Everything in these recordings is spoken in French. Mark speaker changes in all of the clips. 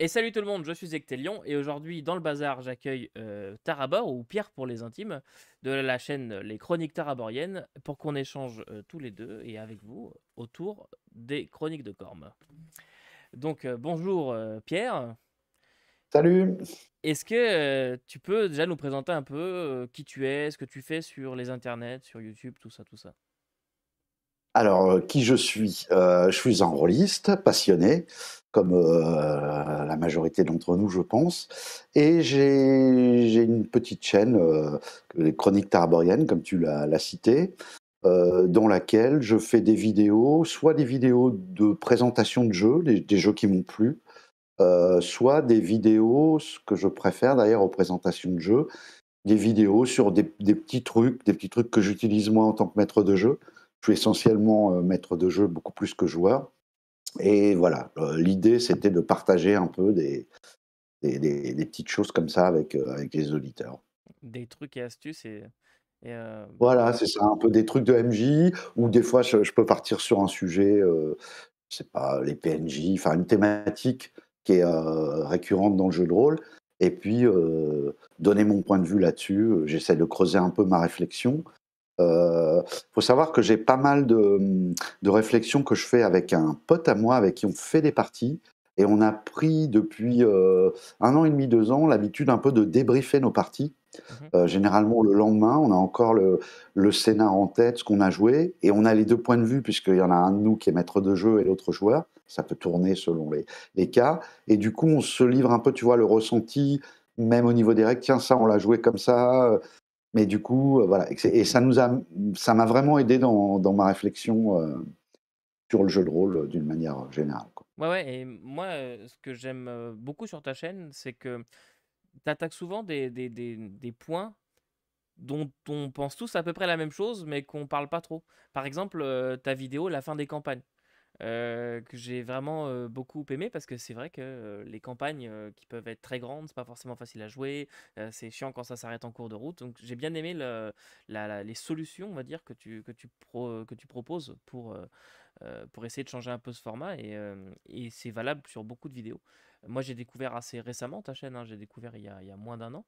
Speaker 1: Et salut tout le monde, je suis Ectelion et aujourd'hui dans le bazar j'accueille euh, Tarabor ou Pierre pour les intimes de la chaîne Les Chroniques Taraboriennes pour qu'on échange euh, tous les deux et avec vous autour des chroniques de Corme. Donc euh, bonjour Pierre. Salut. Est-ce que tu peux déjà nous présenter un peu qui tu es, ce que tu fais sur les internets, sur YouTube, tout ça, tout ça
Speaker 2: alors, euh, qui je suis euh, Je suis un rôliste passionné, comme euh, la majorité d'entre nous, je pense. Et j'ai une petite chaîne, les Chroniques Tarboriennes, comme tu l'as cité, dans laquelle je fais des vidéos, soit des vidéos de présentation de jeux, des, jeux qui m'ont plu, soit des vidéos, ce que je préfère d'ailleurs aux présentations de jeux, des vidéos sur des petits trucs, des petits trucs que j'utilise moi en tant que maître de jeu. Je suis essentiellement euh, maître de jeu beaucoup plus que joueur. Et voilà, euh, l'idée c'était de partager un peu des, des, petites choses comme ça avec, euh, avec les auditeurs.
Speaker 1: Des trucs et astuces et,
Speaker 2: Voilà, c'est ça, un peu des trucs de MJ, ou des fois je, peux partir sur un sujet, je ne sais pas, les PNJ, enfin une thématique qui est récurrente dans le jeu de rôle, et puis donner mon point de vue là-dessus, j'essaie de creuser un peu ma réflexion, il euh, faut savoir que j'ai pas mal de, réflexions que je fais avec un pote à moi avec qui on fait des parties. Et on a pris depuis euh, un an et demi, deux ans, l'habitude un peu de débriefer nos parties. Mhm. Euh, généralement, le lendemain, on a encore le, le Sénat en tête, ce qu'on a joué, et on a les deux points de vue, puisqu'il y en a un de nous qui est maître de jeu et l'autre joueur. Ça peut tourner selon les, les, cas. Et du coup, on se livre un peu, tu vois, le ressenti, même au niveau des règles. Tiens, ça, on l'a joué comme ça. Mais du coup, euh, voilà. Et ça nous a, ça m'a vraiment aidé dans, dans ma réflexion euh, sur le jeu de rôle euh, d'une manière générale. Quoi.
Speaker 1: Ouais, ouais. Et moi, ce que j'aime beaucoup sur ta chaîne, c'est que tu attaques souvent des, points dont on pense tous à peu près la même chose, mais qu'on parle pas trop. Par exemple, ta vidéo La fin des campagnes. Euh, que j'ai vraiment euh, beaucoup aimé parce que c'est vrai que euh, les campagnes qui peuvent être très grandes, c'est pas forcément facile à jouer, c'est chiant quand ça s'arrête en cours de route. Donc j'ai bien aimé les solutions, on va dire, que tu, que tu, que tu proposes pour, pour essayer de changer un peu ce format et, c'est valable sur beaucoup de vidéos. Moi j'ai découvert assez récemment ta chaîne, hein, j'ai découvert il y a, moins d'un an.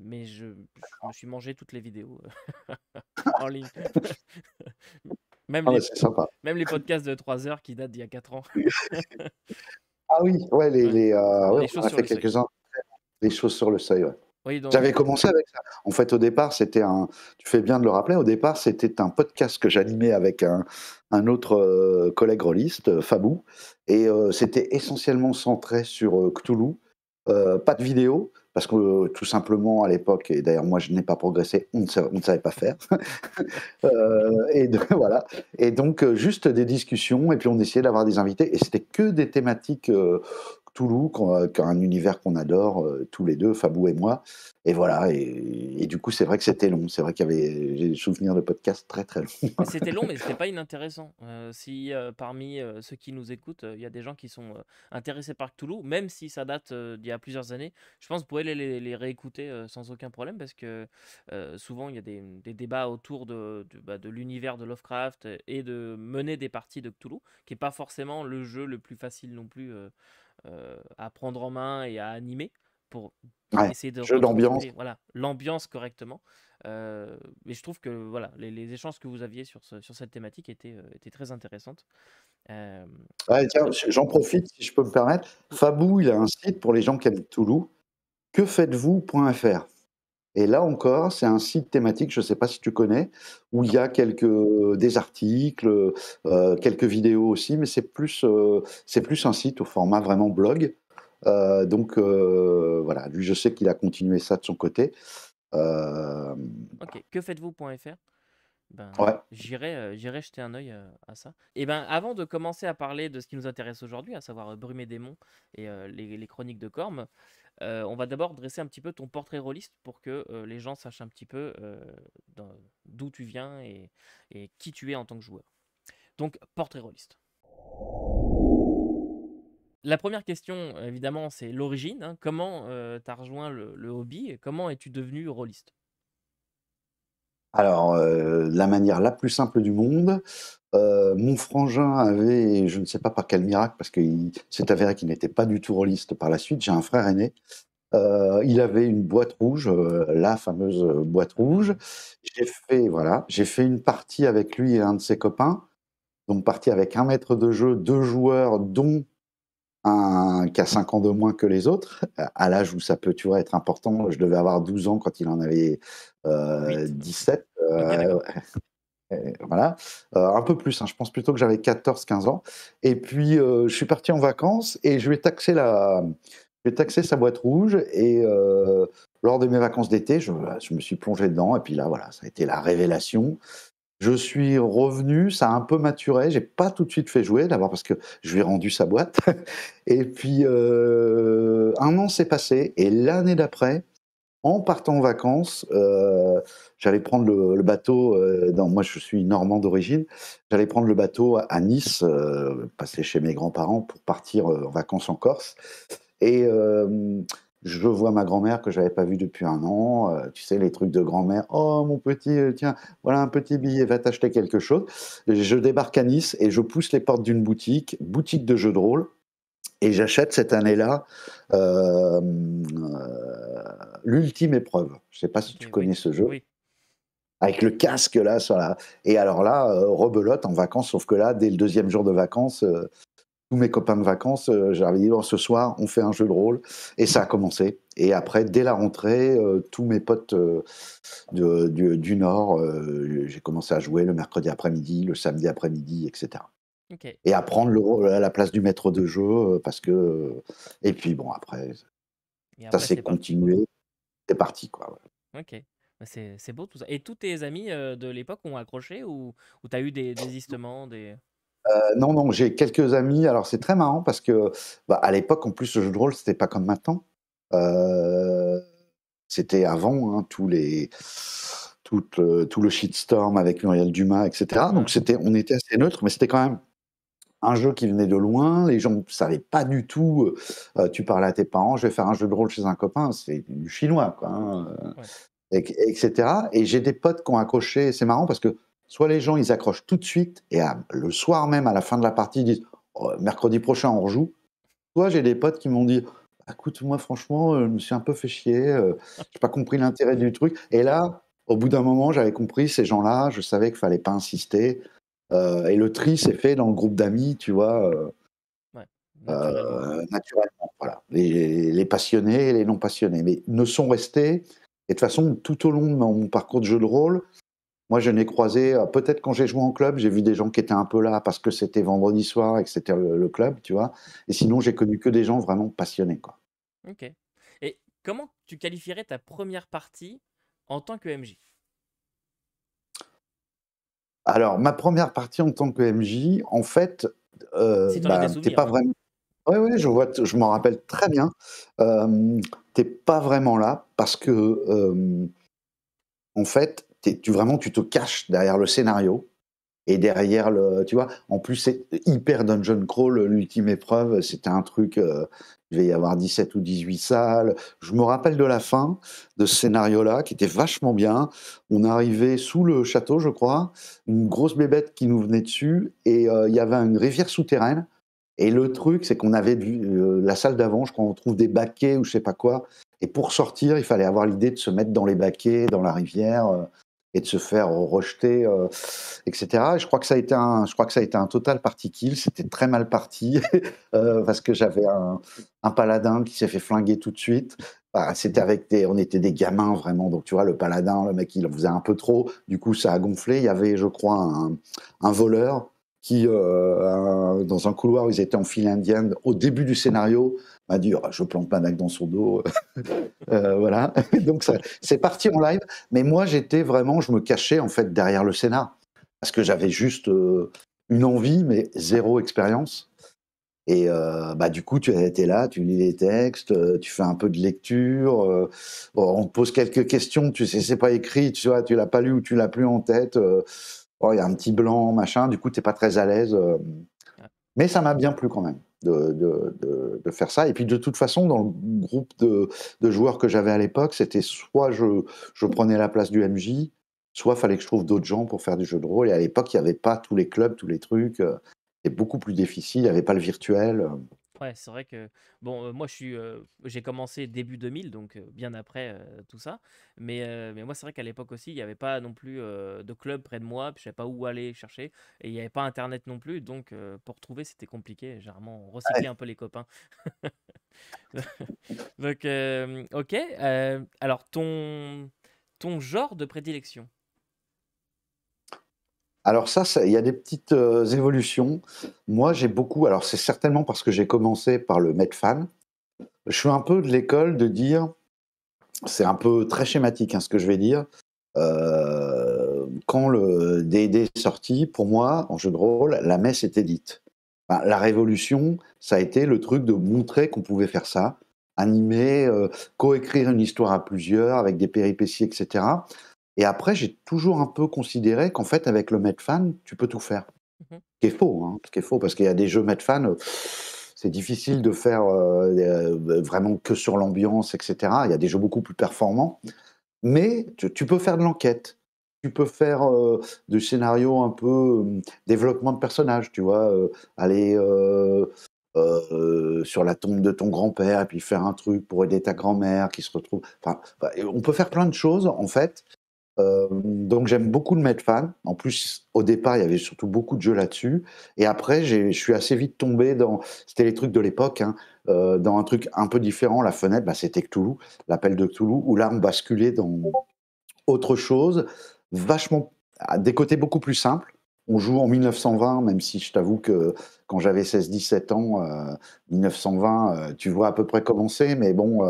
Speaker 1: mais je, je, me suis mangé toutes les vidéos en ligne. Même, ah les, même les podcasts de 3 heures qui datent d'il y a 4 ans.
Speaker 2: ah oui, ouais, les, euh, ah, on a fait quelques-uns. Les choses sur le seuil,
Speaker 1: J'avais commencé avec ça.
Speaker 2: En fait, au départ, c'était un. Tu fais bien de le rappeler. Au départ, c'était un podcast que j'animais avec un, autre euh, collègue rôliste, euh, Fabou, et c'était essentiellement centré sur euh, Cthulhu. pas de vidéo, parce que euh, tout simplement à l'époque, et d'ailleurs moi je n'ai pas progressé, on ne, savait, pas faire. Euh, et, voilà. et donc euh, juste des discussions, et puis on essayait d'avoir des invités, et c'était que des thématiques Toulouse, qu'un euh, un univers qu'on adore euh, tous les deux, Fabou et moi. Et voilà, et, du coup, c'est vrai que c'était long. C'est vrai qu'il y avait des souvenirs de podcasts très très longs. c'était
Speaker 1: long, mais n'était pas inintéressant. Euh, si parmi ceux qui nous écoutent, il y a des gens qui sont intéressés par Toulouse, même si ça date d'il y a plusieurs années, je pense que vous pouvez les, réécouter sans aucun problème parce que souvent il y a des, débats autour de, bah, de, l'univers de Lovecraft et de mener des parties de Cthulhu, qui est pas forcément le jeu le plus facile non plus. Euh, à prendre en main et à animer pour essayer de l'ambiance voilà l'ambiance correctement euh, Mais je trouve que voilà les, échanges que vous aviez sur, sur cette thématique étaient, euh, étaient très intéressantes
Speaker 2: j'en profite si je peux me permettre Fabou il a un site pour les gens qui habitent Toulouse que faites-vous.fr et là encore, c'est un site thématique, je ne sais pas si tu connais, où il y a quelques, euh, des articles, euh, quelques vidéos aussi, mais c'est plus, euh, c'est plus un site au format vraiment blog. donc voilà, lui je sais qu'il a continué ça de son côté.
Speaker 1: Ok, que faites-vous.fr ben, j'irai, euh, j'irai jeter un œil euh, à ça. Et ben, avant de commencer à parler de ce qui nous intéresse aujourd'hui, à savoir euh, Brume et Démon et les, les, chroniques de Corme, on va d'abord dresser un petit peu ton portrait rôliste pour que les gens sachent un petit peu d'où tu viens et, et, qui tu es en tant que joueur. Donc, portrait rôliste. La première question, évidemment, c'est l'origine. Hein. Comment tu as rejoint le, le hobby et comment es-tu devenu rôliste
Speaker 2: alors, euh, la manière la plus simple du monde. Euh, mon frangin avait, je ne sais pas par quel miracle, parce qu'il s'est avéré qu'il n'était pas du tout rôliste par la suite, j'ai un frère aîné, euh, il avait une boîte rouge, la fameuse boîte rouge. J'ai fait, voilà, j'ai fait une partie avec lui et un de ses copains. Donc, partie avec un maître de jeu, deux joueurs, dont un qui a 5 ans de moins que les autres, à l'âge où ça peut tu être important, je devais avoir 12 ans quand il en avait 17. Euh, euh, voilà, euh, un peu plus, hein. je pense plutôt que j'avais 14-15 ans. Et puis, je suis parti en vacances et je lui ai taxé, la... je sa boîte rouge. Et lors de mes vacances d'été, je, je, me suis plongé dedans. Et puis là, voilà, ça a été la révélation. Je suis revenu, ça a un peu maturé, j'ai pas tout de suite fait jouer, d'abord parce que je lui ai rendu sa boîte. et puis euh, un an s'est passé, et l'année d'après, en partant en vacances, euh, j'allais prendre le, bateau, euh, dans, moi je suis normand d'origine, j'allais prendre le bateau à, à Nice, passer chez mes grands-parents pour partir en vacances en Corse. Et je vois ma grand-mère que je n'avais pas vue depuis un an, euh, tu sais, les trucs de grand-mère, oh mon petit, euh, tiens, voilà un petit billet, va t'acheter quelque chose. Je débarque à Nice et je pousse les portes d'une boutique, boutique de jeux de rôle, et j'achète cette année-là euh, l'ultime épreuve. Je ne sais pas si tu connais ce jeu. Avec le casque là, et alors là, rebelote en vacances, sauf que là, dès le deuxième jour de vacances, tous mes copains de vacances, euh, j'avais dit oh, ce soir, on fait un jeu de rôle. Et ça a commencé. Et après, dès la rentrée, euh, tous mes potes euh, du, Nord, j'ai commencé à jouer le mercredi après-midi, le samedi après-midi, etc. Et à prendre le rôle à la place du maître de jeu, parce que. Et puis bon, après, ça s'est continué. C'est parti, quoi.
Speaker 1: Ok. Bah, c'est beau tout ça. Et tous tes amis de l'époque ont accroché ou, ou tu as eu des désistements des...
Speaker 2: Euh, non, non, j'ai quelques amis. Alors c'est très marrant parce que bah, à l'époque, en plus, le jeu de rôle, c'était pas comme maintenant. Euh, c'était avant hein, tous les tout le, euh, tout le shitstorm avec Muriel Dumas, etc. Donc mmh. c'était, on était assez neutre, mais c'était quand même un jeu qui venait de loin, les gens ne savaient pas du tout. tu parlais à tes parents, je vais faire un jeu de rôle chez un copain, c'est du chinois, quoi, hein, et, etc. Et j'ai des potes qui ont accroché, c'est marrant parce que soit les gens, ils accrochent tout de suite, et le soir même, à la fin de la partie, ils disent oh, mercredi prochain, on rejoue. Soit j'ai des potes qui m'ont dit bah, écoute, moi, franchement, euh, je me suis un peu fait chier, euh, j'ai pas compris l'intérêt du truc. Et là, au bout d'un moment, j'avais compris ces gens-là, je savais qu'il fallait pas insister. Euh, et le tri s'est fait dans le groupe d'amis, tu vois. naturellement. voilà. Les, passionnés et les non passionnés, mais ne sont restés. Et de toute façon, tout au long de mon parcours de jeu de rôle, moi, je n'ai croisé, euh, peut-être quand j'ai joué en club, j'ai vu des gens qui étaient un peu là parce que c'était vendredi soir et que c'était le, club, tu vois. Et sinon, j'ai connu que des gens vraiment passionnés, quoi.
Speaker 1: Ok. Et comment tu qualifierais ta première partie en tant que MJ
Speaker 2: Alors, ma première partie en tant que MJ, en fait, euh, bah, t'es pas hein. vraiment. Oui, oui, je, vois, je m'en rappelle très bien. Euh, t'es pas vraiment là parce que, euh, en fait, tu, vraiment, tu te caches derrière le scénario et derrière le. Tu vois, en plus, c'est hyper Dungeon Crawl, l'ultime épreuve. C'était un truc. Euh, il va y avoir 17 ou 18 salles. Je me rappelle de la fin de ce scénario-là, qui était vachement bien. On arrivait sous le château, je crois, une grosse bébête qui nous venait dessus, et euh, il y avait une rivière souterraine. Et le truc, c'est qu'on avait vu euh, la salle d'avant, je crois, on trouve des baquets ou je sais pas quoi. Et pour sortir, il fallait avoir l'idée de se mettre dans les baquets, dans la rivière et de se faire rejeter, euh, etc. je crois que ça a été un, je crois que ça a été un total parti kill. C'était très mal parti euh, parce que j'avais un, paladin qui s'est fait flinguer tout de suite. Bah, c'était avec des, on était des gamins vraiment, donc tu vois le paladin, le mec il en faisait un peu trop. Du coup ça a gonflé. Il y avait, je crois, un, voleur qui, euh, dans un couloir, où ils étaient en file indienne au début du scénario, dur je plante ma dans son dos. Euh, euh, voilà. Donc c'est parti en live. Mais moi, j'étais vraiment, je me cachais en fait derrière le Sénat. Parce que j'avais juste euh, une envie, mais zéro expérience. Et bah, du coup, tu étais là, tu lis les textes, tu fais un peu de lecture, on te pose quelques questions, tu sais, c'est pas écrit, tu vois, tu l'as pas lu ou tu l'as plus en tête. Oh, il y a un petit blanc, machin, du coup, t'es pas très à l'aise. mais ça m'a bien plu quand même de, faire ça. Et puis de toute façon, dans le groupe de, joueurs que j'avais à l'époque, c'était soit je, prenais la place du MJ, soit fallait que je trouve d'autres gens pour faire du jeu de rôle. Et à l'époque, il n'y avait pas tous les clubs, tous les trucs. Euh, c'était beaucoup plus difficile, il n'y avait pas le virtuel. Euh
Speaker 1: ouais c'est vrai que bon, moi je suis, j'ai commencé début 2000, donc bien après tout ça. Mais, mais moi c'est vrai qu'à l'époque aussi, il n'y avait pas non plus de club près de moi, puis je savais pas où aller chercher, et il n'y avait pas internet non plus, donc pour trouver c'était compliqué. Généralement, on recyclait un peu les copains. donc ok, alors ton ton genre de prédilection.
Speaker 2: Alors ça, il y a des petites euh, évolutions. Moi, j'ai beaucoup. Alors c'est certainement parce que j'ai commencé par le fan. Je suis un peu de l'école de dire, c'est un peu très schématique hein, ce que je vais dire. Euh, quand le D&D est sorti, pour moi, en jeu de rôle, la messe était dite. la révolution, ça a été le truc de montrer qu'on pouvait faire ça, animer, euh, coécrire une histoire à plusieurs avec des péripéties, etc. Et après, j'ai toujours un peu considéré qu'en fait, avec le Medfan, tu peux tout faire. Mhm. Ce qui est faux, hein. ce qui est faux, parce qu'il y a des jeux Medfan, euh, c'est difficile de faire euh, euh, vraiment que sur l'ambiance, etc. Il y a des jeux beaucoup plus performants. Mais tu, peux faire de l'enquête, tu peux faire de du scénario un peu hum, développement de personnages, tu vois, aller sur la tombe de ton grand-père, et puis faire un truc pour aider ta grand-mère qui se retrouve. Enfin, bah, on peut faire plein de choses, en fait, euh, donc j'aime beaucoup le Medfan. En plus, au départ, il y avait surtout beaucoup de jeux là-dessus. Et après, je suis assez vite tombé dans. C'était les trucs de l'époque, hein, euh, dans un truc un peu différent. La fenêtre, bah, c'était Cthulhu, l'appel de Cthulhu, où là, on basculait dans autre chose, vachement. des côtés beaucoup plus simples. On joue en 1920, même si je t'avoue que quand j'avais 16-17 ans, 1920, euh, tu vois à peu près comment mais bon,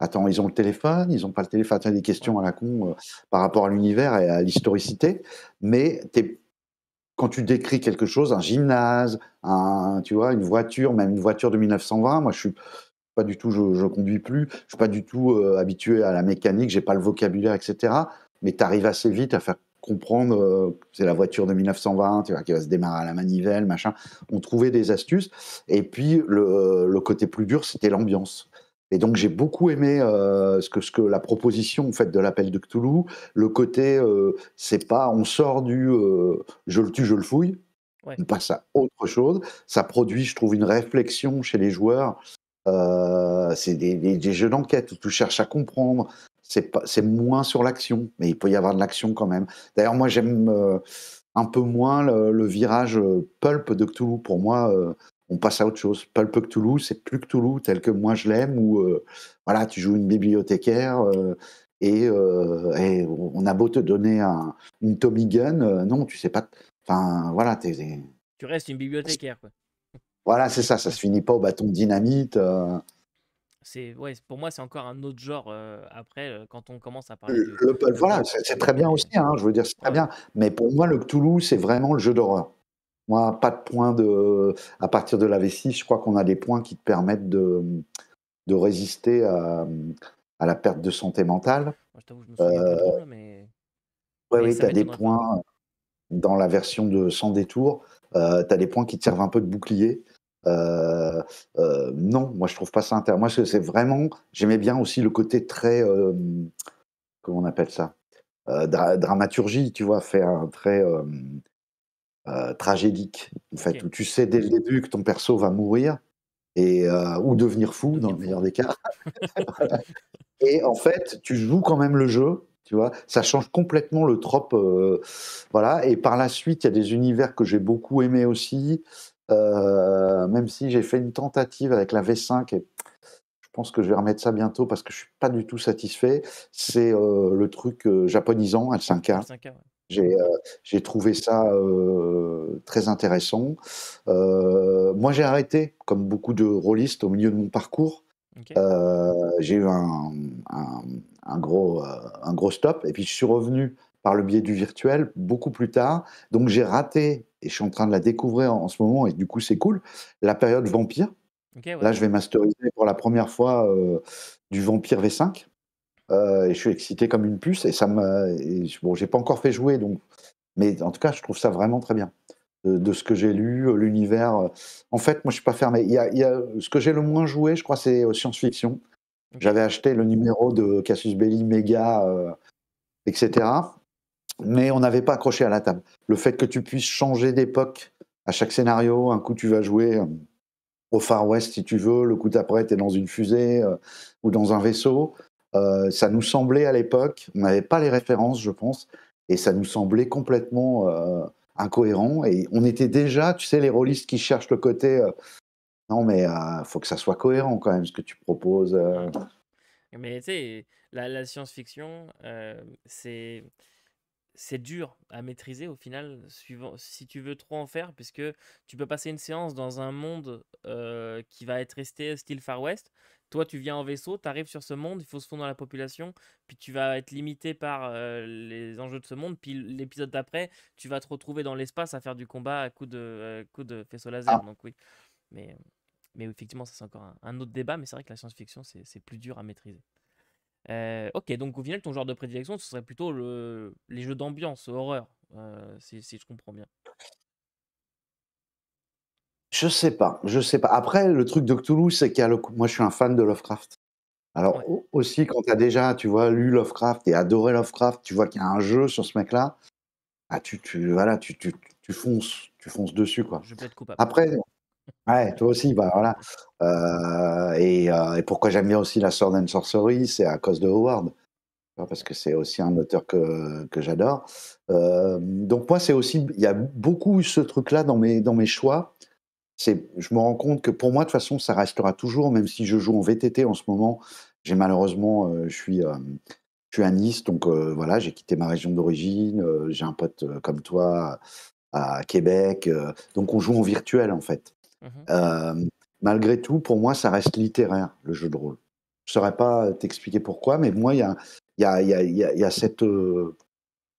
Speaker 2: Attends, ils ont le téléphone, ils n'ont pas le téléphone. Attends, des questions à la con euh, par rapport à l'univers et à l'historicité. Mais quand tu décris quelque chose, un gymnase, un, tu vois, une voiture, même une voiture de 1920, moi je suis pas du tout, je, je conduis plus, je suis pas du tout euh, habitué à la mécanique, j'ai pas le vocabulaire, etc. Mais tu arrives assez vite à faire comprendre que euh, c'est la voiture de 1920, qui va se démarrer à la manivelle, machin. On trouvait des astuces. Et puis le, le côté plus dur, c'était l'ambiance. Et donc j'ai beaucoup aimé euh, ce, que, ce que la proposition en fait de l'appel de Cthulhu, le côté euh, c'est pas on sort du euh, je le tue je le fouille, on passe à autre chose. Ça produit je trouve une réflexion chez les joueurs. c'est des, jeux d'enquête où tu cherches à comprendre. C'est c'est moins sur l'action, mais il peut y avoir de l'action quand même. D'ailleurs moi j'aime un peu moins le, le virage pulp de Cthulhu. Pour moi on passe à autre chose. Pulp Toulouse, c'est plus Toulouse tel que moi je l'aime, où euh, voilà, tu joues une bibliothécaire euh, euh, et, on a beau te donner un, une Tommy Gun, non, tu sais pas. Enfin, voilà, Tu
Speaker 1: restes une bibliothécaire,
Speaker 2: Voilà, c'est ça, ça se finit pas au bâton dynamite.
Speaker 1: C'est ouais, pour moi c'est encore un autre genre après quand on commence à parler. voilà,
Speaker 2: c'est très bien aussi, hein, je veux dire c'est très bien, mais pour moi le Cthulhu c'est vraiment le jeu d'horreur. Moi, pas de points de. À partir de la vessie, je crois qu'on a des points qui te permettent de, résister à, la perte de santé mentale. je t'avoue, je me souviens mais. Oui, oui, tu as des points dans la version de sans détour. Euh, tu as des points qui te servent un peu de bouclier. Euh, euh, non, moi je trouve pas ça intéressant. Moi c'est vraiment, j'aimais bien aussi le côté très, comment on appelle ça, dramaturgie, tu vois, faire un très euh, tragédique, en fait, où tu sais dès le début que ton perso va mourir et, euh, ou devenir fou, dans le meilleur des cas. Et en fait, tu joues quand même le jeu, tu vois, ça change complètement le trop euh, voilà, et par la suite, il y a des univers que j'ai beaucoup aimé aussi, même si j'ai fait une tentative avec la V5 et je pense que je vais remettre ça bientôt parce que je suis pas du tout satisfait. C'est le truc japonisant, L5K. Euh, j'ai trouvé ça euh, très intéressant. Euh, moi, j'ai arrêté, comme beaucoup de rôlistes, au milieu de mon parcours. j'ai eu un, gros, un gros stop, et puis je suis revenu par le biais du virtuel beaucoup plus tard. Donc j'ai raté, et je suis en train de la découvrir en, ce moment, et du coup c'est cool, la période vampire. Là, je vais masteriser pour la première fois du vampire V5. Euh, et je suis excité comme une puce. Et ça me. bon, j'ai pas encore fait jouer, donc. Mais en tout cas, je trouve ça vraiment très bien. De, ce que j'ai lu, l'univers. Euh. En fait, moi, je suis pas fermé. a, ce que j'ai le moins joué, je crois, c'est euh, science-fiction. J'avais acheté le numéro de Cassius Belli, Mega, etc. Mais on n'avait pas accroché à la table. Le fait que tu puisses changer d'époque à chaque scénario, un coup tu vas jouer au Far West si tu veux, le coup d'après tu es dans une fusée ou dans un vaisseau, euh, ça nous semblait à l'époque, on n'avait pas les références, je pense, et ça nous semblait complètement euh, incohérent. Et on était déjà, tu sais, les rôlistes qui cherchent le côté euh, non, mais il faut que ça soit cohérent quand même ce que tu proposes.
Speaker 1: Mais tu sais, la, science-fiction, c'est dur à maîtriser au final suivant, si tu veux trop en faire puisque tu peux passer une séance dans un monde qui va être resté style Far West toi, tu viens en vaisseau, tu arrives sur ce monde, il faut se fondre dans la population, puis tu vas être limité par les enjeux de ce monde, puis l'épisode d'après, tu vas te retrouver dans l'espace à faire du combat à coups de, coup de faisceau laser. Ah. Donc oui. Mais, mais effectivement, ça c'est encore un, autre débat, mais c'est vrai que la science-fiction, c'est plus dur à maîtriser. ok, donc au final, ton genre de prédilection, ce serait plutôt les jeux d'ambiance, horreur, si je comprends bien.
Speaker 2: Je sais pas, je sais pas. Après, le truc de Toulouse, c'est qu'il y a Moi, je suis un fan de Lovecraft. Alors aussi, quand tu as déjà, tu vois, lu Lovecraft et adoré Lovecraft, tu vois qu'il y a un jeu sur ce mec-là, ah, tu, tu, voilà, tu, tu, tu, fonces, tu fonces dessus, quoi.
Speaker 3: être coupable. Après,
Speaker 2: ouais, toi aussi, bah voilà. Euh, euh, et, pourquoi j'aime bien aussi la Sword and Sorcery, c'est à cause de Howard, parce que c'est aussi un auteur que, que j'adore. Euh, donc moi, c'est aussi, il y a beaucoup ce truc-là dans mes, dans mes choix je me rends compte que pour moi, de toute façon, ça restera toujours, même si je joue en VTT en ce moment. J'ai malheureusement, euh, euh, je suis, à Nice, donc euh, voilà, j'ai quitté ma région d'origine. j'ai un pote comme toi à Québec, donc on joue en virtuel en fait. Mmh malgré tout, pour moi, ça reste littéraire le jeu de rôle. Je saurais pas t'expliquer pourquoi, mais moi, il y a, y a, cette pour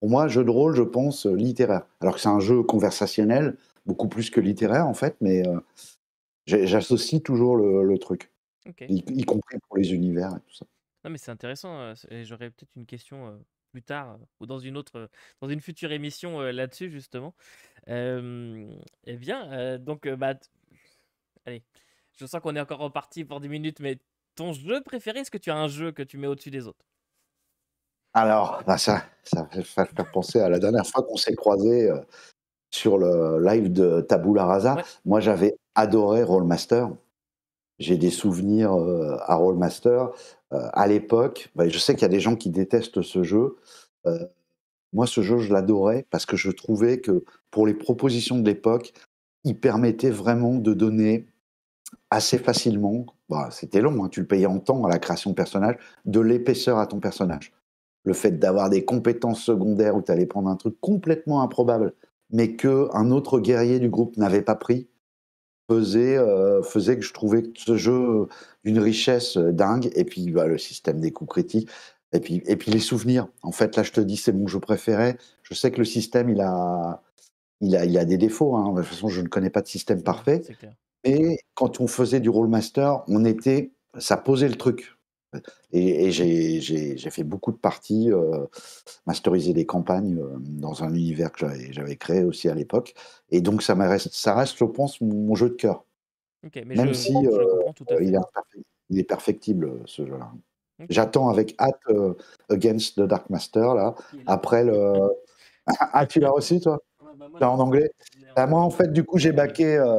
Speaker 2: moi, jeu de rôle, je pense littéraire. Alors que c'est un jeu conversationnel, beaucoup plus que littéraire en fait, mais euh, j'associe toujours le, truc,
Speaker 1: y, compris
Speaker 2: pour les univers et tout ça.
Speaker 1: Non, mais c'est intéressant. Euh, et J'aurais peut-être une question euh, plus tard ou dans une autre, dans une future émission là-dessus justement. eh bien, donc, bah, allez, je sens qu'on est encore reparti pour 10 minutes, mais ton jeu préféré, est-ce que tu as un jeu que tu mets au-dessus des autres
Speaker 2: alors, bah, ça, ça, fait faire penser à la dernière fois qu'on s'est croisé sur le live de Taboula Raza. Moi, j'avais adoré Rollmaster. J'ai des souvenirs euh, à Rollmaster. Euh, à l'époque, bah, je sais qu'il y a des gens qui détestent ce jeu. Euh, moi, ce jeu, je l'adorais parce que je trouvais que pour les propositions de l'époque, il permettait vraiment de donner assez facilement, bah, c'était long, hein, tu le payais en temps à la création de personnage, de l'épaisseur à ton personnage. Le fait d'avoir des compétences secondaires où tu allais prendre un truc complètement improbable mais que un autre guerrier du groupe n'avait pas pris, faisait, euh, faisait que je trouvais ce jeu d'une euh, richesse euh, dingue. Et puis bah, le système des coups critiques, et puis, et puis les souvenirs. En fait, là, je te dis, c'est mon jeu préféré. Je sais que le système, il a, il a, a des défauts. Hein. De toute façon, je ne connais pas de système parfait. mais quand on faisait du Master, on était, ça posait le truc. Et, j'ai fait beaucoup de parties, euh, masterisé des campagnes euh, dans un univers que j'avais créé aussi à l'époque. Et donc, ça, reste, ça reste, je pense, mon, jeu de cœur. mais Même si je euh, tout à Il, est perfectible, ce jeu-là. J'attends avec hâte Against the Dark Master, là, après le. ah, tu l'as reçu, toi en bah, anglais. moi, en fait, du coup, j'ai baqué, euh,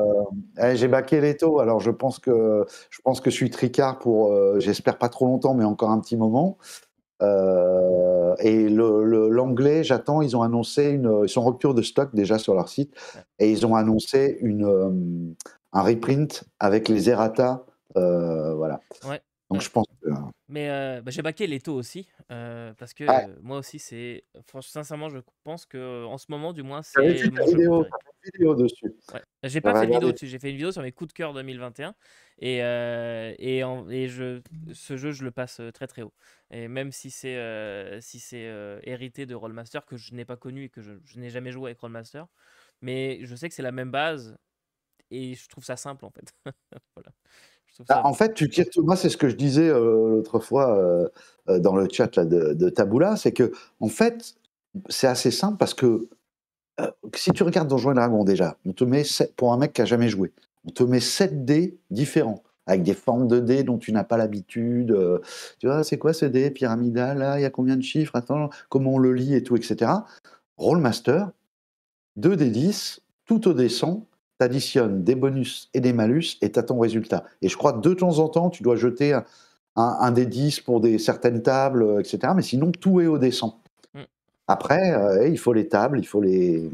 Speaker 2: eh, j'ai baqué Alors, je pense que je pense que je suis tricard pour, euh, j'espère pas trop longtemps, mais encore un petit moment. Euh, et l'anglais, j'attends. Ils ont annoncé une, ils sont en rupture de stock déjà sur leur site, et ils ont annoncé une, euh, un reprint avec les errata. voilà. Ouais. Donc je pense que. Euh,
Speaker 1: mais euh, bah, j'ai baqué taux aussi, euh, parce que moi aussi, c'est. sincèrement, je pense que euh, en ce moment, du moins, c'est. J'ai fait
Speaker 2: vidéo, dessus. Bah,
Speaker 1: j'ai pas fait une vidéo dessus, j'ai fait une vidéo sur mes coups de cœur 2021. Et, et, et, je, ce jeu, je le passe très très haut. Et même si c'est si c'est hérité de Rollmaster, que je n'ai pas connu et que je, je n'ai jamais joué avec Rollmaster, mais je sais que c'est la même base et je trouve ça simple en fait. voilà. Bah, en fait,
Speaker 2: tu tires. Moi, c'est ce que je disais euh, l'autre fois euh, euh, dans le chat de, Taboula, c'est que en fait, c'est assez simple parce que si tu regardes dans et Dragons déjà, on te met pour un mec qui a jamais joué, on te met 7 dés différents avec des formes de dés dont tu n'as pas l'habitude. tu vois, c'est quoi ce dé pyramidal Là, il y a combien de chiffres Attends, comment on le lit et tout, etc. Rollmaster, 2 dés 10, tout au descend, t'additionnes des bonus et des malus et tu as ton résultat. Et je crois de temps en temps, tu dois jeter un, des 10 pour des, certaines tables, euh, etc. Mais sinon, tout est au dessin mm. Après, euh, eh, il faut les tables, il faut les.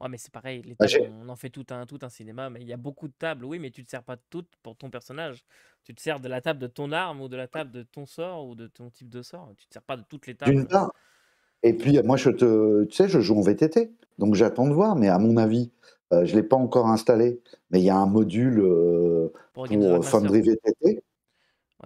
Speaker 1: Ouais, mais c'est pareil, ah, on en fait tout un, tout un cinéma, mais il y a beaucoup de tables, oui, mais tu ne te sers pas de toutes pour ton personnage. Tu te sers de la table de ton arme ou de la table de ton sort ou de ton type de sort. Tu ne te sers pas de toutes les tables.
Speaker 2: Et puis, moi, je te, tu sais, je joue en VTT, donc j'attends de voir, mais à mon avis, euh, je ne l'ai pas encore installé, mais il y a un module euh, pour, Foundry euh, VTT.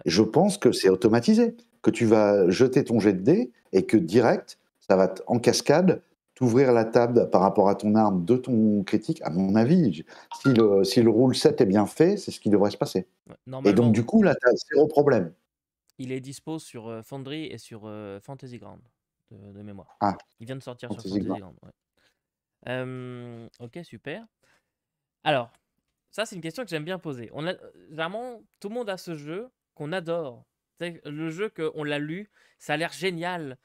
Speaker 2: Je pense que c'est automatisé, que tu vas jeter ton jet de dés et que direct, ça va en cascade t'ouvrir la table par rapport à ton arme de ton critique. À mon avis, si le, si le rule 7 est bien fait, c'est ce qui devrait se passer. et donc, du coup, là, tu as zéro problème.
Speaker 1: Il est dispo sur Foundry et sur Fantasy Ground de, mémoire. Ah. il vient de sortir sur Fantasy Ground ok, super. Alors, ça, c'est une question que j'aime bien poser. On a, vraiment tout le monde a ce jeu qu'on adore. le jeu qu'on l'a lu, ça a l'air génial.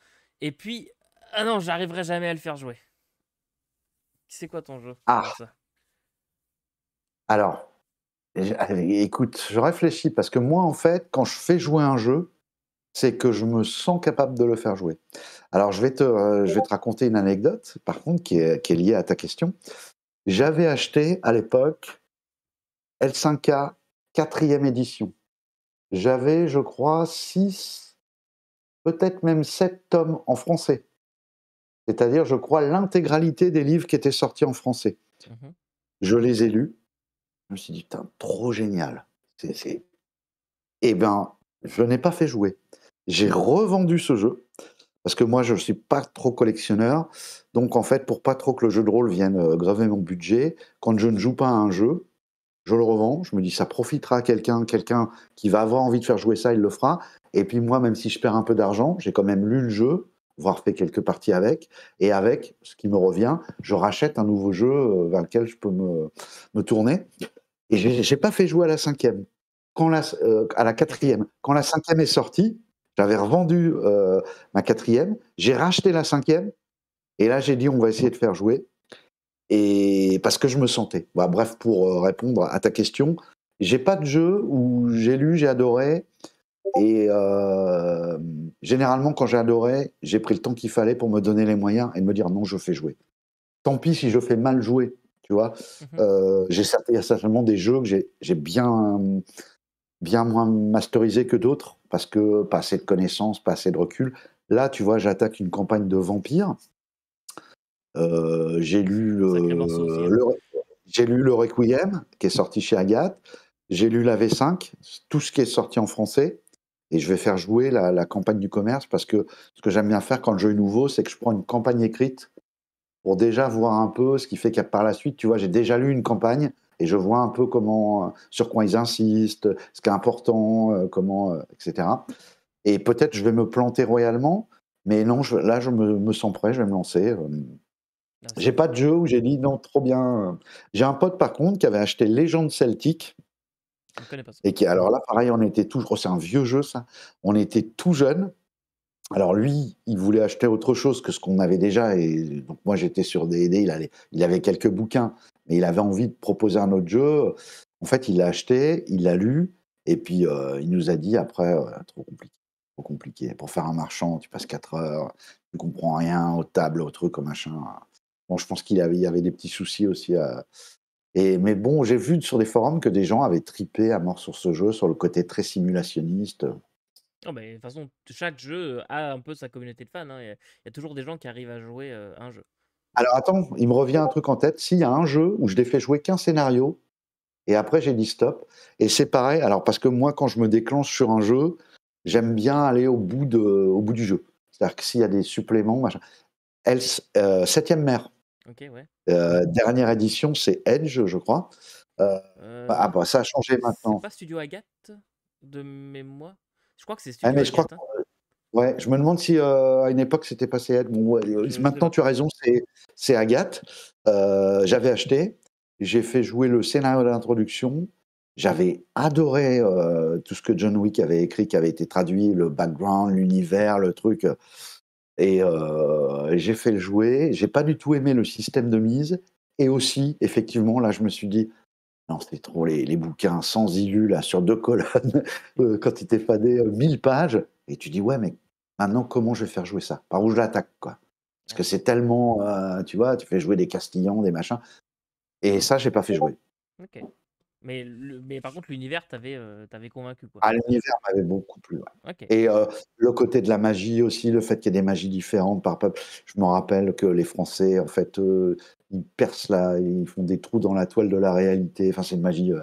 Speaker 1: Et puis, ah non, j'arriverai jamais à le faire jouer. C'est quoi ton jeu Ah
Speaker 2: Alors, écoute, je réfléchis parce que moi, en fait, quand je fais jouer un jeu, c'est que je me sens capable de le faire jouer. Alors, je vais te, euh, raconter une anecdote, par contre, qui est, liée à ta question. J'avais acheté à l'époque L5K 4 édition. J'avais, je crois, six, peut-être même sept tomes en français. C'est-à-dire, je crois, l'intégralité des livres qui étaient sortis en français. Mmh je les ai lus. Je me suis dit, putain, trop génial. C'est, Eh bien, je n'ai pas fait jouer. J'ai revendu ce jeu parce que moi je ne suis pas trop collectionneur. Donc en fait, pour pas trop que le jeu de rôle vienne euh, graver mon budget, quand je ne joue pas à un jeu, je le revends. Je me dis ça profitera à quelqu'un, quelqu'un qui va avoir envie de faire jouer ça, il le fera. Et puis moi, même si je perds un peu d'argent, j'ai quand même lu le jeu, voire fait quelques parties avec. Et avec ce qui me revient, je rachète un nouveau jeu euh, vers lequel je peux me, me tourner. Et j'ai pas fait jouer à la cinquième. Quand la, euh, à la quatrième. Quand la cinquième est sortie, j'avais revendu euh, ma quatrième, j'ai racheté la cinquième, et là j'ai dit on va essayer de faire jouer, et parce que je me sentais. Bah, bref, pour euh, répondre à ta question, j'ai pas de jeu où j'ai lu, j'ai adoré, et euh, généralement quand j'ai adoré, j'ai pris le temps qu'il fallait pour me donner les moyens et me dire non, je fais jouer. Tant pis si je fais mal jouer, tu vois. Il mm-hmm. euh, j'ai certainement des jeux que j'ai bien bien moins masterisés que d'autres parce que pas assez de connaissances, pas assez de recul. Là, tu vois, j'attaque une campagne de vampires. Euh, j'ai lu, euh, le, j'ai lu le Requiem, qui est sorti chez Agathe. J'ai lu la V5, tout ce qui est sorti en français. Et je vais faire jouer la, la campagne du commerce parce que ce que j'aime bien faire quand le jeu est nouveau, c'est que je prends une campagne écrite pour déjà voir un peu ce qui fait qu'à par la suite, tu vois, j'ai déjà lu une campagne, et je vois un peu comment, euh, sur quoi ils insistent, ce qui est important, euh, comment, euh, etc. Et peut-être je vais me planter royalement, mais non, là je me, sens prêt, je vais me lancer. Ah, j'ai pas de jeu où j'ai dit non, trop bien. J'ai un pote par contre qui avait acheté Légende Celtique. Et qui, alors là, pareil, on était tout, oh, c'est un vieux jeu ça. On était tout jeune. Alors lui, il voulait acheter autre chose que ce qu'on avait déjà, et donc moi j'étais sur D&D, il, il avait quelques bouquins, mais il avait envie de proposer un autre jeu. En fait, il l'a acheté, il l'a lu, et puis euh, il nous a dit après, euh, trop compliqué, trop compliqué. Pour faire un marchand, tu passes 4 heures, tu comprends rien aux tables, aux trucs, comme machin. Bon, je pense qu'il y avait des petits soucis aussi. Euh. et, mais bon, j'ai vu sur des forums que des gens avaient tripé à mort sur ce jeu, sur le côté très simulationniste. de
Speaker 1: toute façon, chaque jeu a un peu sa communauté de fans. Hein. Il y, a toujours des gens qui arrivent à jouer un jeu.
Speaker 2: Alors attends, il me revient un truc en tête. S'il y a un jeu où je l'ai fait jouer qu'un scénario, et après j'ai dit stop, et c'est pareil, alors parce que moi quand je me déclenche sur un jeu, j'aime bien aller au bout, de, au bout du jeu. C'est-à-dire que s'il y a des suppléments, machin. Else, euh, septième mère. ouais. Euh, dernière édition, c'est Edge, je crois. Euh, ah bah ça a changé maintenant. C'est pas
Speaker 1: Studio Agathe de mémoire. Je crois que c'est ah, Studio Agate. Agathe, hein.
Speaker 2: Ouais, je me demande si euh, à une époque c'était passé à bon, euh, maintenant, tu as raison, c'est Agathe. Euh, j'avais acheté, j'ai fait jouer le scénario de l'introduction. J'avais adoré tout ce que John Wick avait écrit, qui avait été traduit, le background, l'univers, le truc. Et j'ai fait le jouer. J'ai pas du tout aimé le système de mise. Et aussi, effectivement, là, je me suis dit, non, c'était trop les, bouquins sans illus, là, sur deux colonnes, quand il t'est fadé, 1000 pages. Et tu dis, ouais, mais Maintenant, comment je vais faire jouer ça Par où je l'attaque, quoi Parce que c'est tellement, euh, tu vois, tu fais jouer des Castillans, des machins. Et ça, j'ai pas fait jouer.
Speaker 1: Ok. Mais, mais par contre, l'univers euh, t'avait convaincu. Quoi. Ah, l'univers
Speaker 2: m'avait beaucoup plu. Et euh, le côté de la magie aussi, le fait qu'il y ait des magies différentes par peuple. Je me rappelle que les Français, en fait, ils percent là, ils font des trous dans la toile de la réalité. Enfin, c'est une magie.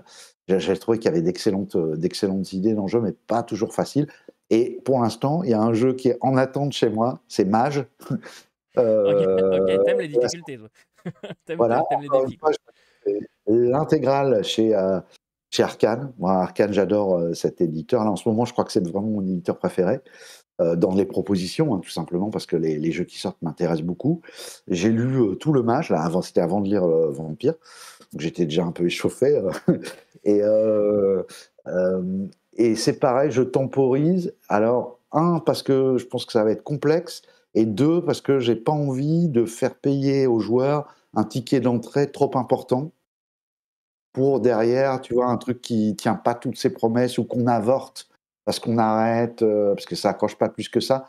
Speaker 2: J'ai trouvé qu'il y avait d'excellentes idées dans le jeu, mais pas toujours facile. Et pour l'instant, il y a un jeu qui est en attente chez moi, c'est Mage. ok, t'aimes les
Speaker 3: difficultés. t'aimes, voilà,
Speaker 2: L'intégrale chez, euh, chez Arkane. Moi, Arkane, j'adore euh, cet éditeur. Là, en ce moment, je crois que c'est vraiment mon éditeur préféré. Euh, dans les propositions, hein, tout simplement, parce que les, jeux qui sortent m'intéressent beaucoup. J'ai lu tout le Mage, là, avant, c'était avant de lire Vampire, donc j'étais déjà un peu échauffé. et et c'est pareil, je temporise. Alors, un, parce que je pense que ça va être complexe, et deux, parce que j'ai pas envie de faire payer aux joueurs un ticket d'entrée trop important pour derrière, tu vois, un truc qui tient pas toutes ses promesses ou qu'on avorte parce qu'on arrête, euh, parce que ça accroche pas plus que ça.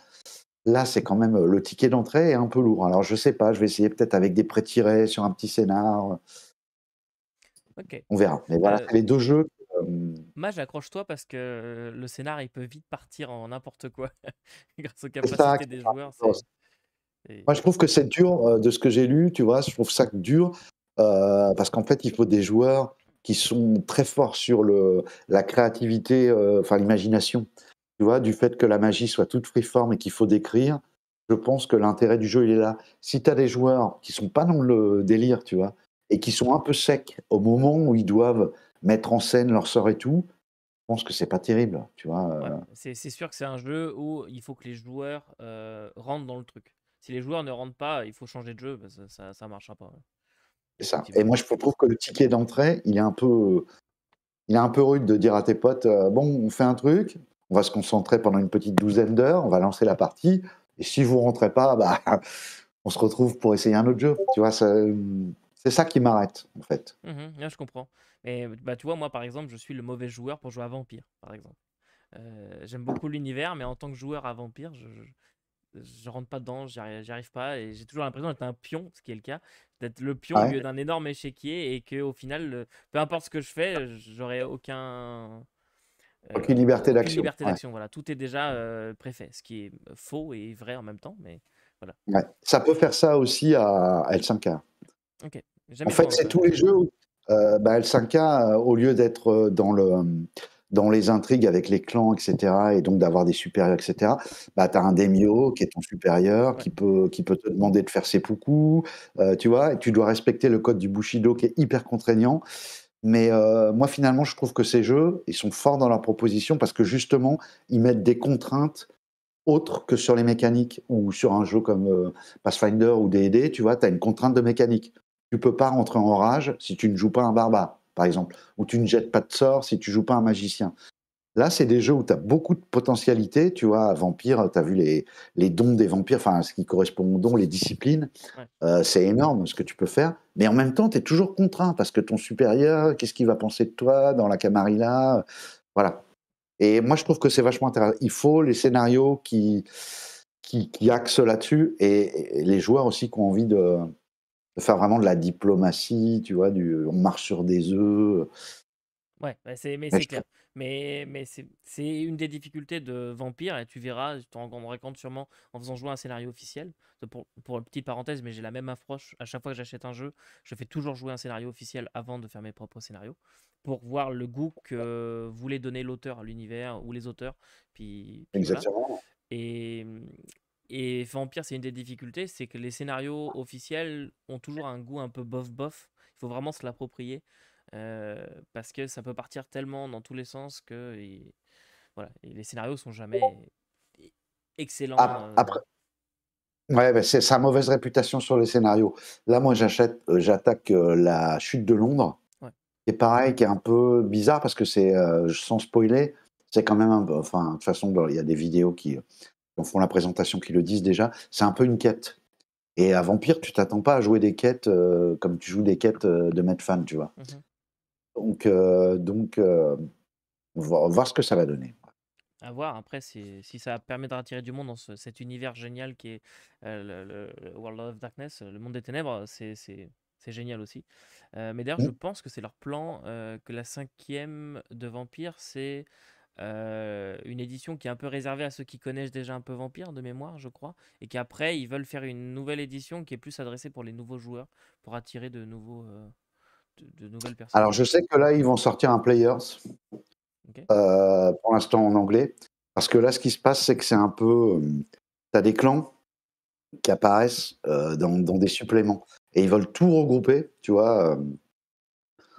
Speaker 2: Là, c'est quand même euh, le ticket d'entrée est un peu lourd. Alors, je sais pas, je vais essayer peut-être avec des prêts tirés sur un petit scénar.
Speaker 1: On verra. Mais voilà, euh, les deux jeux moi, accroche-toi parce que le scénar, il peut vite partir en n'importe quoi grâce aux capacités des joueurs. Moi, je trouve
Speaker 2: que c'est dur de ce que j'ai lu, tu vois, je trouve ça dur parce qu'en fait, il faut des joueurs qui sont très forts sur le, la créativité, enfin l'imagination. Tu vois, du fait que la magie soit toute freeform et qu'il faut décrire, je pense que l'intérêt du jeu, il est là. Si tu as des joueurs qui sont pas dans le délire, tu vois, et qui sont un peu secs au moment où ils doivent mettre en scène leur sort et tout, je pense que c'est pas terrible, tu vois. Euh.
Speaker 1: c'est sûr que c'est un jeu où il faut que les joueurs euh, rentrent dans le truc. Si les joueurs ne rentrent pas, il faut changer de jeu, bah, ça, ça marchera pas.
Speaker 2: C'est ça. Et moi, je trouve que le ticket d'entrée, il est un peu, il est un peu rude de dire à tes potes, euh, bon, on fait un truc, on va se concentrer pendant une petite douzaine d'heures, on va lancer la partie, et si vous rentrez pas, bah, on se retrouve pour essayer un autre jeu. Tu vois, c'est ça qui m'arrête, en fait.
Speaker 1: Mmh je comprends. Mais bah, tu vois, moi, par exemple, je suis le mauvais joueur pour jouer à Vampire, par exemple. Euh, j'aime beaucoup l'univers, mais en tant que joueur à Vampire, je, je, rentre pas dedans, j'y arrive, arrive, pas. Et j'ai toujours l'impression d'être un pion, ce qui est le cas. D'être le pion au lieu d'un énorme échiquier et qu'au final, peu importe ce que je fais, j'aurai aucun. Euh, aucune liberté d'action. voilà. Tout est déjà préfait, euh, préfet, ce qui est faux et vrai en même temps, mais
Speaker 2: voilà. Ça peut faire ça aussi à, L5K. En fait, c'est tous les jeux euh, bah, L5K, euh, au lieu d'être euh, dans, les intrigues avec les clans, etc., et donc d'avoir des supérieurs, etc., bah, tu as un Demio qui est ton supérieur, qui, peut, te demander de faire ses poukous, tu vois, et tu dois respecter le code du Bushido qui est hyper contraignant. Mais moi, finalement, je trouve que ces jeux, ils sont forts dans leur proposition parce que justement, ils mettent des contraintes autres que sur les mécaniques ou sur un jeu comme Pathfinder ou D&D, tu vois, tu as une contrainte de mécanique tu peux pas rentrer en orage si tu ne joues pas un barbare, par exemple, ou tu ne jettes pas de sort si tu joues pas un magicien. Là, c'est des jeux où tu as beaucoup de potentialité. Tu vois, Vampire, tu as vu les, les, dons des vampires, enfin, ce qui correspond aux dons, les disciplines. Euh, c'est énorme ce que tu peux faire. Mais en même temps, tu es toujours contraint parce que ton supérieur, qu'est-ce qu'il va penser de toi dans la Camarilla Voilà. Et moi, je trouve que c'est vachement intéressant. Il faut les scénarios qui, qui, axent là-dessus et les joueurs aussi qui ont envie de, faire vraiment de la diplomatie, tu vois, du on marche sur des œufs.
Speaker 1: Ouais, bah, c'est, mais, mais c'est clair. Mais, c'est, une des difficultés de Vampire, et tu verras, tu t'en rendrai compte sûrement en faisant jouer un scénario officiel. Pour, pour une petite parenthèse, mais j'ai la même approche. À chaque fois que j'achète un jeu, je fais toujours jouer un scénario officiel avant de faire mes propres scénarios, pour voir le goût que voulait donner l'auteur à l'univers ou les auteurs. Puis, Exactement. Et, et Vampire, c'est une des difficultés, c'est que les scénarios officiels ont toujours un goût un peu bof-bof. Il faut vraiment se l'approprier parce que ça peut partir tellement dans tous les sens que voilà, les scénarios sont jamais e-, excellents. Après,
Speaker 2: Ouais, bah, c'est sa mauvaise réputation sur les scénarios. Là, moi, j'achète, j'attaque la chute de Londres. Ouais. Et pareil, qui est un peu bizarre parce que c'est, sans spoiler, c'est quand même un, enfin, de toute façon, il y a des vidéos qui font la présentation qui le disent déjà, c'est un peu une quête. Et à Vampire, tu t'attends pas à jouer des quêtes euh, comme tu joues des quêtes euh, de de Fan, tu vois. Mmh donc, euh, donc voir, ce que ça va donner.
Speaker 1: À voir après si, ça permet de rattirer du monde dans cet univers génial qui est le, World of Darkness, le monde des ténèbres, c'est génial aussi. mais d'ailleurs, je mmh. pense que c'est leur plan que la cinquième de Vampire, c'est euh, une édition qui est un peu réservée à ceux qui connaissent déjà un peu Vampire de mémoire, je crois, et qu'après ils veulent faire une nouvelle édition qui est plus adressée pour les nouveaux joueurs, pour attirer de nouveaux, euh, de, nouvelles personnes. Alors je
Speaker 2: sais que là ils vont sortir un Players, euh, pour l'instant en anglais, parce que là ce qui se passe c'est que c'est un peu, Tu as des clans qui apparaissent dans, dans, des suppléments et ils veulent tout regrouper, tu vois.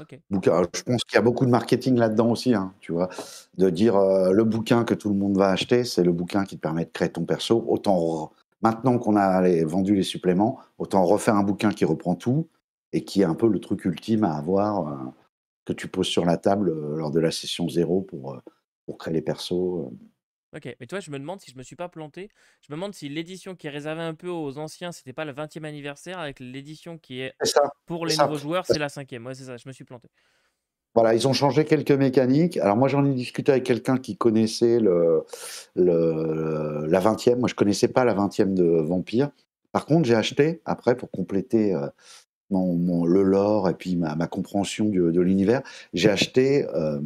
Speaker 2: Euh, je pense qu'il y a beaucoup de marketing là-dedans aussi, hein, tu vois. De dire euh, le bouquin que tout le monde va acheter, c'est le bouquin qui te permet de créer ton perso. Autant maintenant qu'on a vendu les suppléments, autant refaire un bouquin qui reprend tout et qui est un peu le truc ultime à avoir euh, que tu poses sur la table lors de la session zéro pour, pour créer les persos.
Speaker 1: Ok, mais toi, je me demande si je me suis pas planté. Je me demande si l'édition qui est réservée un peu aux anciens, c'était pas le 20e anniversaire, avec l'édition qui est, pour les nouveaux joueurs, c'est la 5e. Ouais, c'est ça, je me suis planté.
Speaker 2: Voilà, ils ont changé quelques mécaniques. Alors moi, j'en ai discuté avec quelqu'un qui connaissait le, la 20e. Moi, je connaissais pas la 20e de Vampire. Par contre, j'ai acheté, après, pour compléter euh, mon, le lore et puis ma, compréhension de l'univers, j'ai acheté, euh,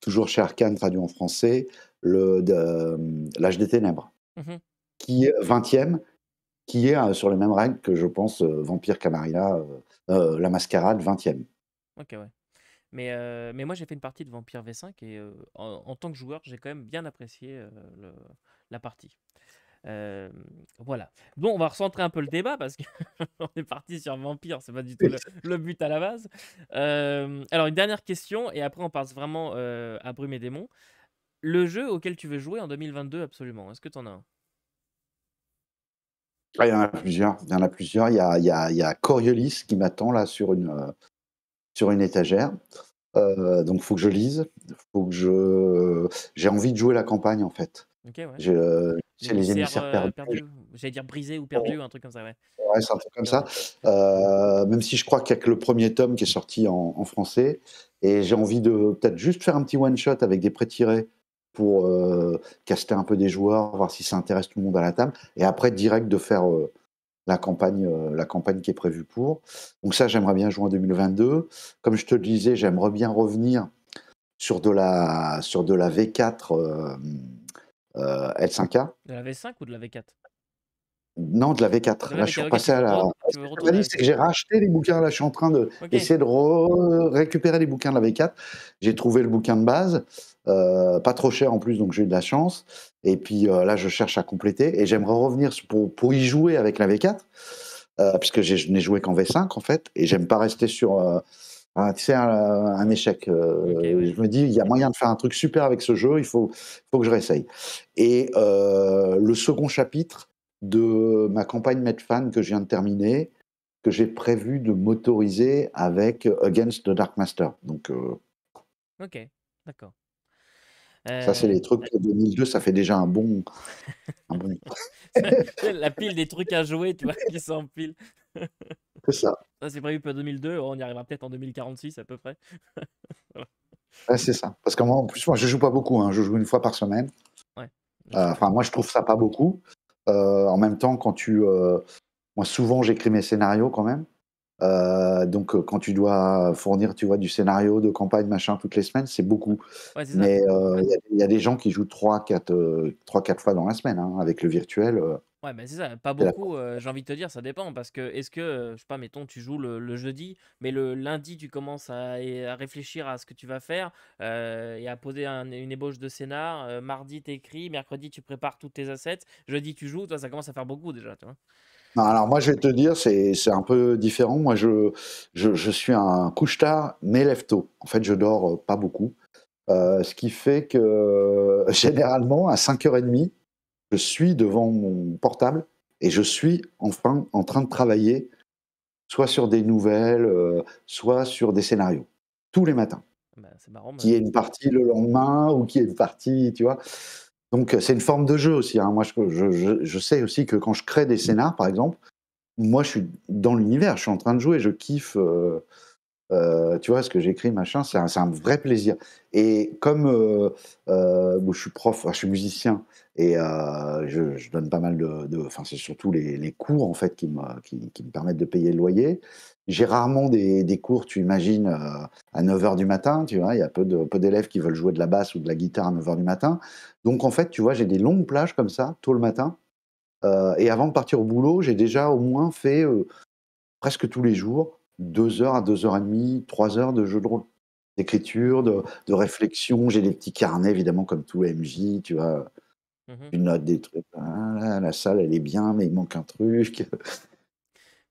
Speaker 2: toujours chez Arkane, traduit en français, euh, l'âge des ténèbres, mmh qui est 20e, qui est euh, sur les mêmes règles que, je pense, euh, Vampire Camarilla, La Mascarade, 20e.
Speaker 1: Ok, ouais. Mais, mais, moi, j'ai fait une partie de Vampire V5 et en, tant que joueur, j'ai quand même bien apprécié la partie. voilà. Bon, on va recentrer un peu le débat parce qu'on est parti sur Vampire, c'est pas du tout le, le, but à la base. alors, une dernière question et après, on passe vraiment à Brume et Démon le jeu auquel tu veux jouer en 2022 absolument Est-ce que tu en as un
Speaker 2: ah, il y en a plusieurs. Il y en a plusieurs. Il y a, Coriolis qui m'attend là sur une, euh, sur une étagère. Euh, donc faut que je lise. Faut que je. J'ai envie de jouer la campagne en fait.
Speaker 1: Euh,
Speaker 2: j'ai les émissaires euh, perdus.
Speaker 1: J'allais dire brisé ou perdu, un truc comme ça, ouais.
Speaker 2: Ouais, c'est un truc comme ça. même si je crois qu'il n'y a que le premier tome qui est sorti en, en français. Et j'ai envie de peut-être juste faire un petit one-shot avec des pré-tirés pour euh, caster un peu des joueurs, voir si ça intéresse tout le monde à la table, et après direct de faire euh, la campagne, euh, la campagne qui est prévue pour. Donc ça, j'aimerais bien jouer en 2022. Comme je te le disais, j'aimerais bien revenir sur de la, sur de la V4 L5A.
Speaker 1: De la V5 ou de la V4
Speaker 2: non, de la V4. là, je suis repassé à la.
Speaker 1: que j'ai
Speaker 2: racheté les bouquins. Là, je suis en train d'essayer de, essayer de récupérer les bouquins de la V4. J'ai trouvé le bouquin de base. Euh, pas trop cher en plus, donc j'ai eu de la chance. Et puis euh, là, je cherche à compléter et j'aimerais revenir pour, y jouer avec la V4, euh, puisque je n'ai joué qu'en V5 en fait, et j'aime pas rester sur un, un, échec. Je me dis, il y a moyen de faire un truc super avec ce jeu, il faut, faut que je réessaye. Et le second chapitre de ma campagne Medfan que je viens de terminer, que j'ai prévu de motoriser avec Against the Dark Master. Donc,
Speaker 1: Ok, d'accord. Ça, c'est les euh,
Speaker 2: trucs de 2002, ça fait déjà un bon. Un bon...
Speaker 1: la pile des trucs à jouer, tu vois, qui s'empile. C'est ça. Ça, c'est prévu pour 2002. On y arrivera peut-être en 2046 à peu près.
Speaker 2: c'est ça. Parce qu'en en plus, moi, je joue pas beaucoup. Hein. Je joue une fois par semaine. Euh, enfin, moi, je trouve ça pas beaucoup. Euh, en même temps, quand tu. Moi, souvent, j'écris mes scénarios quand même. Euh, donc, euh, quand tu dois fournir, tu vois, du scénario de campagne, machin, toutes les semaines, c'est beaucoup. Mais euh, il y, a des gens qui jouent 3-4 fois dans la semaine, hein, avec le virtuel.
Speaker 1: ouais, mais c'est ça, pas beaucoup, j'ai envie de te dire, ça dépend. Parce que, est-ce que, je sais pas, mettons, tu joues le, jeudi, mais le lundi, tu commences à, réfléchir à ce que tu vas faire et à poser une ébauche de scénar. mardi, t'écris, mercredi, tu prépares toutes tes assets, jeudi, tu joues, toi, ça commence à faire beaucoup déjà, tu vois
Speaker 2: alors moi je vais te dire, c'est un peu différent. Moi je, suis un couche-tard, mais lève tôt. En fait, je dors euh, pas beaucoup. Euh, ce qui fait que euh, généralement à 5h30, je suis devant mon portable et je suis enfin en train de travailler soit sur des nouvelles, soit sur des scénarios, tous les matins. Bah, c'est marrant. Mais... Qui est une partie le lendemain ou qui est une partie, tu vois. Donc euh, c'est une forme de jeu aussi. Hein. Moi, je, sais aussi que quand je crée des scénars, par exemple, moi, je suis dans l'univers, je suis en train de jouer, je kiffe. Euh, euh, tu vois, ce que j'écris, machin, c'est un, vrai plaisir. Et comme euh, euh, je suis prof, je suis musicien, et je, donne pas mal de. Enfin, c'est surtout les, cours, en fait, qui me, qui, me, permettent de payer le loyer. J'ai rarement des, cours, tu imagines, à 9h du matin, tu vois, il y a peu d'élèves peu qui veulent jouer de la basse ou de la guitare à 9h du matin. Donc, en fait, tu vois, j'ai des longues plages comme ça, tôt le matin. et avant de partir au boulot, j'ai déjà au moins fait presque tous les jours deux heures à deux heures et demie, trois heures de jeu de rôle, d'écriture, de, de, réflexion. J'ai des petits carnets, évidemment, comme tout MJ, tu vois. Mhm. une note Tu notes des trucs. Hein, la salle, elle est bien, mais il manque un truc.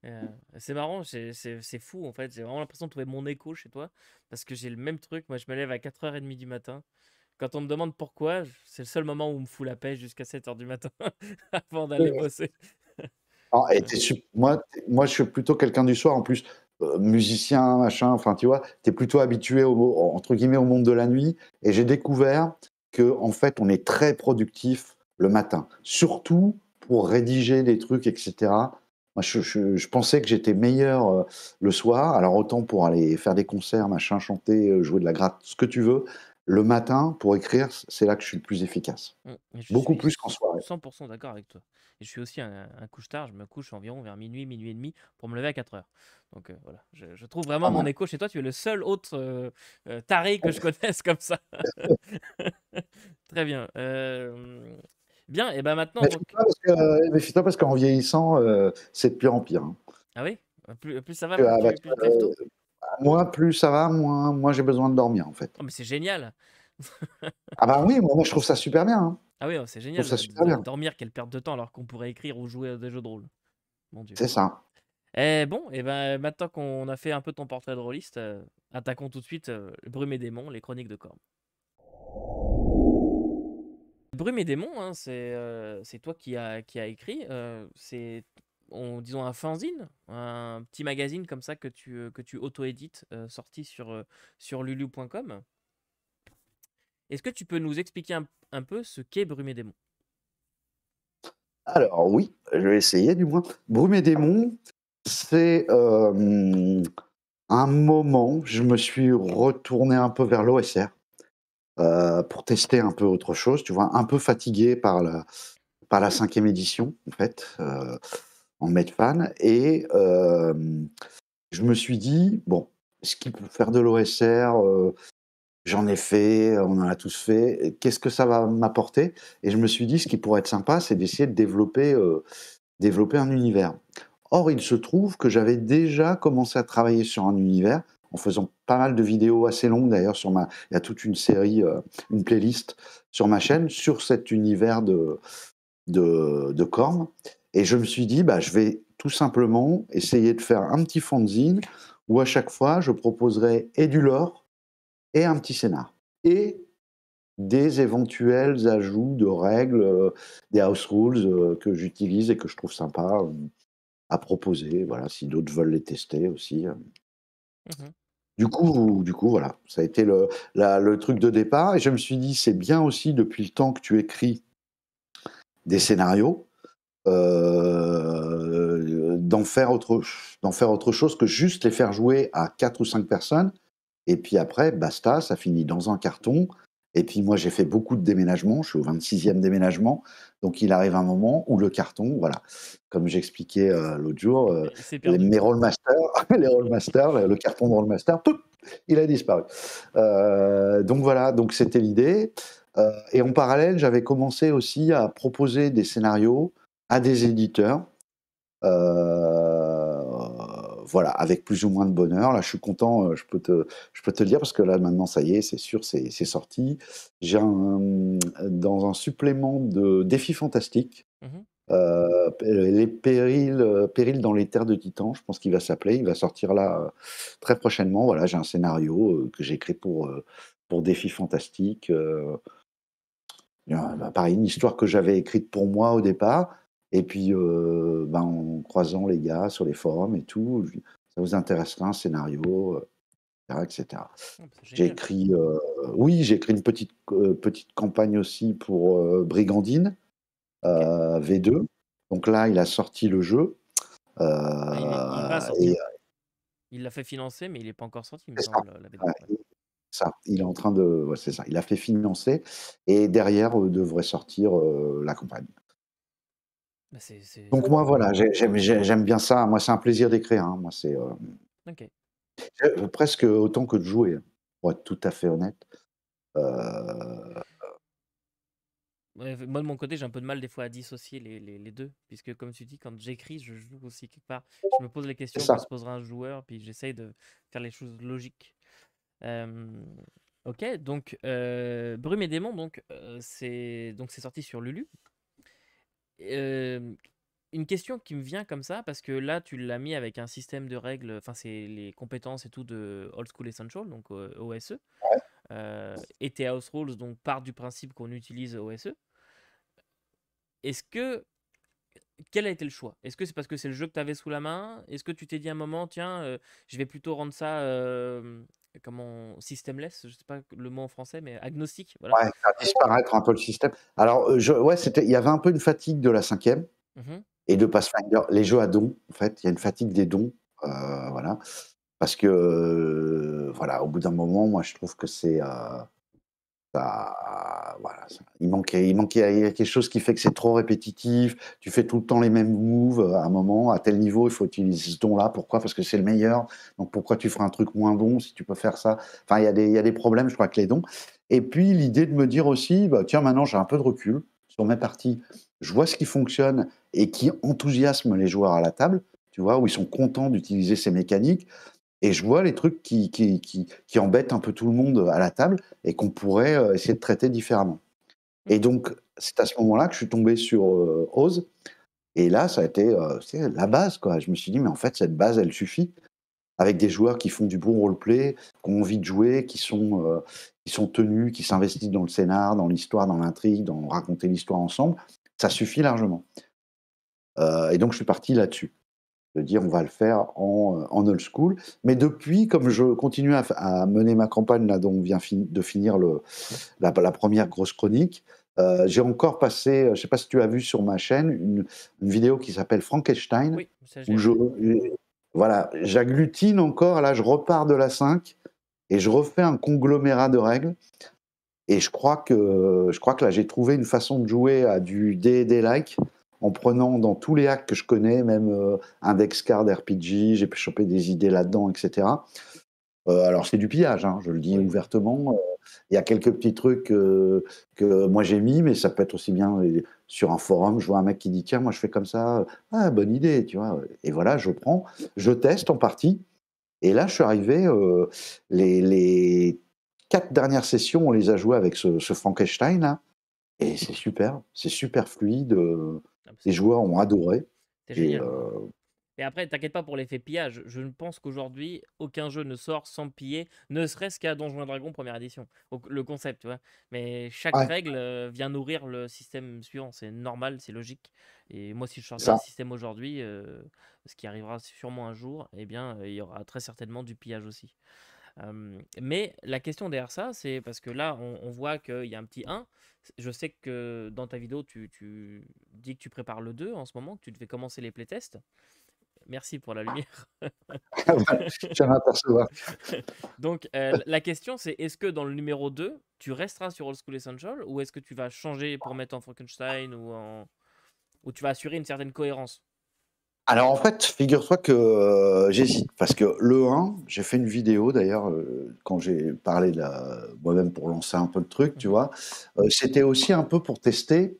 Speaker 1: Euh, c'est marrant, c'est fou en fait. J'ai vraiment l'impression de trouver mon écho chez toi parce que j'ai le même truc. Moi, je me lève à 4h30 du matin. Quand on me demande pourquoi, c'est le seul moment où on me fout la paix jusqu'à 7h du matin avant d'aller bosser.
Speaker 2: Ah, moi, moi, je suis plutôt quelqu'un du soir. En plus, euh, musicien, machin, enfin tu vois, tu es plutôt habitué au, entre guillemets au monde de la nuit. Et j'ai découvert que en fait on est très productif le matin, surtout pour rédiger des trucs, etc. Moi, je, pensais que j'étais meilleur euh, le soir, alors autant pour aller faire des concerts, machin, chanter, euh, jouer de la gratte, ce que tu veux, le matin, pour écrire, c'est là que je suis le plus efficace.
Speaker 1: Mmh, Beaucoup plus qu'en soirée. 100% d'accord avec toi. Et je suis aussi un, couche-tard, je me couche environ vers minuit, minuit et demi pour me lever à 4 heures. Donc euh, voilà, je, trouve vraiment ah mon écho chez toi. Tu es le seul autre euh, euh, taré que je connaisse comme ça. Très bien. Bien, et ben maintenant.
Speaker 2: Mais toi parce qu'en vieillissant, c'est de pire en pire. Hein.
Speaker 1: Ah oui plus, ça va, plus, plus
Speaker 2: moi, plus ça va, moins, moi j'ai besoin de dormir en fait.
Speaker 1: Oh, mais c'est génial.
Speaker 2: ah bah oui, moi, je trouve ça super bien. Hein.
Speaker 1: Ah oui, oh, c'est génial. Dormir, quelle perte de temps alors qu'on pourrait écrire ou jouer à des jeux de rôle. C'est ça. Eh bon, et eh ben maintenant qu'on a fait un peu ton portrait de rôliste, euh, attaquons tout de suite euh, Brume et Démon, les chroniques de Corne. Brume et Démon, hein, c'est euh, toi qui as qui a écrit. c'est on, disons un fanzine, un petit magazine comme ça que tu, euh, que tu auto-édites, euh, sorti sur, euh, sur lulu.com. Est-ce que tu peux nous expliquer un, peu ce qu'est Brumé des Démon
Speaker 2: Alors oui, je vais essayer du moins. Brumé des Démon, c'est un moment, je me suis retourné un peu vers l'OSR. pour tester un peu autre chose, tu vois, un peu fatigué par la, par la cinquième édition, en fait. Euh, en fan Et je me suis dit, bon, ce qui peut faire de l'OSR, j'en ai fait, on en a tous fait, qu'est-ce que ça va m'apporter Et je me suis dit, ce qui pourrait être sympa, c'est d'essayer de développer, développer un univers. Or, il se trouve que j'avais déjà commencé à travailler sur un univers en faisant pas mal de vidéos assez longues d'ailleurs sur ma il y a toute une série une playlist sur ma chaîne sur cet univers de de, de cornes. Et je me suis dit, bah, je vais tout simplement essayer de faire un petit fanzine où à chaque fois, je proposerai et du lore et un petit scénar. Et des éventuels ajouts de règles, euh, des house rules euh, que j'utilise et que je trouve sympa euh, à proposer. Voilà, si d'autres veulent les tester aussi.
Speaker 3: Mmh
Speaker 2: du coup, du coup, voilà, ça a été le truc de départ. Et je me suis dit, c'est bien aussi depuis le temps que tu écris des scénarios, euh, d'en faire, autre, faire autre chose que juste les faire jouer à 4 ou 5 personnes. Et puis après, basta, ça finit dans un carton. Et puis moi, j'ai fait beaucoup de déménagements, je suis au 26e déménagement. Donc il arrive un moment où le carton, voilà, comme j'expliquais euh, l'autre jour, euh, les, mes Rollmasters, les le carton de Rollmaster, tout, il a disparu. donc voilà, donc c'était l'idée. Euh, et en parallèle, j'avais commencé aussi à proposer des scénarios à des éditeurs. Euh, voilà, avec plus ou moins de bonheur. Là, je suis content, euh, je peux te, je peux te le dire, parce que là, maintenant, ça y est, c'est sûr, c'est sorti. J'ai dans un supplément de Défis Fantastiques, mmh Les périls, périls dans les terres de Titan, je pense qu'il va s'appeler. Il va sortir là très prochainement. Voilà, j'ai un scénario que j'ai écrit pour, pour Défi Fantastique. Bah, une histoire que j'avais écrite pour moi au départ. Et puis, euh, bah, en croisant les gars sur les forums et tout, ça vous intéresserait un scénario, euh, etc. Ah, bah, j'ai écrit, euh, oui, j'ai écrit une petite, petite campagne aussi pour Brigandine V2. Donc là, il a sorti le jeu. Ah,
Speaker 1: il, l'a fait financer, mais il n'est pas encore sorti
Speaker 2: ça. Il est en train de. c'est ça. Il a fait financer et derrière euh, devrait sortir euh, la campagne.
Speaker 1: Bah, Donc,
Speaker 2: moi, voilà, j'aime, bien ça. Moi, c'est un plaisir d'écrire. Hein. Moi, c'est.
Speaker 1: Euh,
Speaker 2: presque autant que de jouer, hein, pour être tout à fait honnête. moi,
Speaker 1: de mon côté, j'ai un peu de mal des fois à dissocier les, deux, puisque comme tu dis, quand j'écris, je joue aussi quelque part. Je me pose les questions ça. que se posera un joueur, puis j'essaye de faire les choses logiques. Euh, ok, donc euh, Brume et Démon, donc euh, c'est donc c'est sorti sur Lulu. une question qui me vient comme ça, parce que là tu l'as mis avec un système de règles, enfin c'est les compétences et tout de Old School Essential, donc OSE. et tes house rules donc part du principe qu'on utilise OSE. Est-ce que quel a été le choix Est-ce que c'est parce que c'est le jeu que tu avais sous la main Est-ce que tu t'es dit un moment, tiens, euh, je vais plutôt rendre ça euh, comment systemless, je sais pas le mot en français, mais agnostique. Ouais, faire
Speaker 2: disparaître un peu le système. Alors, euh, je, ouais, c'était, il y avait un peu une fatigue de la cinquième mmh et de Pathfinder. Les jeux à dons, en fait, il y a une fatigue des dons, euh, voilà, parce que voilà, au bout d'un moment, moi, je trouve que c'est bah, voilà, il, manquait, il manquait quelque chose qui fait que c'est trop répétitif. Tu fais tout le temps les mêmes moves. Euh, à un moment, à tel niveau, il faut utiliser ce don-là. Pourquoi Parce que c'est le meilleur. Donc pourquoi tu feras un truc moins bon si tu peux faire ça Enfin, il y, a des, problèmes, je crois, avec les dons. Et puis l'idée de me dire aussi, bah, tiens, maintenant j'ai un peu de recul sur mes parties. Je vois ce qui fonctionne et qui enthousiasme les joueurs à la table. Tu vois, où ils sont contents d'utiliser ces mécaniques et je vois les trucs qui, qui, embêtent un peu tout le monde à la table et qu'on pourrait euh, essayer de traiter différemment. Et donc, c'est à ce moment-là que je suis tombé sur euh, Oz. Et là, ça a été euh, la base. Quoi. Je me suis dit, mais en fait, cette base, elle suffit. Avec des joueurs qui font du bon roleplay, qui ont envie de jouer, qui sont, euh, qui sont tenus, qui s'investissent dans le scénar, dans l'histoire, dans l'intrigue, dans raconter l'histoire ensemble, ça suffit largement. et donc, je suis parti là-dessus de dire on va le faire euh, en, old school. Mais depuis, comme je continue à, mener ma campagne, là dont on vient de finir la, première grosse chronique, euh, j'ai encore passé, euh, je ne sais pas si tu as vu sur ma chaîne, une, vidéo qui s'appelle Frankenstein, où je, voilà, j'agglutine encore, là je repars de la 5 et je refais un conglomérat de règles. Et je crois que, je crois que là j'ai trouvé une façon de jouer à du D&D-like en prenant dans tous les hacks que je connais, même euh, index card RPG, j'ai pu choper des idées là-dedans, etc. Euh, alors c'est du pillage, hein, je le dis ouvertement. Euh, il y a quelques petits trucs que moi j'ai mis, mais ça peut être aussi bien sur un forum. Je vois un mec qui dit tiens, moi je fais comme ça, ah bonne idée, tu vois. Et voilà, je prends, je teste en partie. Et là, je suis arrivé les, quatre dernières sessions, on les a jouées avec ce, Frankenstein et c'est super, c'est super fluide. Ces joueurs ont adoré. Et, euh...
Speaker 1: et, après, t'inquiète pas pour l'effet pillage. Je ne pense qu'aujourd'hui, aucun jeu ne sort sans piller, ne serait-ce qu'à Donjons Dragon première édition. Le concept, tu vois. Mais chaque règle euh, vient nourrir le système suivant. C'est normal, c'est logique. Et moi, si je change un système aujourd'hui, euh, ce qui arrivera sûrement un jour, eh bien, il y aura très certainement du pillage aussi mais la question derrière ça, c'est parce que là, on, voit qu'il y a un petit 1. Je sais que dans ta vidéo, tu, dis que tu prépares le 2 en ce moment, que tu devais commencer les playtests. Merci pour la lumière. Donc, euh, la question, c'est est-ce que dans le numéro 2, tu resteras sur Old School Essential ou est-ce que tu vas changer pour mettre en Frankenstein ou, en... ou tu vas assurer une certaine cohérence
Speaker 2: alors en fait, figure-toi que euh, j'hésite, parce que le 1, j'ai fait une vidéo d'ailleurs, euh, quand j'ai parlé de moi-même pour lancer un peu le truc, tu mhm. vois, euh, c'était aussi un peu pour tester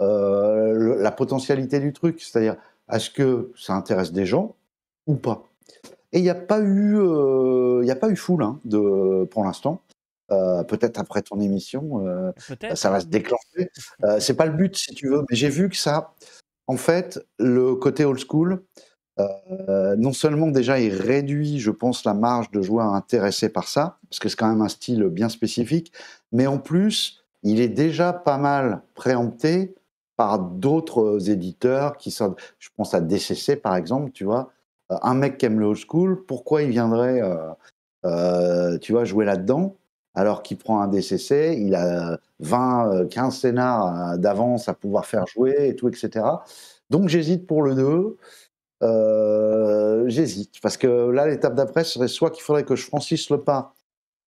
Speaker 2: la potentialité du truc, c'est-à-dire est-ce que ça intéresse des gens ou pas Et il n'y a pas eu, il a pas eu foule hein, de, pour l'instant. peut-être après ton émission, ça va se déclencher. c'est pas le but, si tu veux, mais j'ai vu que ça, en fait, le côté old school, euh, non seulement déjà il réduit, je pense, la marge de joueurs intéressés par ça, parce que c'est quand même un style bien spécifique, mais en plus, il est déjà pas mal préempté par d'autres éditeurs qui sont, je pense à DCC par exemple, tu vois, euh, un mec qui aime le old school, pourquoi il viendrait, euh, tu vois, jouer là-dedans alors qu'il prend un DCC, il a 20, 15 euh, scénars euh, d'avance à pouvoir faire jouer et tout, etc. Donc j'hésite pour le 2. Euh, j'hésite parce que là, l'étape d'après serait soit qu'il faudrait que je franchisse le pas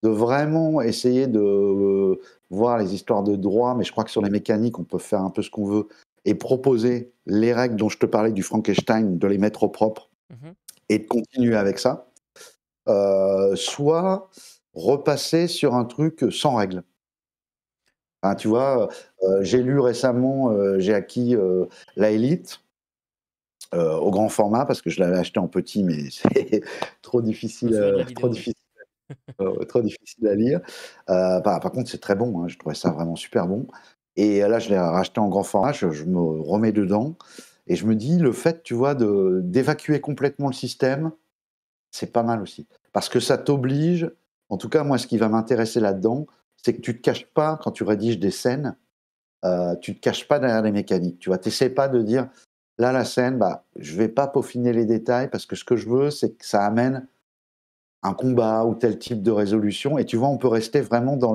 Speaker 2: de vraiment essayer de voir les histoires de droit, mais je crois que sur les mécaniques, on peut faire un peu ce qu'on veut et proposer les règles dont je te parlais du Frankenstein, de les mettre au propre mmh et de continuer avec ça. soit repasser sur un truc sans règle. Hein, tu vois, euh, euh, j'ai lu récemment, euh, j'ai acquis La Elite au grand format parce que je l'avais acheté en petit, mais c'est trop difficile, trop difficile, à lire. Bah, par contre, c'est très bon. Hein, je trouvais ça vraiment super bon. Et là, je l'ai racheté en grand format. Je, je, me remets dedans et je me dis, le fait, tu vois, d'évacuer complètement le système, c'est pas mal aussi parce que ça t'oblige en tout cas, moi, ce qui va m'intéresser là-dedans, c'est que tu ne te caches pas, quand tu rédiges des scènes, euh, tu ne te caches pas derrière les mécaniques. Tu vois, n'essaies pas de dire, là, la scène, bah, je ne vais pas peaufiner les détails parce que ce que je veux, c'est que ça amène un combat ou tel type de résolution. Et tu vois, on peut rester vraiment dans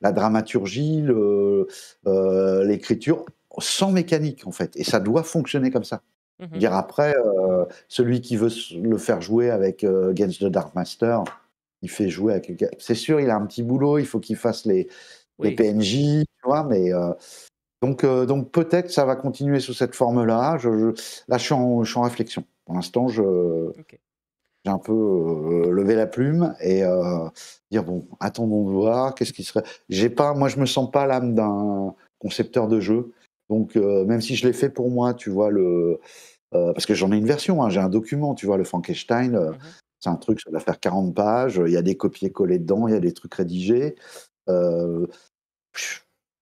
Speaker 2: la dramaturgie, euh, l'écriture, sans mécanique, en fait. Et ça doit fonctionner comme ça. Mmh après, euh, celui qui veut le faire jouer avec Gens the Dark Master, il fait jouer à quelqu'un. C'est sûr, il a un petit boulot, il faut qu'il fasse les, PNJ, tu vois, mais. Euh, donc, euh, donc peut-être ça va continuer sous cette forme-là. Je, là, je suis, en, réflexion. Pour l'instant, je. j'ai un peu euh, levé la plume et dire bon, attendons de voir qu'est-ce qui serait. J'ai pas, moi, je me sens pas l'âme d'un concepteur de jeu. Donc, même si je l'ai fait pour moi, tu vois le, parce que j'en ai une version, hein, j'ai un document, tu vois le Frankenstein. Mhm. C'est un truc, ça va faire 40 pages, il y a des copier-coller dedans, il y a des trucs rédigés. Euh,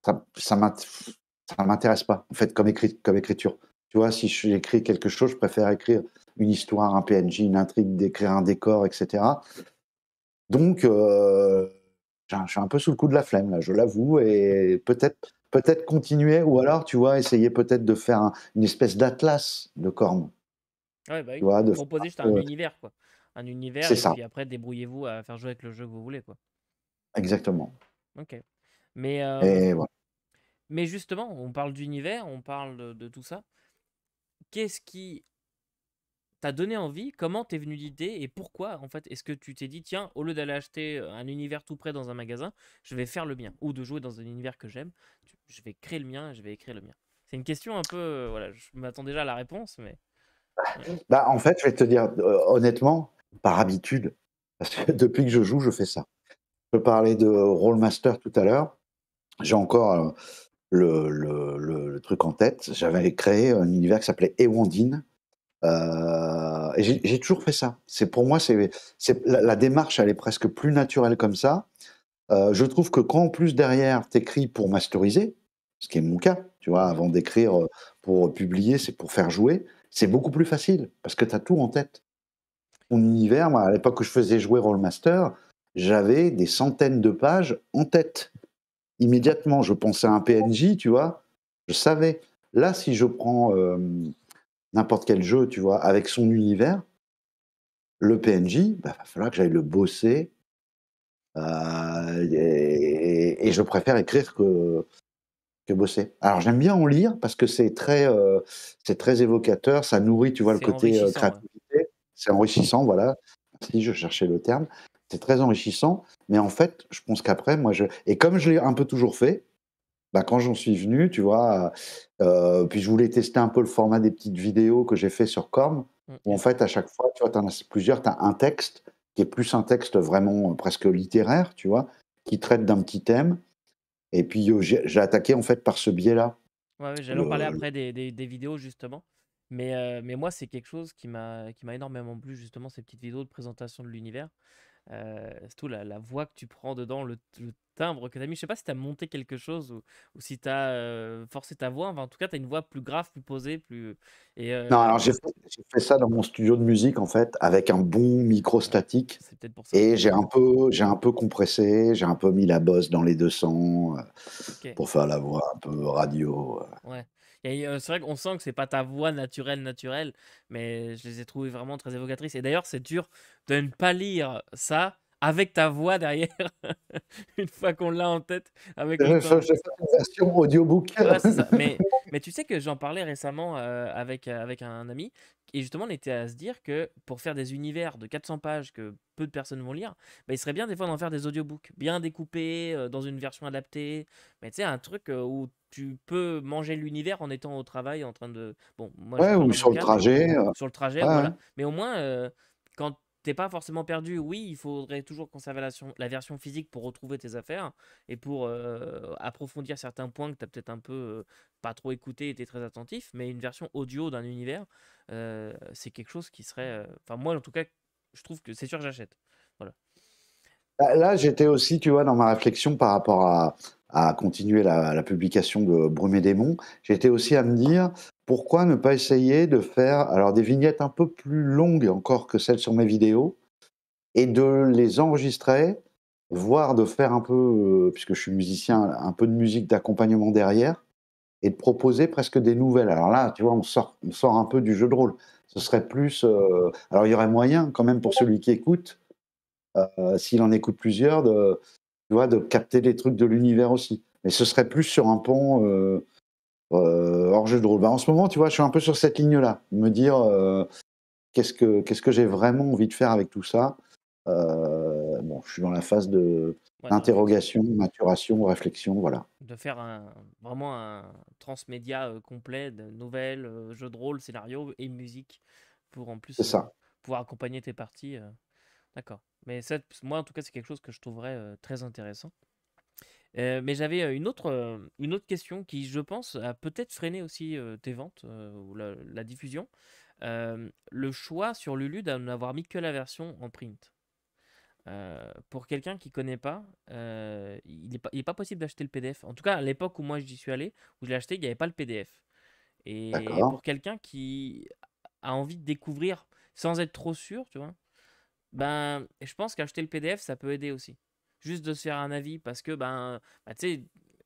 Speaker 2: ça ne m'intéresse pas, en fait, comme, comme écriture. Tu vois, si j'écris quelque chose, je préfère écrire une histoire, un PNJ, une intrigue, d'écrire un décor, etc. Donc, euh, je suis un peu sous le coup de la flemme, là, je l'avoue, et peut-être peut-être continuer, ou alors, tu vois, essayer peut-être de faire une espèce d'atlas de Corme.
Speaker 3: Ouais, bah
Speaker 1: tu vois, de proposer juste un euh, univers, quoi un univers. Et puis après, débrouillez-vous à faire jouer avec le jeu que vous voulez. Quoi. Exactement. Ok. Mais, euh, mais justement, on parle d'univers, on parle de, tout ça. Qu'est-ce qui t'a donné envie Comment t'es venu l'idée Et pourquoi, en fait, est-ce que tu t'es dit, tiens, au lieu d'aller acheter euh, un univers tout près dans un magasin, je vais faire le mien Ou de jouer dans un univers que j'aime, je vais créer le mien, je vais écrire le mien. C'est une question un peu. Euh, voilà, je m'attends déjà à la réponse, mais.
Speaker 2: Bah, en fait, je vais te dire honnêtement, par habitude, parce que depuis que je joue, je fais ça. Je parlais de Rollmaster tout à l'heure. J'ai encore euh, le, truc en tête. J'avais créé un univers qui s'appelait Ewandine. Euh, et j'ai toujours fait ça. C'est pour moi, c'est la, démarche, elle est presque plus naturelle comme ça. Euh, je trouve que quand en plus derrière t'écris pour masteriser, ce qui est mon cas, tu vois, avant d'écrire pour publier, c'est pour faire jouer, c'est beaucoup plus facile parce que tu as tout en tête mon univers, à l'époque où je faisais jouer Rollmaster, j'avais des centaines de pages en tête. Immédiatement, je pensais à un PNJ, tu vois, je savais. Là, si je prends euh, n'importe quel jeu, tu vois, avec son univers, le PNJ, il bah, va falloir que j'aille le bosser. Euh, et, je préfère écrire que, que bosser. Alors j'aime bien en lire parce que c'est très, euh, c'est très évocateur, ça nourrit, tu vois, le côté créatif c'est enrichissant, voilà. Si je cherchais le terme, c'est très enrichissant. Mais en fait, je pense qu'après, moi, je et comme je l'ai un peu toujours fait, bah, quand j'en suis venu, tu vois, euh, puis je voulais tester un peu le format des petites vidéos que j'ai fait sur Corm, mm. en fait, à chaque fois, tu vois, tu en as plusieurs, tu as un texte qui est plus un texte vraiment euh, presque littéraire, tu vois, qui traite d'un petit thème. Et puis, euh, j'ai attaqué en fait par ce biais-là.
Speaker 1: Ouais, j'allais en parler après des, vidéos, justement. Mais, mais moi, c'est quelque chose qui m'a énormément plu, justement, ces petites vidéos de présentation de l'univers. Euh, surtout la, voix que tu prends dedans, le, timbre que tu as mis. Je sais pas si tu as monté quelque chose ou, ou si tu as forcé ta voix. Enfin, en tout cas, tu as une voix plus grave, plus posée. plus Et, Non, alors j'ai
Speaker 2: fait, ça dans mon studio de musique, en fait, avec un bon micro statique. Pour ça. Et j'ai un, peu, un peu compressé, j'ai un peu mis la bosse dans les deux sens pour faire la voix un peu radio.
Speaker 1: Ouais. Et c'est vrai qu'on sent que c'est pas ta voix naturelle, naturelle, mais je les ai trouvées vraiment très évocatrices. Et d'ailleurs, c'est dur de ne pas lire ça avec ta voix derrière, une fois qu'on l'a en tête. Avec je, fais une
Speaker 2: version audiobook. book.
Speaker 1: mais, tu sais que j'en parlais récemment euh, avec, euh, avec un ami, et justement, on était à se dire que pour faire des univers de 400 pages que peu de personnes vont lire, bah, il serait bien des fois d'en faire des audiobooks, bien découpés, euh, dans une version adaptée. Mais tu sais, un truc où tu peux manger l'univers en étant au travail, en train de. Bon, moi, ouais, ou sur le, trajet, sur le trajet. voilà. Mais au moins, quand t'es pas forcément perdu. Oui, il faudrait toujours conserver la, version physique pour retrouver tes affaires et pour approfondir certains points que t'as peut-être un peu pas trop écouté et très attentif. Mais une version audio d'un univers, c'est quelque chose qui serait. Enfin, moi en tout cas, je trouve que c'est sûr que j'achète. Voilà.
Speaker 2: Là, j'étais aussi, tu vois, dans ma réflexion par rapport à, continuer la, publication de Brumé Démon, j'étais aussi à me dire pourquoi ne pas essayer de faire alors des vignettes un peu plus longues encore que celles sur mes vidéos et de les enregistrer, voire de faire un peu, euh, puisque je suis musicien, un peu de musique d'accompagnement derrière et de proposer presque des nouvelles. Alors là, tu vois, on sort, un peu du jeu de rôle. Ce serait plus. Euh, alors il y aurait moyen quand même pour celui qui écoute euh, s'il en écoute plusieurs, de, tu vois, de capter des trucs de l'univers aussi. Mais ce serait plus sur un pont euh, euh, hors jeu de rôle. Bah, en ce moment, tu vois, je suis un peu sur cette ligne-là, me dire qu'est-ce que qu'est-ce que j'ai vraiment envie de faire avec tout ça. bon, je suis dans la phase de d'interrogation, maturation, réflexion, voilà.
Speaker 1: De faire un, vraiment un transmédia complet, de nouvelles, jeux de rôle, scénario et musique pour en plus ça. pouvoir accompagner tes parties. D'accord. Mais ça, moi, en tout cas, c'est quelque chose que je trouverais très intéressant. mais j'avais une autre, une autre question qui, je pense, a peut-être freiné aussi tes ventes ou la, diffusion. le choix sur Lulu d'avoir mis que la version en print. pour quelqu'un qui connaît pas, il n'est pas, pas, possible d'acheter le PDF. En tout cas, à l'époque où moi j'y suis allé, où je l'ai acheté, il n'y avait pas le PDF. Et pour quelqu'un qui a envie de découvrir sans être trop sûr, tu vois, ben, je pense qu'acheter le PDF, ça peut aider aussi. Juste de se faire un avis, parce que, ben, bah, tu sais,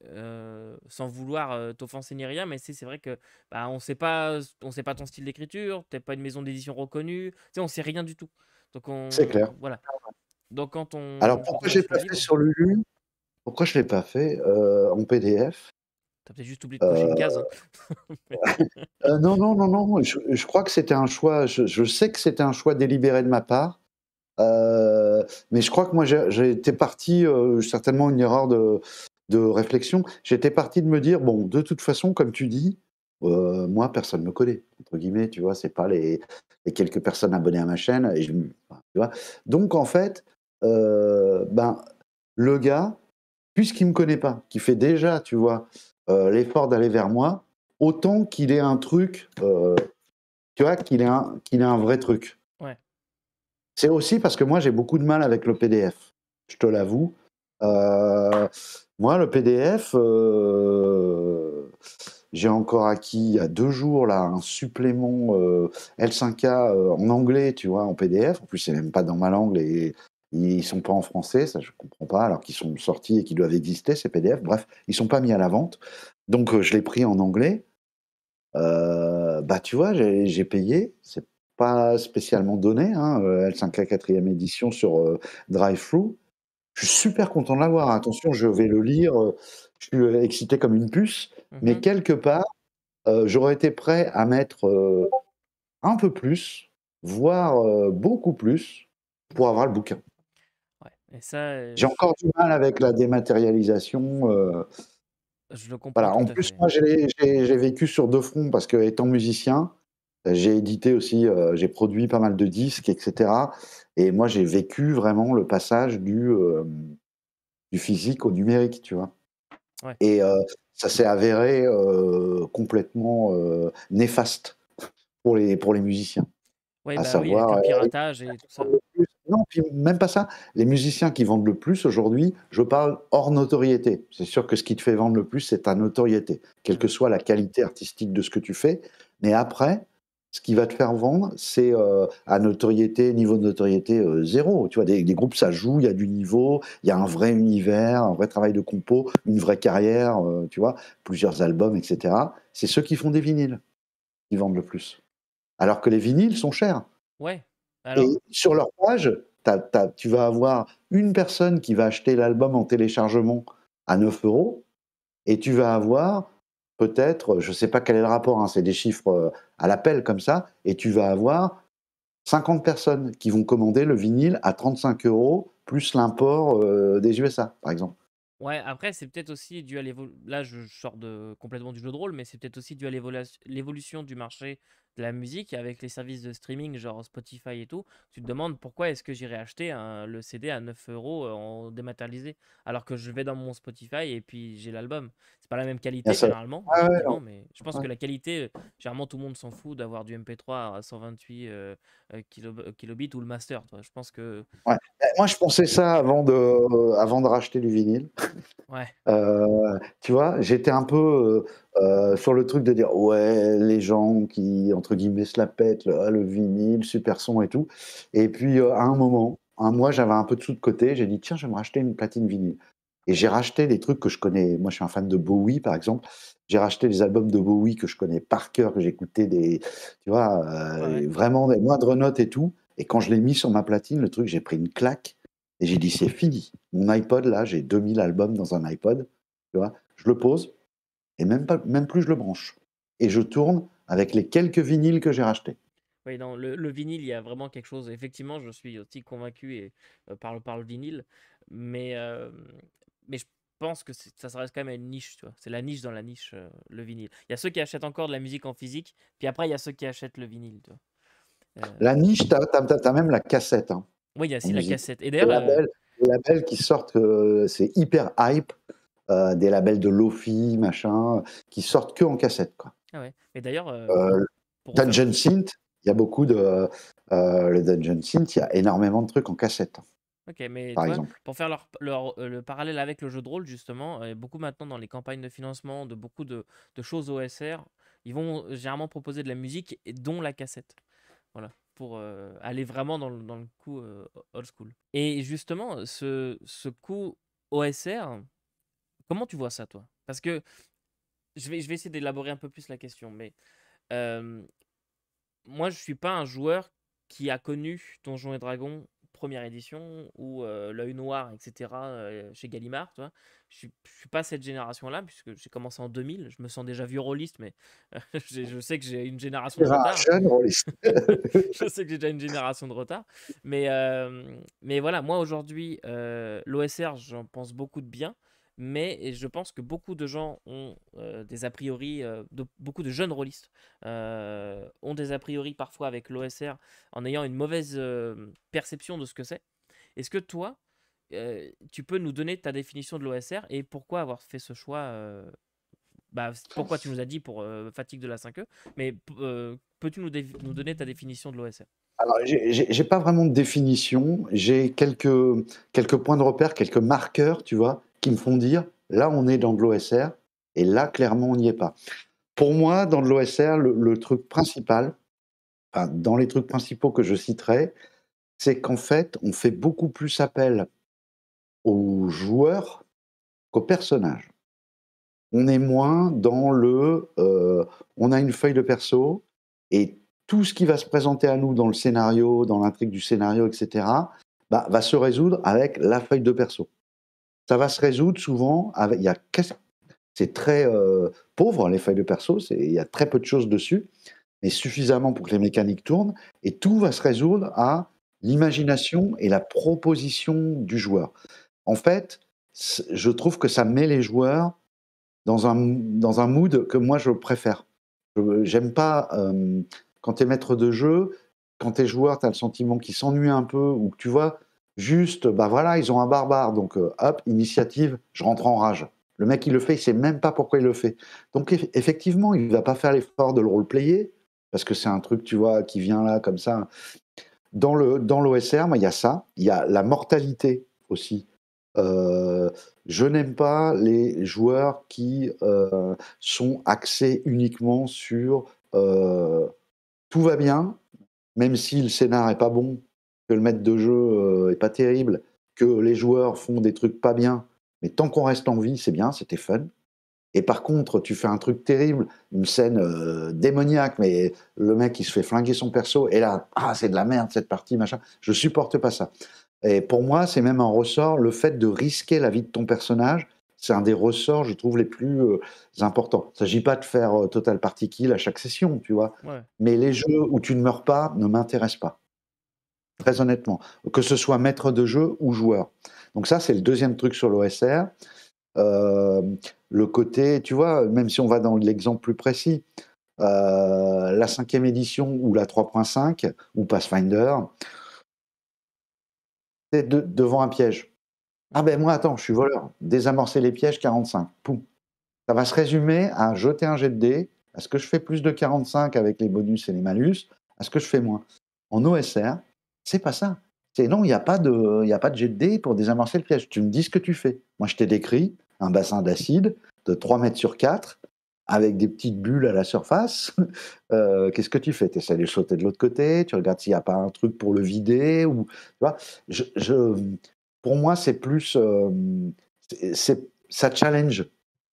Speaker 1: euh, sans vouloir euh, t'offenser ni rien, mais c'est vrai que bah, on sait pas, on sait pas ton style d'écriture, t'es pas une maison d'édition reconnue, tu on sait rien du tout. Donc on, c'est clair. voilà. Donc quand on. Alors pourquoi
Speaker 2: j'ai pas fait sur Lulu Pourquoi je l'ai pas fait euh, en PDF
Speaker 1: as peut-être juste oublié de cocher une case.
Speaker 3: Hein.
Speaker 2: non, non, non, non. Je, crois que c'était un choix. je sais que c'était un choix délibéré de ma part euh, mais je crois que moi, j'étais parti, euh, certainement une erreur de, de réflexion, j'étais parti de me dire, bon, de toute façon, comme tu dis, euh, moi, personne ne me connaît, entre guillemets, tu vois, c'est pas les, quelques personnes abonnées à ma chaîne. tu vois. Donc, en fait, ben, le gars, puisqu'il me connaît pas, qui fait déjà, tu vois, l'effort d'aller vers moi, autant qu'il ait un truc, tu vois, qu'il est ait un vrai truc. C'est aussi parce que moi, j'ai beaucoup de mal avec le PDF. Je te l'avoue. Euh, moi, le PDF, euh, j'ai encore acquis il y a deux jours là, un supplément euh, L5K en anglais, tu vois, en PDF. En plus, c'est même pas dans ma langue et ils sont pas en français, ça je comprends pas, alors qu'ils sont sortis et qu'ils doivent exister, ces PDF. Bref, ils sont pas mis à la vente. Donc, je l'ai pris en anglais. bah, tu vois, j'ai payé, c'est pas spécialement donné. Hein, euh, L5K 4 édition sur euh, Drive-Thru. Je suis super content de l'avoir. Attention, je vais le lire. Euh, je suis excité comme une puce. Mais mhm. quelque part, j'aurais été prêt à mettre un peu plus, voire beaucoup plus, pour avoir le bouquin. j'ai encore du mal avec la dématérialisation.
Speaker 1: Je Voilà. En plus, moi, j'ai
Speaker 2: vécu sur deux fronts parce que, étant musicien, j'ai édité aussi, euh, j'ai produit pas mal de disques, etc. Et moi, j'ai vécu vraiment le passage du, euh, du physique au numérique, tu vois. Et euh, ça s'est avéré complètement néfaste pour les, pour les musiciens.
Speaker 1: Ouais, bah savoir, le piratage et tout ça.
Speaker 2: Non, même pas ça. Les musiciens qui vendent le plus aujourd'hui, je parle hors notoriété. C'est sûr que ce qui te fait vendre le plus, c'est ta notoriété, quelle mmh. que soit la qualité artistique de ce que tu fais. Mais après, ce qui va te faire vendre, c'est euh, à notoriété, niveau de notoriété euh, zéro. Tu vois, des, groupes, ça joue, il y a du niveau, il y a un vrai univers, un vrai travail de compo, une vraie carrière, euh, tu vois, plusieurs albums, etc. C'est ceux qui font des vinyles qui vendent le plus. Alors que les vinyles sont chers. Ouais. sur leur page, tu vas avoir une personne qui va acheter l'album en téléchargement à 9 euros, et tu vas avoir peut-être, je ne sais pas quel est le rapport, hein, c'est des chiffres euh, à l'appel comme ça, et tu vas avoir 50 personnes qui vont commander le vinyle à 35 euros, plus l'import euh, des USA, par exemple.
Speaker 1: Ouais, après, c'est peut-être aussi dû à Là, je sors complètement du jeu de rôle, mais c'est peut-être aussi dû à l'évolution du marché de la musique avec les services de streaming genre Spotify et tout, tu te demandes pourquoi est-ce que j'irai acheter le CD à 9 euros euh, en dématérialisé alors que je vais dans mon Spotify et puis j'ai l'album. C'est pas la même qualité généralement, mais je pense que la qualité, euh, généralement tout le monde s'en fout d'avoir du MP3 à 128 euh, kilobits ou le master. Je pense que
Speaker 2: eh, moi je pensais ça avant de, avant de racheter du vinyle. Euh, tu vois, j'étais un peu euh, euh, sur le truc de dire ouais, les gens qui, entre guillemets, se la pètent, le, ah, le vinyle, super son et tout. Et puis à un moment, un mois, j'avais un peu de sous de côté, j'ai dit tiens, je vais me racheter une platine vinyle. Et j'ai racheté des trucs que je connais. Moi, je suis un fan de Bowie, par exemple. J'ai racheté des albums de Bowie que je connais par cœur, que j'écoutais des, tu vois, vraiment des moindres notes et tout. Et quand je l'ai mis sur ma platine, le truc, j'ai pris une claque. Et j'ai dit, c'est fini. Mon iPod, là, j'ai 2000 albums dans un iPod. Tu vois, je le pose et même, pas, même plus je le branche. Et je tourne avec les quelques vinyles que j'ai rachetés.
Speaker 1: Oui, le, vinyle, il y a vraiment quelque chose. Effectivement, je suis aussi convaincu et, euh, par, le, vinyle. Mais, euh, mais je pense que ça reste quand même une niche. C'est la niche dans la niche, euh, le vinyle. Il y a ceux qui achètent encore de la musique en physique. Puis après, il y a ceux qui achètent le vinyle.
Speaker 2: La niche, tu as, même la cassette. Hein.
Speaker 1: Oui, il y a aussi la cassette. Et d'ailleurs. Euh,
Speaker 2: les labels, qui sortent, c'est hyper hype, euh, des labels de Lofi, machin, qui sortent que en cassette. Quoi.
Speaker 1: Ah ouais. Et d'ailleurs. Euh,
Speaker 2: Dungeon Synth, il y a beaucoup de. le Dungeon Synth, il y a énormément de trucs en cassette.
Speaker 1: Ok, mais Par exemple, pour faire leur, leur, le parallèle avec le jeu de rôle, justement, beaucoup maintenant dans les campagnes de financement de beaucoup de, de choses OSR, ils vont généralement proposer de la musique, dont la cassette. Voilà, pour euh, aller vraiment dans le, dans le coup euh, old school. Et justement, ce, ce coup OSR, comment tu vois ça, toi Parce que je vais, je vais essayer d'élaborer un peu plus la question, mais euh, moi, je suis pas un joueur qui a connu Donjons et Dragons première édition ou l'œil noir, etc. chez Gallimard, Je ne suis pas cette génération-là, puisque j'ai commencé en 2000. Je me sens déjà vieux rôliste, mais euh, je sais que j'ai une génération de retard. je sais que j'ai déjà une génération de retard. Mais, mais voilà, moi aujourd'hui, l'OSR, j'en pense beaucoup de bien mais je pense que beaucoup de gens ont euh, des a priori, euh, de, beaucoup de jeunes rôlistes euh, ont des a priori parfois avec l'OSR en ayant une mauvaise perception de ce que c'est. Est-ce que toi, tu peux nous donner ta définition de l'OSR et pourquoi avoir fait ce choix bah, Pourquoi tu nous as dit pour Fatigue de la 5E, mais peux-tu nous, nous donner ta définition de l'OSR alors,
Speaker 3: j'ai
Speaker 2: pas vraiment de définition. J'ai quelques, quelques points de repère, quelques marqueurs, tu vois, qui me font dire là, on est dans de l'OSR et là, clairement, on n'y est pas. Pour moi, dans de l'OSR, le, truc principal, dans les trucs principaux que je citerai, c'est qu'en fait, on fait beaucoup plus appel aux joueurs qu'aux personnages. On est moins dans le. Euh, on a une feuille de perso et tout ce qui va se présenter à nous dans le scénario, dans l'intrigue du scénario, etc., bah, va se résoudre avec la feuille de perso. Ça va se résoudre souvent avec. Il y a c'est très euh, pauvre les feuilles de perso. Il y a très peu de choses dessus, mais suffisamment pour que les mécaniques tournent. Et tout va se résoudre à l'imagination et la proposition du joueur. En fait, je trouve que ça met les joueurs dans un, dans un mood que moi je préfère. J'aime pas euh, quand tu es maître de jeu, quand tu es joueur, tu as le sentiment qu'ils s'ennuie un peu ou que tu vois juste, bah voilà, ils ont un barbare, donc euh, hop, initiative, je rentre en rage. Le mec, il le fait, il sait même pas pourquoi il le fait. Donc effectivement, il va pas faire l'effort de le roleplayer, parce que c'est un truc, tu vois, qui vient là comme ça. Dans le dans l'OSR, il y a ça, il y a la mortalité aussi. Euh, je n'aime pas les joueurs qui euh, sont axés uniquement sur tout va bien, même si le scénar est pas bon, que le maître de jeu euh, est pas terrible, que les joueurs font des trucs pas bien, mais tant qu'on reste en vie, c'est bien, c'était fun. Et par contre, tu fais un truc terrible, une scène euh, démoniaque, mais le mec il se fait flinguer son perso, et là, ah, c'est de la merde cette partie, machin. Je supporte pas ça. Et pour moi, c'est même un ressort le fait de risquer la vie de ton personnage c'est un des ressorts, je trouve, les plus euh, importants. Il ne s'agit pas de faire euh, total party kill à chaque session, tu vois. Mais les jeux où tu ne meurs pas ne m'intéressent pas. Très honnêtement. Que ce soit maître de jeu ou joueur. Donc, ça, c'est le deuxième truc sur l'OSR. Euh, le côté, tu vois, même si on va dans l'exemple plus précis, la cinquième édition ou la 3.5 ou Pathfinder, c'est devant un piège ah ben moi, attends, je suis voleur. Désamorcer les pièges 45. Poum. Ça va se résumer à jeter un jet de dés. Est-ce que je fais plus de 45 avec les bonus et les malus Est-ce que je fais moins En OSR, c'est pas ça. C'est non, il n'y a pas de, il a pas de jet de dés pour désamorcer le piège. Tu me dis ce que tu fais. Moi, je t'ai décrit un bassin d'acide de 3 mètres sur 4 avec des petites bulles à la surface. Euh, qu'est-ce que tu fais Tu essaies de sauter de l'autre côté, tu regardes s'il n'y a pas un truc pour le vider. Ou, tu vois, je, pour moi, c'est plus. Euh, ça challenge.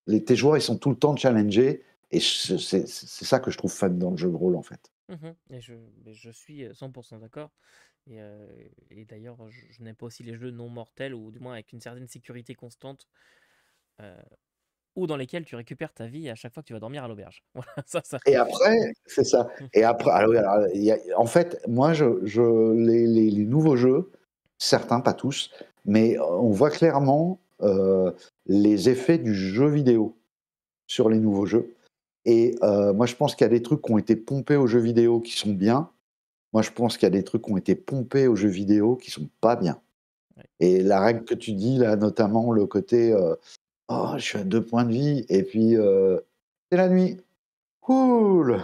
Speaker 2: Les, tes joueurs, ils sont tout le temps challengés. Et c'est, ça que je trouve fun dans le jeu de rôle, en fait.
Speaker 1: Mm-hmm. je, suis 100% euh, d'accord. Et, euh, et d'ailleurs, je, n'aime pas aussi les jeux non mortels, ou du moins avec une certaine sécurité constante, ou dans lesquels tu récupères ta vie à chaque fois que tu vas dormir à l'auberge. Et après,
Speaker 2: c'est ça. et après, ah en fait, moi, je, les nouveaux jeux, certains, pas tous, mais euh, on voit clairement euh, les effets du jeu vidéo sur les nouveaux jeux. Et euh, moi, je pense qu'il y a des trucs qui ont été pompés aux jeux vidéo qui sont bien. Moi, je pense qu'il y a des trucs qui ont été pompés aux jeux vidéo qui sont pas bien. Et la règle que tu dis là, notamment le côté oh, je suis à deux points de vie, et puis c'est la nuit. Cool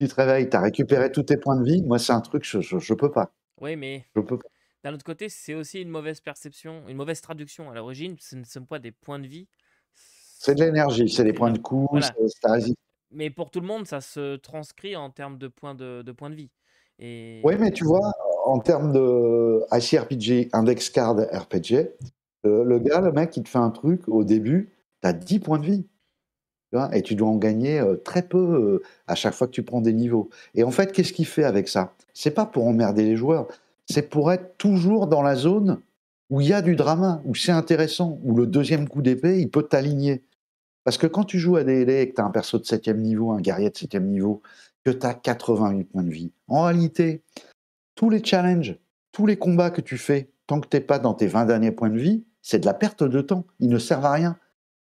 Speaker 2: Tu te réveilles, tu as récupéré tous tes points de vie. Moi, c'est un truc, je, je, je peux pas.
Speaker 1: Oui, mais. Je peux pas. D'un autre côté, c'est aussi une mauvaise perception, une mauvaise traduction à l'origine. Ce ne sont pas des points de vie.
Speaker 2: C'est de l'énergie, c'est des points de coup, c'est
Speaker 1: Mais pour tout le monde, ça se transcrit en termes de points de, points de vie. Et... Oui, mais
Speaker 2: tu vois, en termes de ICRPG, Index Card RPG, le, gars, le mec, il te fait un truc au début, tu as 10 points de vie. et tu dois en gagner euh, très peu euh, à chaque fois que tu prends des niveaux. Et en fait, qu'est-ce qu'il fait avec ça C'est pas pour emmerder les joueurs, c'est pour être toujours dans la zone où il y a du drama, où c'est intéressant, où le deuxième coup d'épée, il peut t'aligner. Parce que quand tu joues à DLA et que tu as un perso de septième niveau, un guerrier de septième niveau, que tu as 88 points de vie, en réalité, tous les challenges, tous les combats que tu fais, tant que tu n'es pas dans tes 20 derniers points de vie, c'est de la perte de temps. Ils ne servent à rien.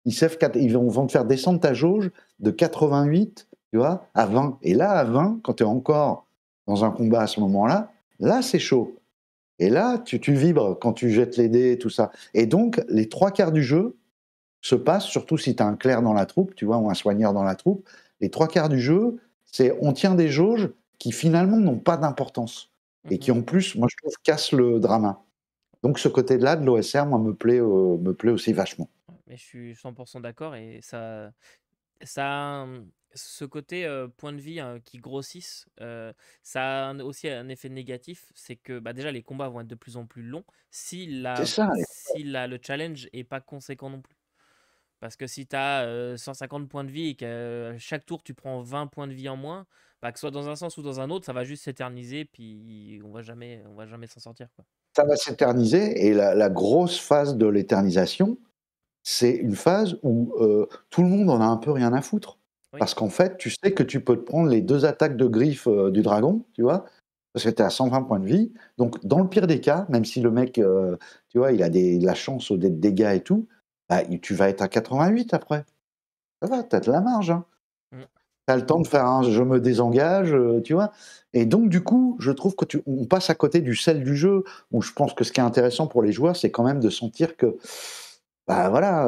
Speaker 2: Ils, vont te faire descendre ta jauge de 88 tu vois, à 20. Et là, à 20, quand tu es encore dans un combat à ce moment-là, Là, c'est chaud. Et là, tu, vibres quand tu jettes les dés, tout ça. Et donc, les trois quarts du jeu se passent, surtout si tu as un clerc dans la troupe, tu vois, ou un soigneur dans la troupe, les trois quarts du jeu, c'est on tient des jauges qui finalement n'ont pas d'importance et qui mhm. en plus, moi je trouve, cassent le drama. Donc ce côté-là de l'OSR, moi, me plaît, euh, me plaît aussi vachement.
Speaker 1: Mais je suis 100% d'accord et ça, ça ce côté point de vie hein, qui grossissent, ça a aussi un effet négatif, c'est que bah, déjà les combats vont être de plus en plus longs si, la, si la, le challenge est pas conséquent non plus. Parce que si tu as 150 points de vie et que chaque tour tu prends 20 points de vie en moins, bah, que ce soit dans un sens ou dans un autre, ça va juste s'éterniser, puis on va jamais, on va jamais s'en sortir.
Speaker 2: Ça va s'éterniser et la, la, grosse phase de l'éternisation, c'est une phase où tout le monde en a un peu rien à foutre parce qu'en fait, tu sais que tu peux te prendre les deux attaques de griffes euh, du dragon, tu vois, parce que tu es à 120 points de vie. Donc, dans le pire des cas, même si le mec, euh, tu vois, il a de la chance au dé dégâts et tout, bah, tu vas être à 88 après. Ça va, tu de la marge. Hein.
Speaker 3: Mm. Tu
Speaker 2: as le temps de faire un je me désengage, euh, tu vois. Et donc, du coup, je trouve que tu, on passe à côté du sel du jeu, où je pense que ce qui est intéressant pour les joueurs, c'est quand même de sentir que bah voilà,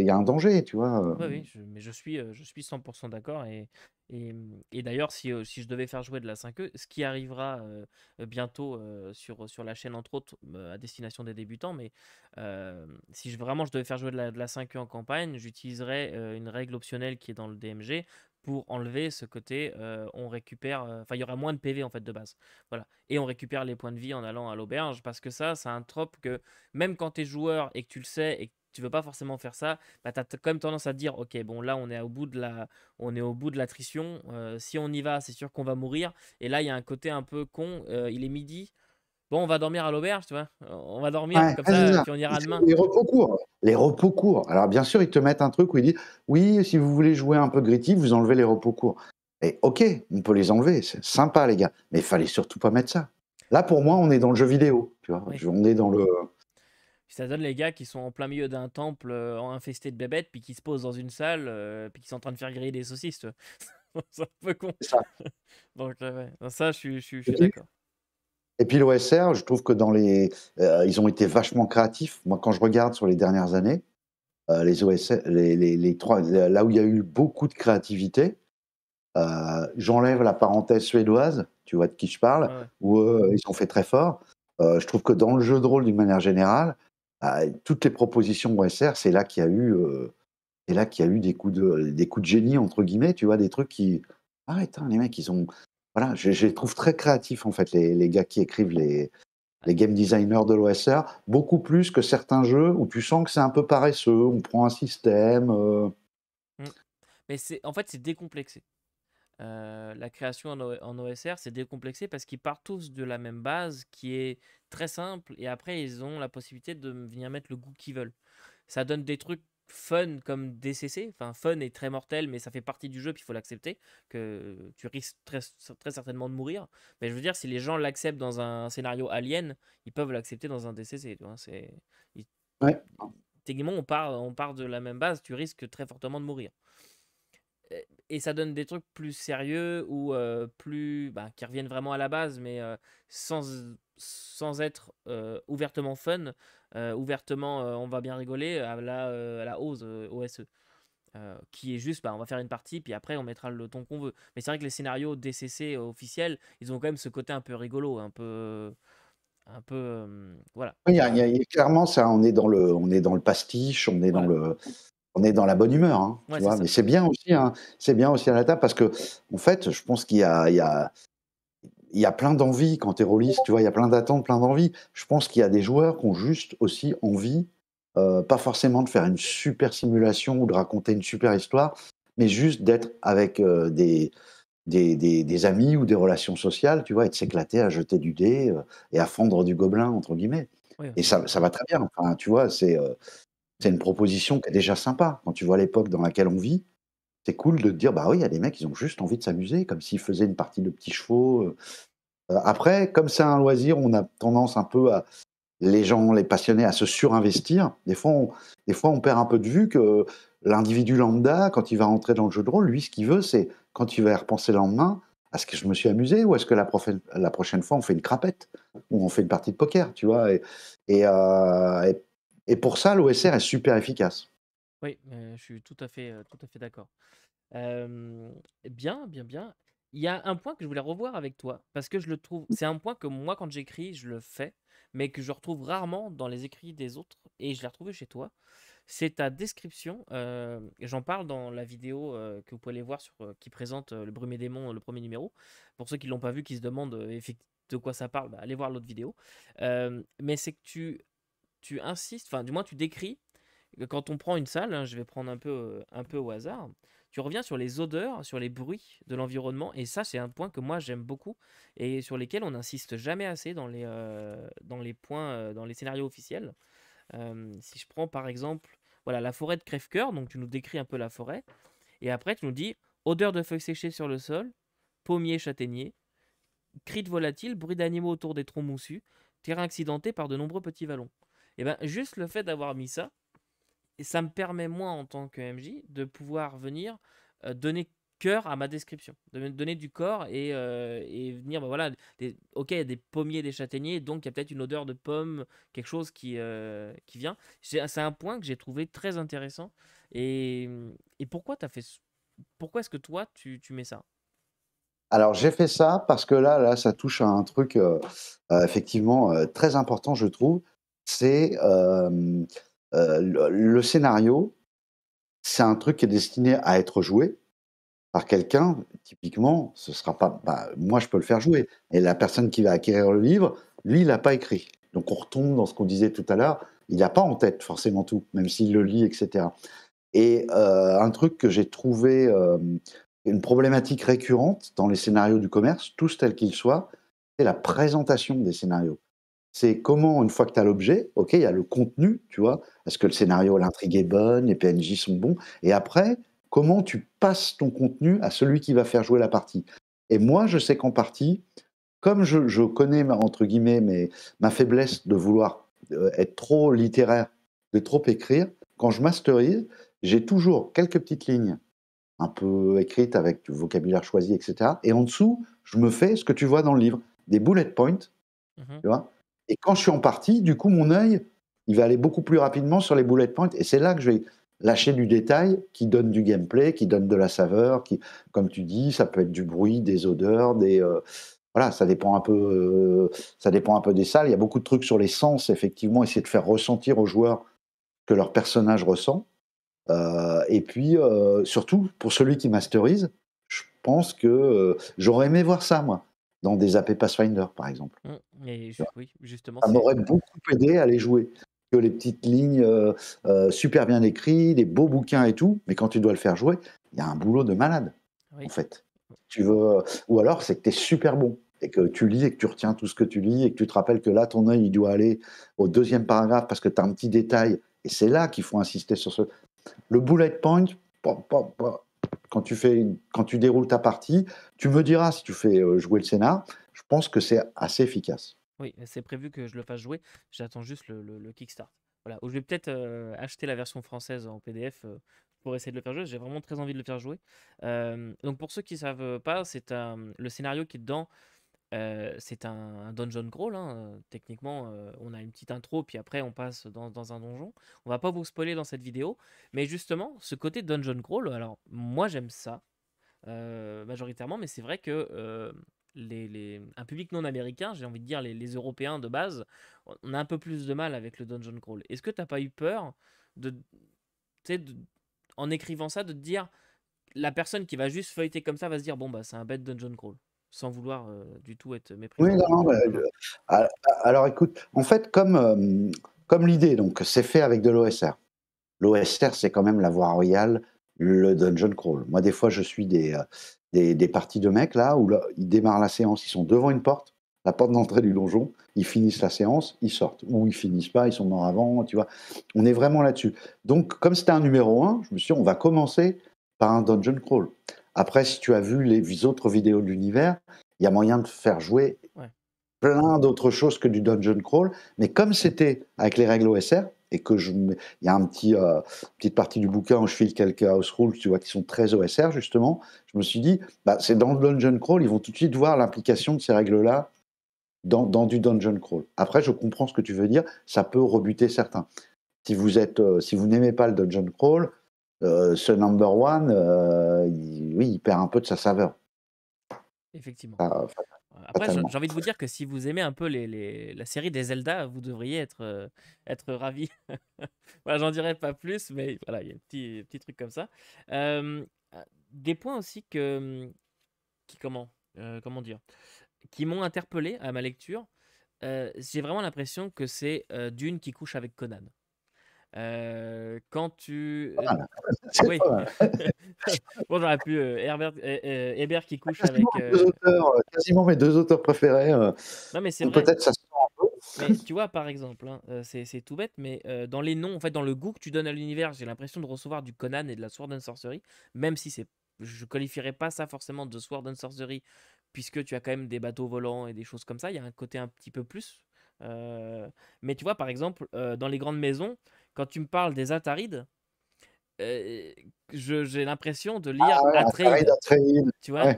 Speaker 2: il y a un danger, tu vois.
Speaker 1: Oui, oui, mais je suis, je suis 100% d'accord. Et, et, mmh, d'ailleurs, si, je devais faire jouer de la 5E, ce qui arrivera bientôt sur, sur la chaîne, entre autres, à destination des débutants, mais si je, vraiment je devais faire jouer de la, de 5E en campagne, j'utiliserais une règle optionnelle qui est dans le DMG pour enlever ce côté on récupère enfin il y aura moins de PV en fait de base voilà et on récupère les points de vie en allant à l'auberge parce que ça c'est un trope que même quand tu es joueur et que tu le sais et que tu veux pas forcément faire ça, bah, tu as quand même tendance à dire, ok, bon là on est au bout de la, on est au bout de l'attrition. Euh, si on y va, c'est sûr qu'on va mourir. Et là, il y a un côté un peu con, euh, il est midi. Bon, on va dormir à l'auberge, tu vois. On va dormir comme ah, ça, puis on ira demain. Les
Speaker 2: repos courts. Les repos courts. Alors, bien sûr, ils te mettent un truc où ils disent Oui, si vous voulez jouer un peu gritty, vous enlevez les repos courts. Et ok, on peut les enlever, c'est sympa les gars, mais il fallait surtout pas mettre ça. Là pour moi, on est dans le jeu vidéo, tu vois. On est dans le,
Speaker 1: ça donne les gars qui sont en plein milieu d'un temple euh, infesté de bébêtes, puis qui se posent dans une salle, euh, puis qui sont en train de faire griller des saucisses. c'est un peu con. Ça. Donc, euh, ça, je, suis d'accord.
Speaker 2: Et puis l'OSR, je trouve que dans les, ils ont été vachement créatifs. Moi, quand je regarde sur les dernières années, les les, les, trois, là où il y a eu beaucoup de créativité, j'enlève la parenthèse suédoise, tu vois de qui je parle, où ils ont fait très fort. je trouve que dans le jeu de rôle, d'une manière générale, bah, toutes les propositions OSR, c'est là qu'il y a eu, là a eu des coups de, des coups de génie entre guillemets, tu vois, des trucs qui, arrête, hein, les mecs, ils ont, voilà, je, les trouve très créatifs en fait, les, les gars qui écrivent les, les game designers de l'OSR, beaucoup plus que certains jeux où tu sens que c'est un peu paresseux, on prend un système.
Speaker 1: Mmh. Mais c'est, en fait, c'est décomplexé. Euh, la création en, OSR, c'est décomplexé parce qu'ils partent tous de la même base qui est très simple et après ils ont la possibilité de venir mettre le goût qu'ils veulent. Ça donne des trucs fun comme DCC, enfin fun est très mortel mais ça fait partie du jeu puis il faut l'accepter que tu risques très, très, certainement de mourir. Mais je veux dire si les gens l'acceptent dans un scénario alien, ils peuvent l'accepter dans un DCC, tu vois, c'est Techniquement, on part, on part de la même base, tu risques très fortement de mourir euh, et ça donne des trucs plus sérieux ou plus bah, qui reviennent vraiment à la base mais sans sans être ouvertement fun ouvertement on va bien rigoler à la à la hausse OSE qui est juste bah, on va faire une partie puis après on mettra le ton qu'on veut mais c'est vrai que les scénarios DCC officiels ils ont quand même ce côté un peu rigolo un peu un peu voilà
Speaker 2: il y a, clairement ça on est dans le on est dans le pastiche on est dans le on est dans la bonne humeur. Hein, vois mais c'est bien aussi, hein, c'est bien aussi à la table parce que, en fait, je pense qu'il y a, il y a, plein d'envie quand tu es rôliste, tu vois, il y a plein d'attentes, plein d'envie. Je pense qu'il y a des joueurs qui ont juste aussi envie, euh, pas forcément de faire une super simulation ou de raconter une super histoire, mais juste d'être avec euh, des, des, amis ou des relations sociales, tu vois, et de s'éclater à jeter du dé euh, et à fondre du gobelin, entre guillemets. Et ça, va très bien. Enfin, tu vois, c'est c'est une proposition qui est déjà sympa. Quand tu vois l'époque dans laquelle on vit, c'est cool de dire, bah oui, il y a des mecs, ils ont juste envie de s'amuser, comme s'ils faisaient une partie de petits chevaux. Euh. Euh, après, comme c'est un loisir, on a tendance un peu à les gens, les passionnés, à se surinvestir. Des fois, on, des fois, on perd un peu de vue que l'individu lambda, quand il va rentrer dans le jeu de rôle, lui, ce qu'il veut, c'est quand il va y repenser le lendemain, est-ce que je me suis amusé ou est-ce que la, prochaine, fois on fait une crapette ou on fait une partie de poker, tu vois et, euh, et pour ça, l'OSR est super efficace.
Speaker 1: Oui, je suis tout à fait, euh, tout à fait d'accord. bien, bien, bien. Il y a un point que je voulais revoir avec toi parce que je le trouve. C'est un point que moi, quand j'écris, je le fais, mais que je retrouve rarement dans les écrits des autres et je l'ai retrouvé chez toi. C'est ta description. Euh, j'en parle dans la vidéo euh, que vous pouvez aller voir sur qui présente le Brume des Démon, le premier numéro. Pour ceux qui l'ont pas vu, qui se demandent de quoi ça parle, bah, allez voir l'autre vidéo. mais c'est que tu tu insistes, enfin du moins tu décris, quand on prend une salle, hein, je vais prendre un peu, euh, un peu au hasard, tu reviens sur les odeurs, sur les bruits de l'environnement, et ça c'est un point que moi j'aime beaucoup, et sur lesquels on n'insiste jamais assez dans les, euh, dans les points, euh, dans les scénarios officiels. si je prends par exemple voilà, la forêt de crève-cœur, donc tu nous décris un peu la forêt, et après tu nous dis odeur de feuilles séchées sur le sol, pommiers, châtaigniers, cris de volatiles, bruit d'animaux autour des troncs moussus, terrain accidenté par de nombreux petits vallons. Et eh ben juste le fait d'avoir mis ça, ça me permet moi en tant que MJ de pouvoir venir euh, donner cœur à ma description, de me donner du corps et, euh, venir, ben voilà, ok, il y a des pommiers, des châtaigniers, donc il y a peut-être une odeur de pomme, quelque chose qui, euh, vient. C'est un point que j'ai trouvé très intéressant. Et, et pourquoi as fait, pourquoi est-ce que toi tu, mets ça
Speaker 2: alors j'ai fait ça parce que là, là, ça touche à un truc effectivement très important, je trouve c'est le, scénario, c'est un truc qui est destiné à être joué par quelqu'un. Typiquement, ce sera pas. Bah, moi, je peux le faire jouer. Et la personne qui va acquérir le livre, lui, il n'a pas écrit. Donc, on retombe dans ce qu'on disait tout à l'heure. Il n'a pas en tête forcément tout, même s'il le lit, etc. Et un truc que j'ai trouvé une problématique récurrente dans les scénarios du commerce, tous tels qu'ils soient, c'est la présentation des scénarios c'est comment, une fois que tu as l'objet, OK, il y a le contenu, tu vois, est-ce que le scénario, l'intrigue est bonne, les PNJ sont bons, et après, comment tu passes ton contenu à celui qui va faire jouer la partie. Et moi, je sais qu'en partie, comme je, connais, ma, entre guillemets, ma faiblesse de vouloir euh, être trop littéraire, de trop écrire, quand je masterise, j'ai toujours quelques petites lignes un peu écrites avec du vocabulaire choisi, etc. Et en dessous, je me fais ce que tu vois dans le livre, des bullet points, mmh tu vois, et quand je suis en partie, du coup, mon œil, il va aller beaucoup plus rapidement sur les bullet points. Et c'est là que je vais lâcher du détail qui donne du gameplay, qui donne de la saveur, qui, comme tu dis, ça peut être du bruit, des odeurs, des. Euh, voilà, ça dépend un peu, euh, ça dépend un peu des salles. Il y a beaucoup de trucs sur les sens, effectivement, essayer de faire ressentir aux joueurs que leur personnage ressent. Euh, et puis, surtout, pour celui qui masterise, je pense que j'aurais aimé voir ça, moi dans des AP Pathfinder, par exemple.
Speaker 1: Mmh, justement, ça
Speaker 2: m'aurait beaucoup aidé à les jouer. Que les petites lignes euh, euh, super bien écrites, des beaux bouquins et tout, mais quand tu dois le faire jouer, il y a un boulot de malade, en fait. Mmh. Tu veux... Euh, ou alors, c'est que tu es super bon et que tu lis et que tu retiens tout ce que tu lis et que tu te rappelles que là, ton œil, il doit aller au deuxième paragraphe parce que tu as un petit détail. Et c'est là qu'il faut insister sur ce. Le bullet point, pop, quand tu, fais une, quand tu déroules ta partie, tu me diras si tu fais euh, jouer le scénar. Je pense que c'est assez efficace.
Speaker 1: Oui, c'est prévu que je le fasse jouer. J'attends juste le, le, Kickstart. Voilà, je vais peut-être euh, acheter la version française en PDF euh, pour essayer de le faire jouer. J'ai vraiment très envie de le faire jouer. donc pour ceux qui ne savent pas, c'est le scénario qui est dedans c'est un, dungeon crawl. Hein, techniquement, on a une petite intro, puis après, on passe dans, un donjon. On va pas vous spoiler dans cette vidéo, mais justement, ce côté dungeon crawl, alors moi j'aime ça majoritairement, mais c'est vrai que les, un public non américain, j'ai envie de dire les, Européens de base, on a un peu plus de mal avec le dungeon crawl. Est-ce que t'as pas eu peur de, de, en écrivant ça, de te dire la personne qui va juste feuilleter comme ça va se dire bon bah c'est un bête dungeon crawl sans vouloir euh, du tout être méprisant. Oui, non, non,
Speaker 2: euh, alors écoute, en fait, comme, euh, comme l'idée, donc c'est fait avec de l'OSR. L'OSR, c'est quand même la voie royale, le dungeon crawl. Moi, des fois, je suis des, des, parties de mecs là où ils démarrent la séance, ils sont devant une porte, la porte d'entrée du donjon, ils finissent la séance, ils sortent. Ou ils finissent pas, ils sont morts avant, tu vois. On est vraiment là-dessus. Donc, comme c'était un numéro 1, je me suis dit, on va commencer par un dungeon crawl. Après, si tu as vu les autres vidéos de l'univers, il y a moyen de faire jouer plein d'autres choses que du dungeon crawl. Mais comme c'était avec les règles OSR, et que je, il y a une petit euh, petite partie du bouquin où je file quelques house rules, tu vois, qui sont très OSR justement. Je me suis dit, bah, c'est dans le dungeon crawl, ils vont tout de suite voir l'implication de ces règles-là dans, du dungeon crawl. Après, je comprends ce que tu veux dire, ça peut rebuter certains. Si vous euh, si vous n'aimez pas le dungeon crawl, euh, ce number one, euh, oui, il perd un peu de sa saveur.
Speaker 1: Effectivement. Ah, Après, j'ai envie de vous dire que si vous aimez un peu les, la série des Zelda, vous devriez être, euh, être ravi. j'en dirais pas plus, mais voilà, il y a un petit, truc comme ça. Ah, des points aussi que, qui, comment, comment dire, qui m'ont interpellé à ma lecture. j'ai vraiment l'impression que c'est Dune qui couche avec Conan. Euh, quand tu. Euh, oui. bon, j'aurais pu. Euh, Herbert, Hébert qui couche avec.
Speaker 2: quasiment mes deux auteurs préférés. non,
Speaker 1: mais Peut-être ça se sent un peu. Mais tu vois, par exemple, hein, c'est tout bête, mais dans les noms, en fait, dans le goût que tu donnes à l'univers, j'ai l'impression de recevoir du Conan et de la Sword and Sorcery, même si c'est. Je qualifierais pas ça forcément de Sword and Sorcery, puisque tu as quand même des bateaux volants et des choses comme ça. Il y a un côté un petit peu plus. mais tu vois, par exemple, dans les grandes maisons, quand tu me parles des Atarides, euh, j'ai l'impression de ah lire Tu vois,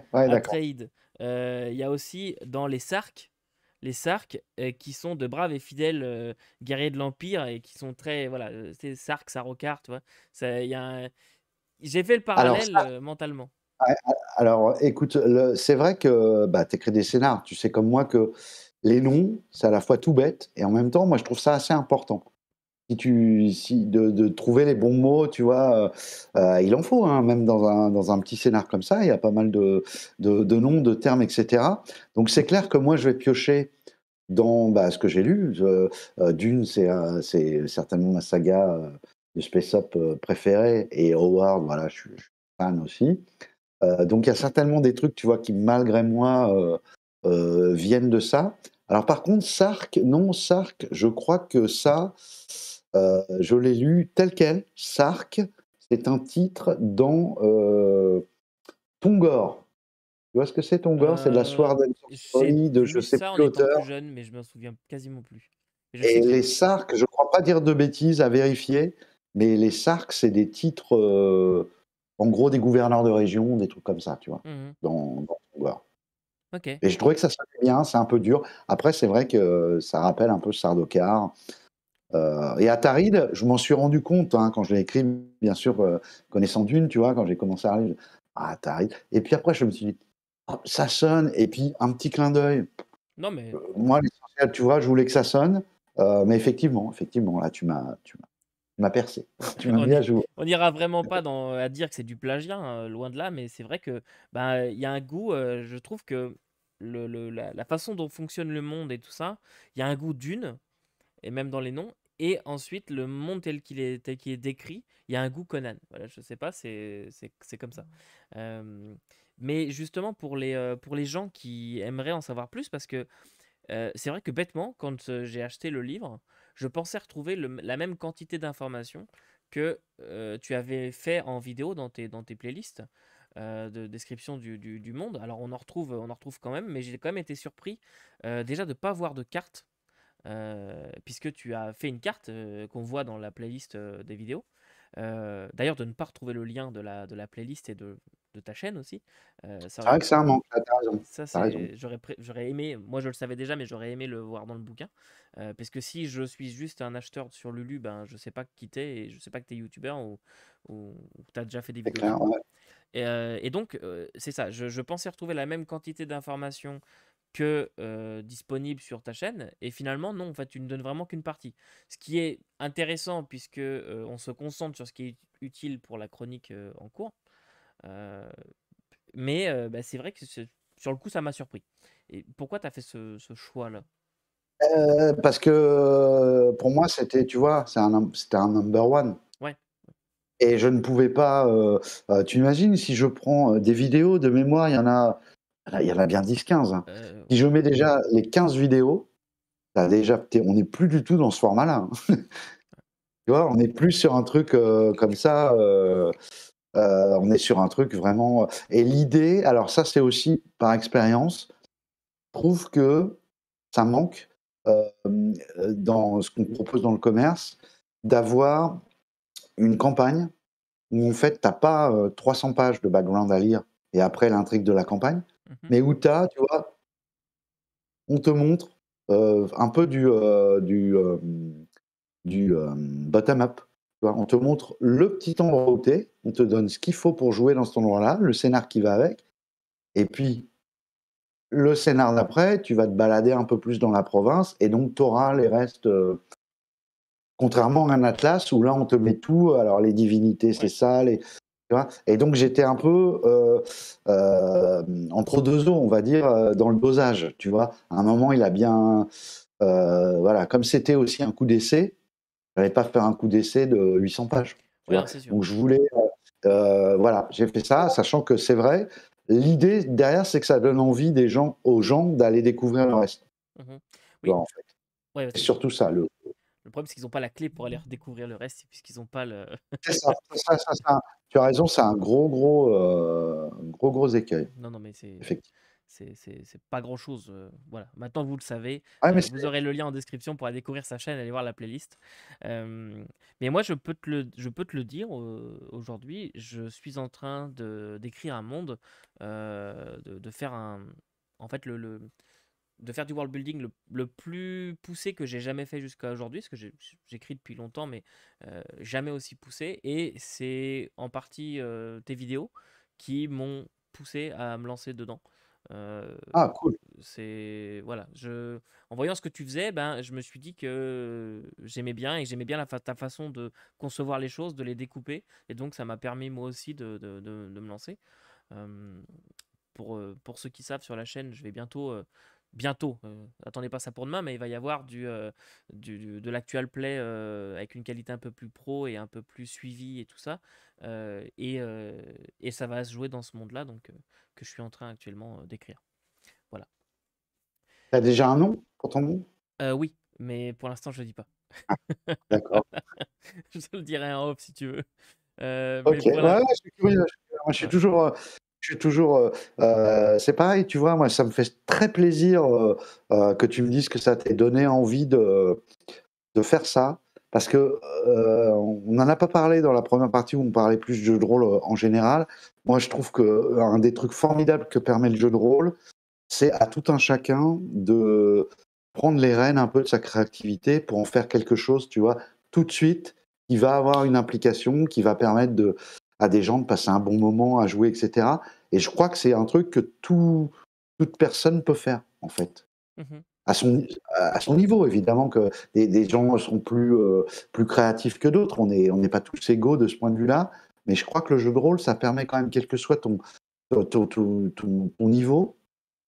Speaker 1: euh, Il y a aussi dans les Sarcs, les Sarcs euh, qui sont de braves et fidèles guerriers de l'Empire et qui sont très. Voilà, c'est Sark, Sarokar, tu vois. J'ai fait le parallèle mentalement.
Speaker 2: Alors, écoute, c'est vrai que bah, tu écris des scénars. Tu sais comme moi que les noms, c'est à la fois tout bête et en même temps, moi, je trouve ça assez important tu, si de, trouver les bons mots, tu vois, euh, euh, il en faut, hein, même dans un, dans un, petit scénar comme ça, il y a pas mal de, de, noms, de termes, etc. Donc c'est clair que moi, je vais piocher dans bah, ce que j'ai lu. Euh, Dune, c'est certainement ma saga de Space Up préférée, et Howard, voilà, je, suis fan aussi. donc il y a certainement des trucs, tu vois, qui malgré moi viennent de ça. Alors par contre, Sark, non, Sark, je crois que ça, euh, je l'ai lu tel quel, Sark, c'est un titre dans euh, Tongor. Tu vois ce que c'est Tongor C'est de la soirée euh, de je sais plus l'auteur.
Speaker 1: jeune, mais je m'en souviens quasiment plus.
Speaker 2: Et les Sark, je ne crois pas dire de bêtises à vérifier, mais les Sark, c'est des titres, en gros, des gouverneurs de région, des trucs comme ça, tu vois, mmh dans, Tongor. Et je trouvais que ça sonnait bien, c'est un peu dur. Après, c'est vrai que ça rappelle un peu Sardaukar. Euh, et Ataride, je m'en suis rendu compte hein, quand je l'ai écrit, bien sûr, euh, connaissant d'une, tu vois, quand j'ai commencé à lire. Ah, Et puis après, je me suis dit, oh, ça sonne. Et puis, un petit clin d'œil. Non, mais. Euh, moi, l'essentiel, tu vois, je voulais que ça sonne. Euh, mais effectivement, effectivement, là, tu m'as. Tu m'as percé. Tu m'as
Speaker 1: On n'ira vraiment pas dans, à dire que c'est du plagiat, hein, loin de là, mais c'est vrai que bah, y a un goût, je trouve que la, façon dont fonctionne le monde et tout ça, il y a un goût d'une, et même dans les noms, et ensuite, le monde tel qu'il est, est décrit, il y a un goût Conan. Voilà, je sais pas, c'est, comme ça. Mmh. mais justement, pour les, pour les gens qui aimeraient en savoir plus, parce que c'est vrai que bêtement, quand j'ai acheté le livre, je pensais retrouver la même quantité d'informations que tu avais fait en vidéo dans tes, dans tes playlists. de description du, monde. Alors on en retrouve, on en retrouve quand même, mais j'ai quand même été surpris déjà de ne pas voir de cartes euh, puisque tu as fait une carte euh, qu'on voit dans la playlist euh, des vidéos. D'ailleurs, de ne pas retrouver le lien de la, de la playlist et de, ta chaîne aussi. c'est vrai que c'est un manque, Ça, j'aurais aimé, moi je le savais déjà, mais j'aurais aimé le voir dans le bouquin. parce que si je suis juste un acheteur sur Lulu, ben, je sais pas qui t'es et je sais pas que es youtubeur ou, ou, tu as déjà fait des vidéos. et, donc, c'est ça, je, je, pensais retrouver la même quantité d'informations que disponible sur ta chaîne. Et finalement, non, en fait, tu ne donnes vraiment qu'une partie. Ce qui est intéressant puisque on se concentre sur ce qui est utile pour la chronique en cours. mais bah, c'est vrai que sur le coup, ça m'a surpris. Et pourquoi tu as fait ce, choix-là
Speaker 3: euh,
Speaker 2: Parce que pour moi, c'était, tu vois, c'est un, un number one. Et je ne pouvais pas. tu imagines si je prends des vidéos de mémoire, il y en a il y en a bien 10-15. Hein. Euh, si je mets déjà les 15 vidéos, déjà, on n'est plus du tout dans ce format-là. Hein. tu vois, on n'est plus sur un truc euh, comme ça. Euh, on est sur un truc vraiment. Et l'idée, alors ça, c'est aussi par expérience, prouve que ça manque dans ce qu'on propose dans le commerce d'avoir une campagne où en fait, tu n'as pas 300 pages de background à lire et après l'intrigue de la campagne. Mmh Mais où Mais tu vois, on te montre euh, un peu du, euh, du, euh, bottom-up. On te montre le petit endroit où es, on te donne ce qu'il faut pour jouer dans cet endroit-là, le scénar qui va avec. Et puis, le scénar d'après, tu vas te balader un peu plus dans la province et donc tu auras les restes. contrairement à un atlas où là, on te met tout. Alors, les divinités, c'est ça. Les, et donc j'étais un peu euh, euh, entre deux eaux, on va dire, euh, dans le dosage. Tu vois, à un moment, il a bien, voilà, comme c'était aussi un coup d'essai, n'allais pas faire un coup d'essai de 800 pages. donc je voulais, voilà, j'ai fait ça, sachant que c'est vrai. L'idée derrière, c'est que ça donne envie des gens, aux gens, d'aller découvrir le reste. Mmh oui. c'est surtout ça. Le,
Speaker 1: problème, c'est qu'ils n'ont pas la clé pour aller redécouvrir le reste, puisqu'ils n'ont pas le. c'est ça,
Speaker 2: ça, ça, tu as raison, c'est un gros, gros, euh, gros, gros écueil.
Speaker 1: Non, non, mais c'est. C'est pas grand chose. Euh, voilà. Maintenant, vous le savez. Ah, euh, vous aurez le lien en description pour aller découvrir sa chaîne, aller voir la playlist. mais moi, je peux te le, je peux te le dire aujourd'hui. Je suis en train d'écrire un monde, de, faire un. En fait, le de faire du world building le, plus poussé que j'ai jamais fait jusqu'à aujourd'hui, parce que j'écris depuis longtemps, mais euh, jamais aussi poussé. Et c'est en partie euh, tes vidéos qui m'ont poussé à me lancer dedans. Euh, ah cool. C'est voilà, je en voyant ce que tu faisais, ben je me suis dit que j'aimais bien et j'aimais bien la ta façon de concevoir les choses, de les découper, et donc ça m'a permis moi aussi de, me lancer. Pour, pour, ceux qui savent sur la chaîne, je vais bientôt bientôt. Euh, attendez pas ça pour demain, mais il va y avoir du, euh, de l'actual play euh, avec une qualité un peu plus pro et un peu plus suivie et tout ça. Et, ça va se jouer dans ce monde-là, donc que je suis en train actuellement d'écrire. Voilà.
Speaker 2: as déjà un nom pour ton nom
Speaker 1: Oui, mais pour l'instant je le dis pas. Ah, d'accord. je te le dirai en off si tu veux. ok, je
Speaker 2: suis toujours je suis toujours. Euh, euh, c'est pareil, tu vois, moi, ça me fait très plaisir euh, que tu me dises que ça t'ait donné envie de, de faire ça. Parce que on n'en a pas parlé dans la première partie où on parlait plus de jeu de rôle en général. Moi, je trouve que un des trucs formidables que permet le jeu de rôle, c'est à tout un chacun de prendre les rênes un peu de sa créativité pour en faire quelque chose, tu vois, tout de suite, qui va avoir une implication, qui va permettre de, à des gens de passer un bon moment, à jouer, etc. Et je crois que c'est un truc que tout, toute personne peut faire, en fait. Mmh à son, à son, niveau, évidemment, que des, gens sont plus, euh, plus créatifs que d'autres. On n'est on pas tous égaux de ce point de vue-là. Mais je crois que le jeu de rôle, ça permet quand même, quel que soit ton, ton, niveau,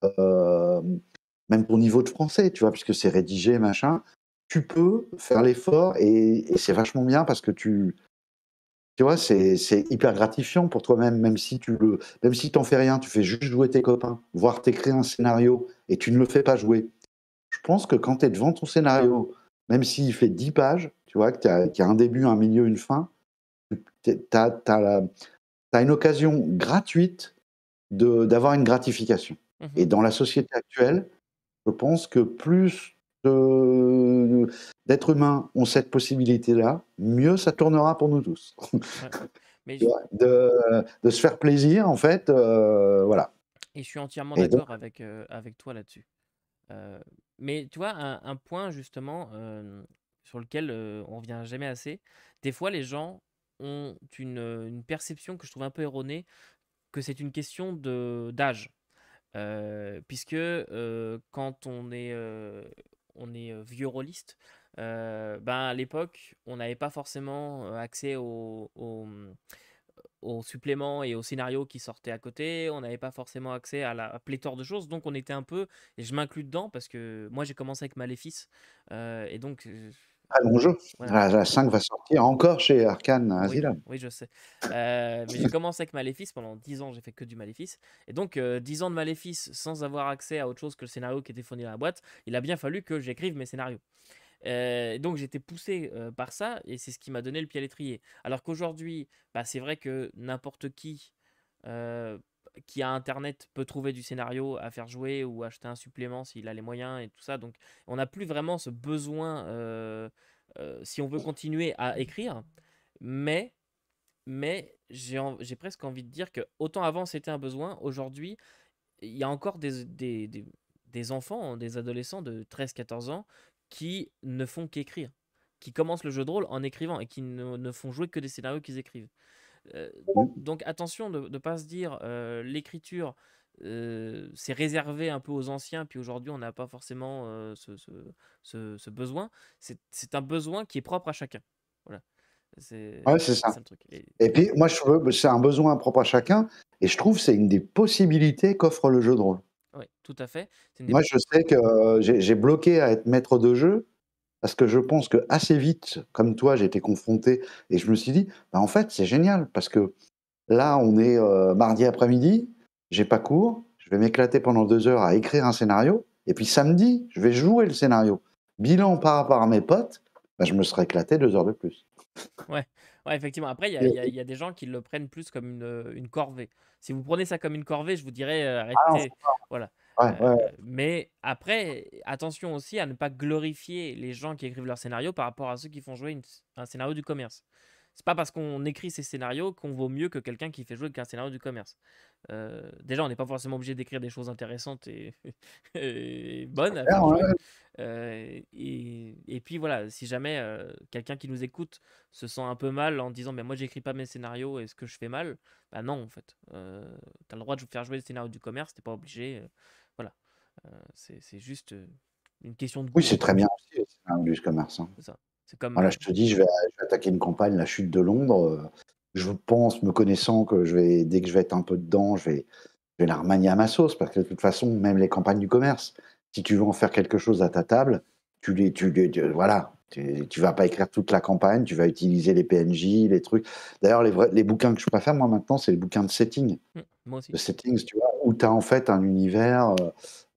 Speaker 2: euh, même ton niveau de français, tu vois, puisque c'est rédigé, machin, tu peux faire l'effort et c'est vachement bien parce que tu, tu vois, c'est hyper gratifiant pour toi-même, même si tu le, même si t'en fais rien, tu fais juste jouer tes copains, voire t'écris un scénario et tu ne le fais pas jouer. Je pense que quand tu es devant ton scénario, même s'il fait 10 pages, tu vois, qu'il y, a un début, un milieu, une fin, tu as, as, une occasion gratuite d'avoir une gratification. Mmh et dans la société actuelle, je pense que plus d'êtres humains ont cette possibilité-là, mieux ça tournera pour nous tous. Mais de, se faire plaisir, en fait, euh, voilà.
Speaker 1: Et je suis entièrement d'accord avec, euh, avec toi là-dessus. Euh, mais tu vois, un, point justement sur lequel on revient jamais assez, des fois les gens ont une, une perception que je trouve un peu erronée, que c'est une question d'âge. puisque quand on est on est vieux rôlistes. ben à l'époque, on n'avait pas forcément accès mmh, aux, suppléments et aux scénarios qui sortaient à côté, on n'avait pas forcément accès à la pléthore de choses, donc on était un peu, et je m'inclus dedans parce que moi j'ai commencé avec Maléfice, et donc
Speaker 2: allons long jeu. Ah, la, 5 va sortir encore chez Arkane Asylum.
Speaker 1: Oui, je sais. Euh, mais j'ai commencé avec Maléfice. Pendant 10 ans, j'ai fait que du Maléfice. Et donc, 10 euh, ans de Maléfice sans avoir accès à autre chose que le scénario qui était fourni à la boîte, il a bien fallu que j'écrive mes scénarios. Euh, donc j'étais poussé par ça et c'est ce qui m'a donné le pied à l'étrier. Alors qu'aujourd'hui, bah, c'est vrai que n'importe qui qui a Internet peut trouver du scénario à faire jouer ou acheter un supplément s'il a les moyens et tout ça. Donc on n'a plus vraiment ce besoin, euh, euh, si on veut continuer à écrire, mais, mais j'ai presque envie de dire que autant avant c'était un besoin, aujourd'hui il y a encore des, des, enfants, des adolescents de 13-14 ans qui ne font qu'écrire, qui commencent le jeu de rôle en écrivant et qui ne font jouer que des scénarios qu'ils écrivent. Euh, mmh. donc attention de ne pas se dire euh, l'écriture euh, c'est réservé un peu aux anciens, puis aujourd'hui on n'a pas forcément ce, besoin. C'est un besoin qui est propre à chacun. Voilà. C'est ça.
Speaker 2: Et... puis moi je c'est un besoin propre à chacun, et je trouve c'est une des possibilités qu'offre le jeu de rôle.
Speaker 1: Oui, tout à fait. Moi je
Speaker 2: sais que j'ai bloqué à être maître de jeu parce que je pense que assez vite, comme toi, j'ai été confronté et je me suis dit, bah, en fait, c'est génial parce que là, on est euh, mardi après-midi, j'ai pas cours, je vais m'éclater pendant deux heures à écrire un scénario et puis samedi, je vais jouer le scénario. Bilan par rapport à mes potes, bah, je me serais éclaté deux heures de plus.
Speaker 1: Ouais, effectivement. Après, il y, a des gens qui le prennent plus comme une, corvée. Si vous prenez ça comme une corvée, je vous dirais euh, ah, arrêtez. voilà. Euh, ouais, mais après, attention aussi à ne pas glorifier les gens qui écrivent leurs scénarios par rapport à ceux qui font jouer un scénario du commerce. C'est pas parce qu'on écrit ces scénarios qu'on vaut mieux que quelqu'un qui fait jouer qu'un scénario du commerce. Euh, déjà, on n'est pas forcément obligé d'écrire des choses intéressantes et, bonnes euh, et, puis voilà, si jamais quelqu'un qui nous écoute se sent un peu mal en disant mais moi j'écris pas mes scénarios et ce que je fais mal, bah non en fait. Euh, t'as le droit de faire jouer le scénario du commerce, t'es pas obligé. Euh, c'est juste euh, une question
Speaker 2: de. Oui, c'est très bien aussi, c'est un commerce. Hein. C'est comme... Voilà, euh, je te dis, je vais, attaquer une campagne, la chute de Londres. Je pense, me connaissant, que je vais, dès que je vais être un peu dedans, je vais, je vais la remanier à ma sauce, parce que de toute façon, même les campagnes du commerce, si tu veux en faire quelque chose à ta table, tu les, tu voilà, tu, vas pas écrire toute la campagne, tu vas utiliser les PNJ, les trucs. D'ailleurs, les, les bouquins que je préfère, moi, maintenant, c'est les bouquins de setting. Mmh, moi aussi. De settings, tu vois, où tu as en fait un univers.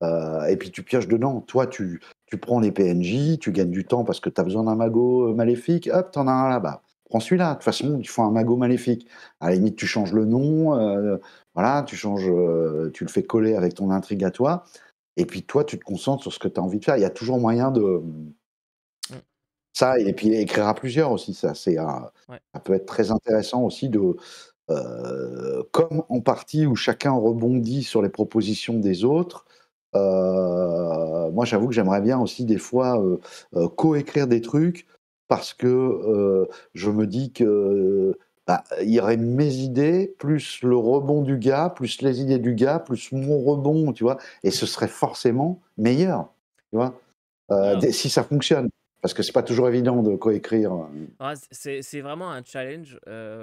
Speaker 2: Euh, et puis tu pioches dedans. Toi, tu, prends les PNJ, tu gagnes du temps parce que tu as besoin d'un magot euh, maléfique. Hop, t'en as un là-bas. Prends celui-là. De toute façon, tu fais un magot maléfique. À la limite, tu changes le nom. Euh, voilà, tu changes, tu le fais coller avec ton intrigue à toi. Et puis toi, tu te concentres sur ce que tu as envie de faire. Il y a toujours moyen de. Mmh. Ça, et puis écrire à plusieurs aussi, ça, c'est ça peut être très intéressant aussi de, comme en partie où chacun rebondit sur les propositions des autres, euh, moi, j'avoue que j'aimerais bien aussi des fois euh, euh, coécrire des trucs parce que je me dis que bah, il y aurait mes idées, plus le rebond du gars, plus les idées du gars, plus mon rebond, tu vois, et ce serait forcément meilleur, tu vois, ah. si ça fonctionne. Parce que c'est pas toujours évident de coécrire.
Speaker 1: c'est vraiment un challenge.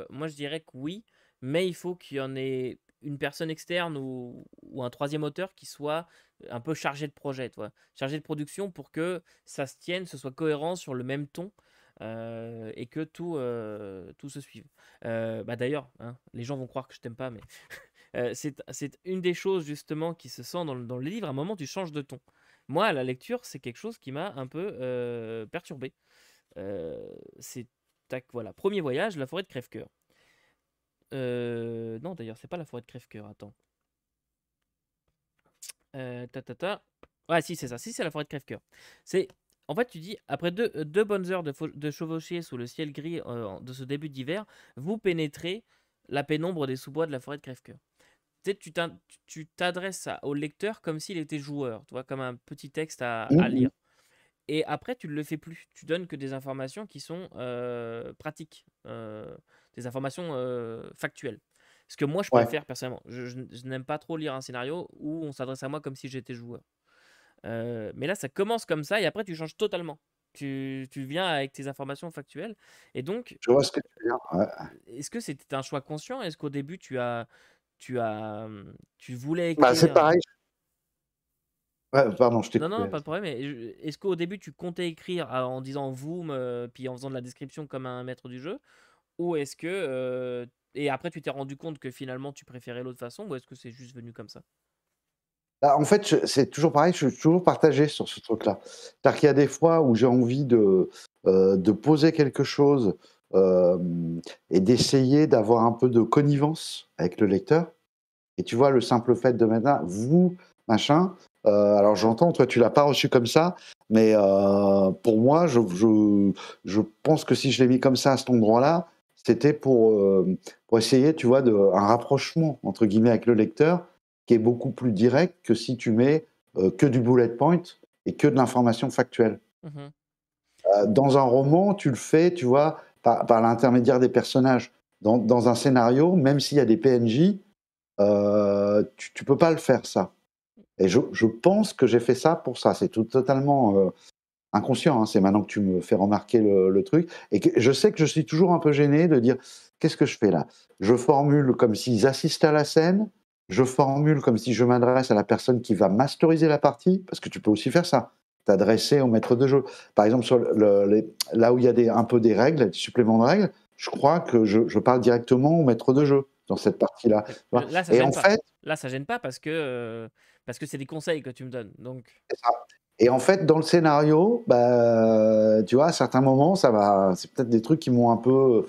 Speaker 1: moi, je dirais que oui, mais il faut qu'il y en ait une personne externe ou, un troisième auteur qui soit un peu chargé de projet, toi, chargé de production pour que ça se tienne, ce soit cohérent sur le même ton. Euh, et que tout, euh, tout se suive. Euh, bah D'ailleurs, hein, les gens vont croire que je t'aime pas, mais c'est une des choses justement qui se sent dans le, livre. À un moment, tu changes de ton. Moi, la lecture, c'est quelque chose qui m'a un peu perturbé. c'est tac, voilà. Premier voyage, la forêt de Crèvecoeur. Euh, non, d'ailleurs, c'est pas la forêt de crève-cœur. Attends. Euh, ta, ta, ta. Ouais, ah, si, c'est ça. Si, c'est la forêt de crève-cœur. C'est. En fait, tu dis, après deux, euh, deux bonnes heures de, de, chevaucher sous le ciel gris de ce début d'hiver, vous pénétrez la pénombre des sous-bois de la forêt de crève-cœur. Tu t'adresses au lecteur comme s'il était joueur, tu vois, comme un petit texte à, mmh lire et après tu ne le fais plus. Tu donnes que des informations qui sont pratiques des informations euh, factuelles. Ce que moi, je préfère personnellement. Je, n'aime pas trop lire un scénario où on s'adresse à moi comme si j'étais joueur. Euh, mais là, ça commence comme ça et après, tu changes totalement. Tu, viens avec tes informations factuelles. Et donc, je vois euh, Est-ce que c'était un choix conscient Est-ce qu'au début, tu as, tu as, hum, tu voulais. Bah, écrire... c'est pareil.
Speaker 2: pardon, je non, non,
Speaker 1: pas de problème. Est-ce qu'au début, tu comptais écrire ah, en disant vous, puis en faisant de la description comme un maître du jeu ou est-ce que. et après, tu t'es rendu compte que finalement, tu préférais l'autre façon, ou est-ce que c'est juste venu comme ça
Speaker 2: bah, En fait, c'est toujours pareil, je suis toujours partagé sur ce truc-là. qu'il y a des fois où j'ai envie de, de poser quelque chose et d'essayer d'avoir un peu de connivence avec le lecteur. Et tu vois, le simple fait de maintenant, vous, machin, alors j'entends, toi tu l'as pas reçu comme ça, mais pour moi, je, je, je, pense que si je l'ai mis comme ça à cet endroit-là, c'était euh, pour, essayer, tu vois, de, un rapprochement, entre guillemets, avec le lecteur, qui est beaucoup plus direct que si tu mets euh, que du bullet point et que de l'information factuelle. Mmh euh, dans un roman, tu le fais, tu vois, par, l'intermédiaire des personnages. Dans, un scénario, même s'il y a des PNJ, tu ne peux pas le faire ça. Et je, je pense que j'ai fait ça pour ça. C'est tout totalement inconscient, hein, c'est maintenant que tu me fais remarquer le, truc, et je sais que je suis toujours un peu gêné de dire qu'est-ce que je fais là Je formule comme s'ils assistent à la scène, je formule comme si je m'adresse à la personne qui va masteriser la partie, parce que tu peux aussi faire ça, t'adresser au maître de jeu. Par exemple, sur là où il y a des, un peu des règles, des suppléments de règles, je crois que je, parle directement au maître de jeu dans cette partie-là. Là, ça et en fait,
Speaker 1: là, ça gêne pas parce que euh, parce que c'est des conseils que tu me donnes. Donc,
Speaker 2: et en fait, dans le scénario, bah, tu vois, à certains moments, ça va. C'est peut-être des trucs qui m'ont un peu,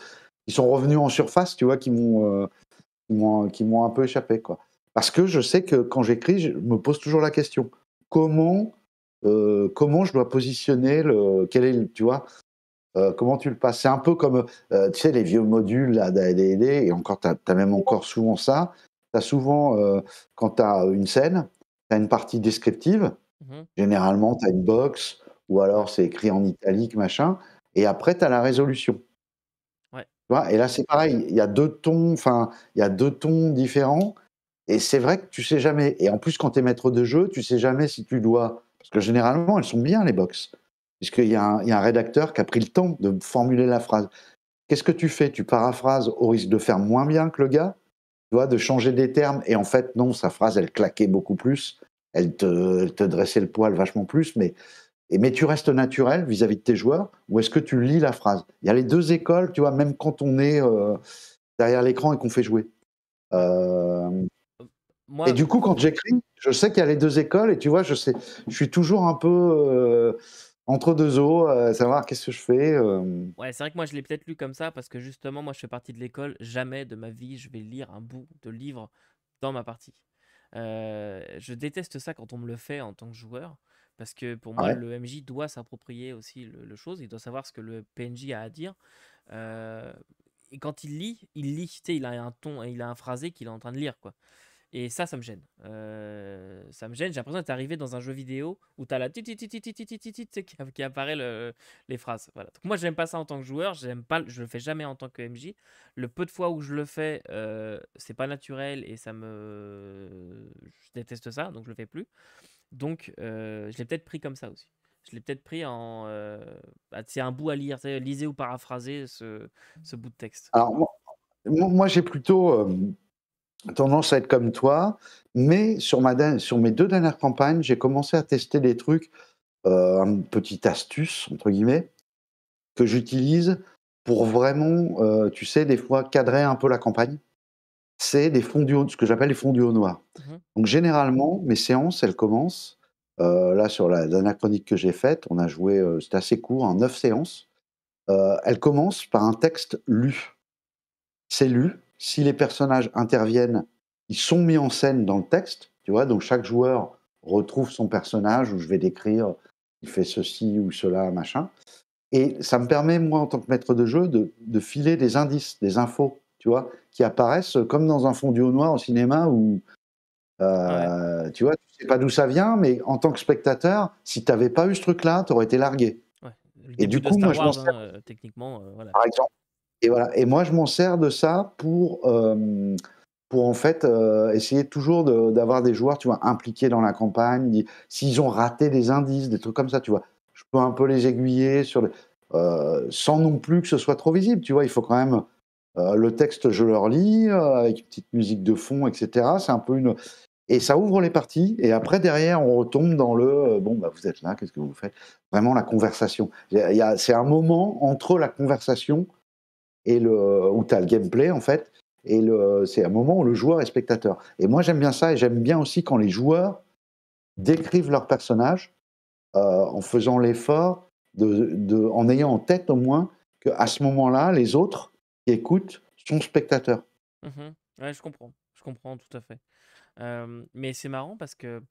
Speaker 2: ils sont revenus en surface, tu vois, euh, qui m'ont, qui m'ont un peu échappé, quoi. Parce que je sais que quand j'écris, je me pose toujours la question comment, euh, comment je dois positionner le, quel est, tu vois, euh, comment tu le passes C'est un peu comme, tu sais, les vieux modules d'ADD, et encore, tu as, même encore souvent ça. Tu as souvent, quand tu as une scène, tu as une partie descriptive, Mhm. Généralement, tu as une box ou alors c'est écrit en italique, machin. Et après, tu as la résolution. et là, c'est pareil. Il y a deux tons, enfin, il y a deux tons différents. Et c'est vrai que tu sais jamais. Et en plus, quand tu es maître de jeu, tu sais jamais si tu dois. Parce que généralement, elles sont bien, les box. Puisqu'il y, a un rédacteur qui a pris le temps de formuler la phrase. Qu'est-ce que tu fais Tu paraphrases au risque de faire moins bien que le gars, tu dois de changer des termes. Et en fait, non, sa phrase, elle claquait beaucoup plus elle te, dressait le poil vachement plus, mais, mais tu restes naturel vis-à-vis de tes joueurs, ou est-ce que tu lis la phrase Il y a les deux écoles, tu vois, même quand on est euh, derrière l'écran et qu'on fait jouer. Euh, et du coup, quand j'écris, je sais qu'il y a les deux écoles, et tu vois, je, suis toujours un peu... Euh, entre deux eaux, savoir qu'est-ce que je fais.
Speaker 1: Ouais, c'est vrai que moi je l'ai peut-être lu comme ça parce que justement, moi je fais partie de l'école. Jamais de ma vie je vais lire un bout de livre dans ma partie je déteste ça quand on me le fait en tant que joueur, parce que pour moi, le MJ doit s'approprier aussi le, chose, il doit savoir ce que le PNJ a à dire. et quand il lit, il lit, il a un ton, et il a un phrasé qu'il est en train de lire, quoi. Et ça, ça me gêne. Euh, ça me gêne. J'ai l'impression d'être arrivé dans un jeu vidéo où tu as la tit qui apparaît le, les phrases. Voilà. Donc moi, j'aime pas ça en tant que joueur. J'aime pas, je le fais jamais en tant que MJ. Le peu de fois où je le fais, euh, c'est pas naturel et ça me, je déteste ça, donc je le fais plus. Donc, euh, je l'ai peut-être pris comme ça aussi. Je l'ai peut-être pris en, euh, c'est un bout à lire. Lisez ou paraphrasez ce, ce, bout de texte. Alors moi,
Speaker 2: moi j'ai plutôt tendance à être comme toi, mais sur, ma, sur mes deux dernières campagnes, j'ai commencé à tester des trucs, euh, une petite astuce, entre guillemets, que j'utilise pour vraiment, euh, tu sais, des fois cadrer un peu la campagne. C'est des fondus, ce que j'appelle les fondus haut noir. Mmh Donc généralement, mes séances, elles commencent. Euh, là, sur la dernière chronique que j'ai faite, on a joué, euh, c'était assez court, en hein, neuf séances. elles commencent par un texte lu. C'est lu, si les personnages interviennent, ils sont mis en scène dans le texte, tu vois, donc chaque joueur retrouve son personnage où je vais décrire, il fait ceci ou cela, machin. Et ça me permet, moi, en tant que maître de jeu, de, filer des indices, des infos, tu vois, qui apparaissent comme dans un fondu au noir au cinéma où, euh, tu vois, tu sais pas d'où ça vient, mais en tant que spectateur, si tu t'avais pas eu ce truc-là, tu aurais été largué. Et du coup, moi, je hein,
Speaker 1: euh, techniquement, euh, Par exemple,
Speaker 2: et voilà. Et moi, je m'en sers de ça pour euh, pour en fait euh, essayer toujours d'avoir des joueurs, tu vois, impliqués dans la campagne. S'ils ont raté des indices, des trucs comme ça, tu vois, je peux un peu les aiguiller sur euh, sans non plus que ce soit trop visible. Tu vois, il faut quand même le texte, je leur lis avec une petite musique de fond, etc. C'est un peu une et ça ouvre les parties. Et après, derrière, on retombe dans le bon, bah, vous êtes là, qu'est-ce que vous faites Vraiment la conversation. C'est un moment entre la conversation et le, où tu as le gameplay, en fait, et c'est un moment où le joueur est spectateur. Et moi, j'aime bien ça, et j'aime bien aussi quand les joueurs décrivent leur personnage euh, en faisant l'effort, de, en ayant en tête au moins qu'à ce moment-là, les autres qui écoutent sont spectateurs.
Speaker 1: Mmh je comprends, je comprends tout à fait mais c'est marrant parce que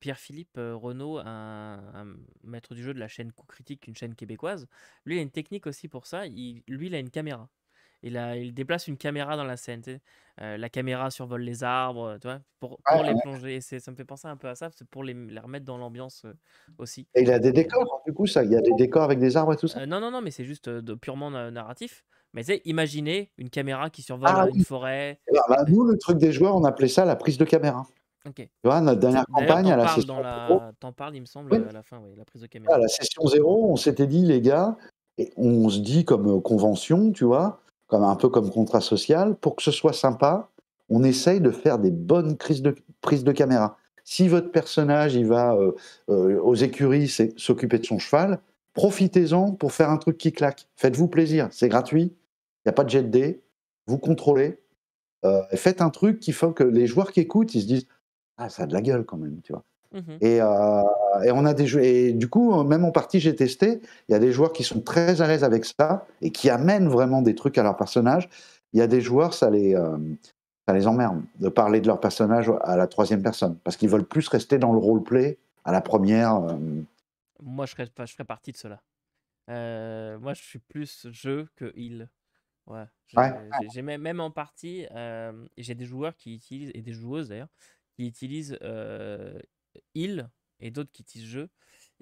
Speaker 1: Pierre-Philippe Renaud, un, maître du jeu de la chaîne Coup Critique, une chaîne québécoise, lui il a une technique aussi pour ça. lui, il a une caméra. Il, il déplace une caméra dans la scène. la caméra survole les arbres, tu vois, pour, les plonger. ça me fait penser un peu à ça, pour les, les remettre dans l'ambiance aussi. Et il a des
Speaker 2: décors, du coup, ça. Il y a des décors avec des arbres et tout ça.
Speaker 1: non, non, non, mais c'est juste purement narratif. Mais imaginez une caméra qui survole ah une forêt.
Speaker 2: Bah, nous, le truc des joueurs, on appelait ça la prise de caméra.
Speaker 1: Tu vois, notre dernière campagne, à la session. T'en parles, il me semble, à la fin, oui, la prise de caméra. À la session zéro,
Speaker 2: on s'était dit, les gars, et on se dit comme euh, convention, tu vois, comme un peu comme contrat social, pour que ce soit sympa, on essaye de faire des bonnes prises de, de caméra. Si votre personnage, il va euh, euh, aux écuries s'occuper de son cheval, profitez-en pour faire un truc qui claque. Faites-vous plaisir, c'est gratuit il n'y a pas de jet dé vous contrôlez, euh, faites un truc qui fait que les joueurs qui écoutent, ils se disent Ah, ça a de la gueule quand même, tu vois. Mhm. Et, euh, et, on a des et du coup, euh, même en partie, j'ai testé. Il y a des joueurs qui sont très à l'aise avec ça et qui amènent vraiment des trucs à leur personnage. Il y a des joueurs, ça les, ça les emmerde de parler de leur personnage à la troisième personne parce qu'ils veulent plus rester dans le roleplay à la première.
Speaker 1: Moi, je je ferais partie de cela. moi, je suis plus jeu que il. Ouais. J'ai même, en partie, j'ai des joueurs qui utilisent, et des joueuses d'ailleurs, qui utilisent euh, il et d'autres qui utilisent jeu.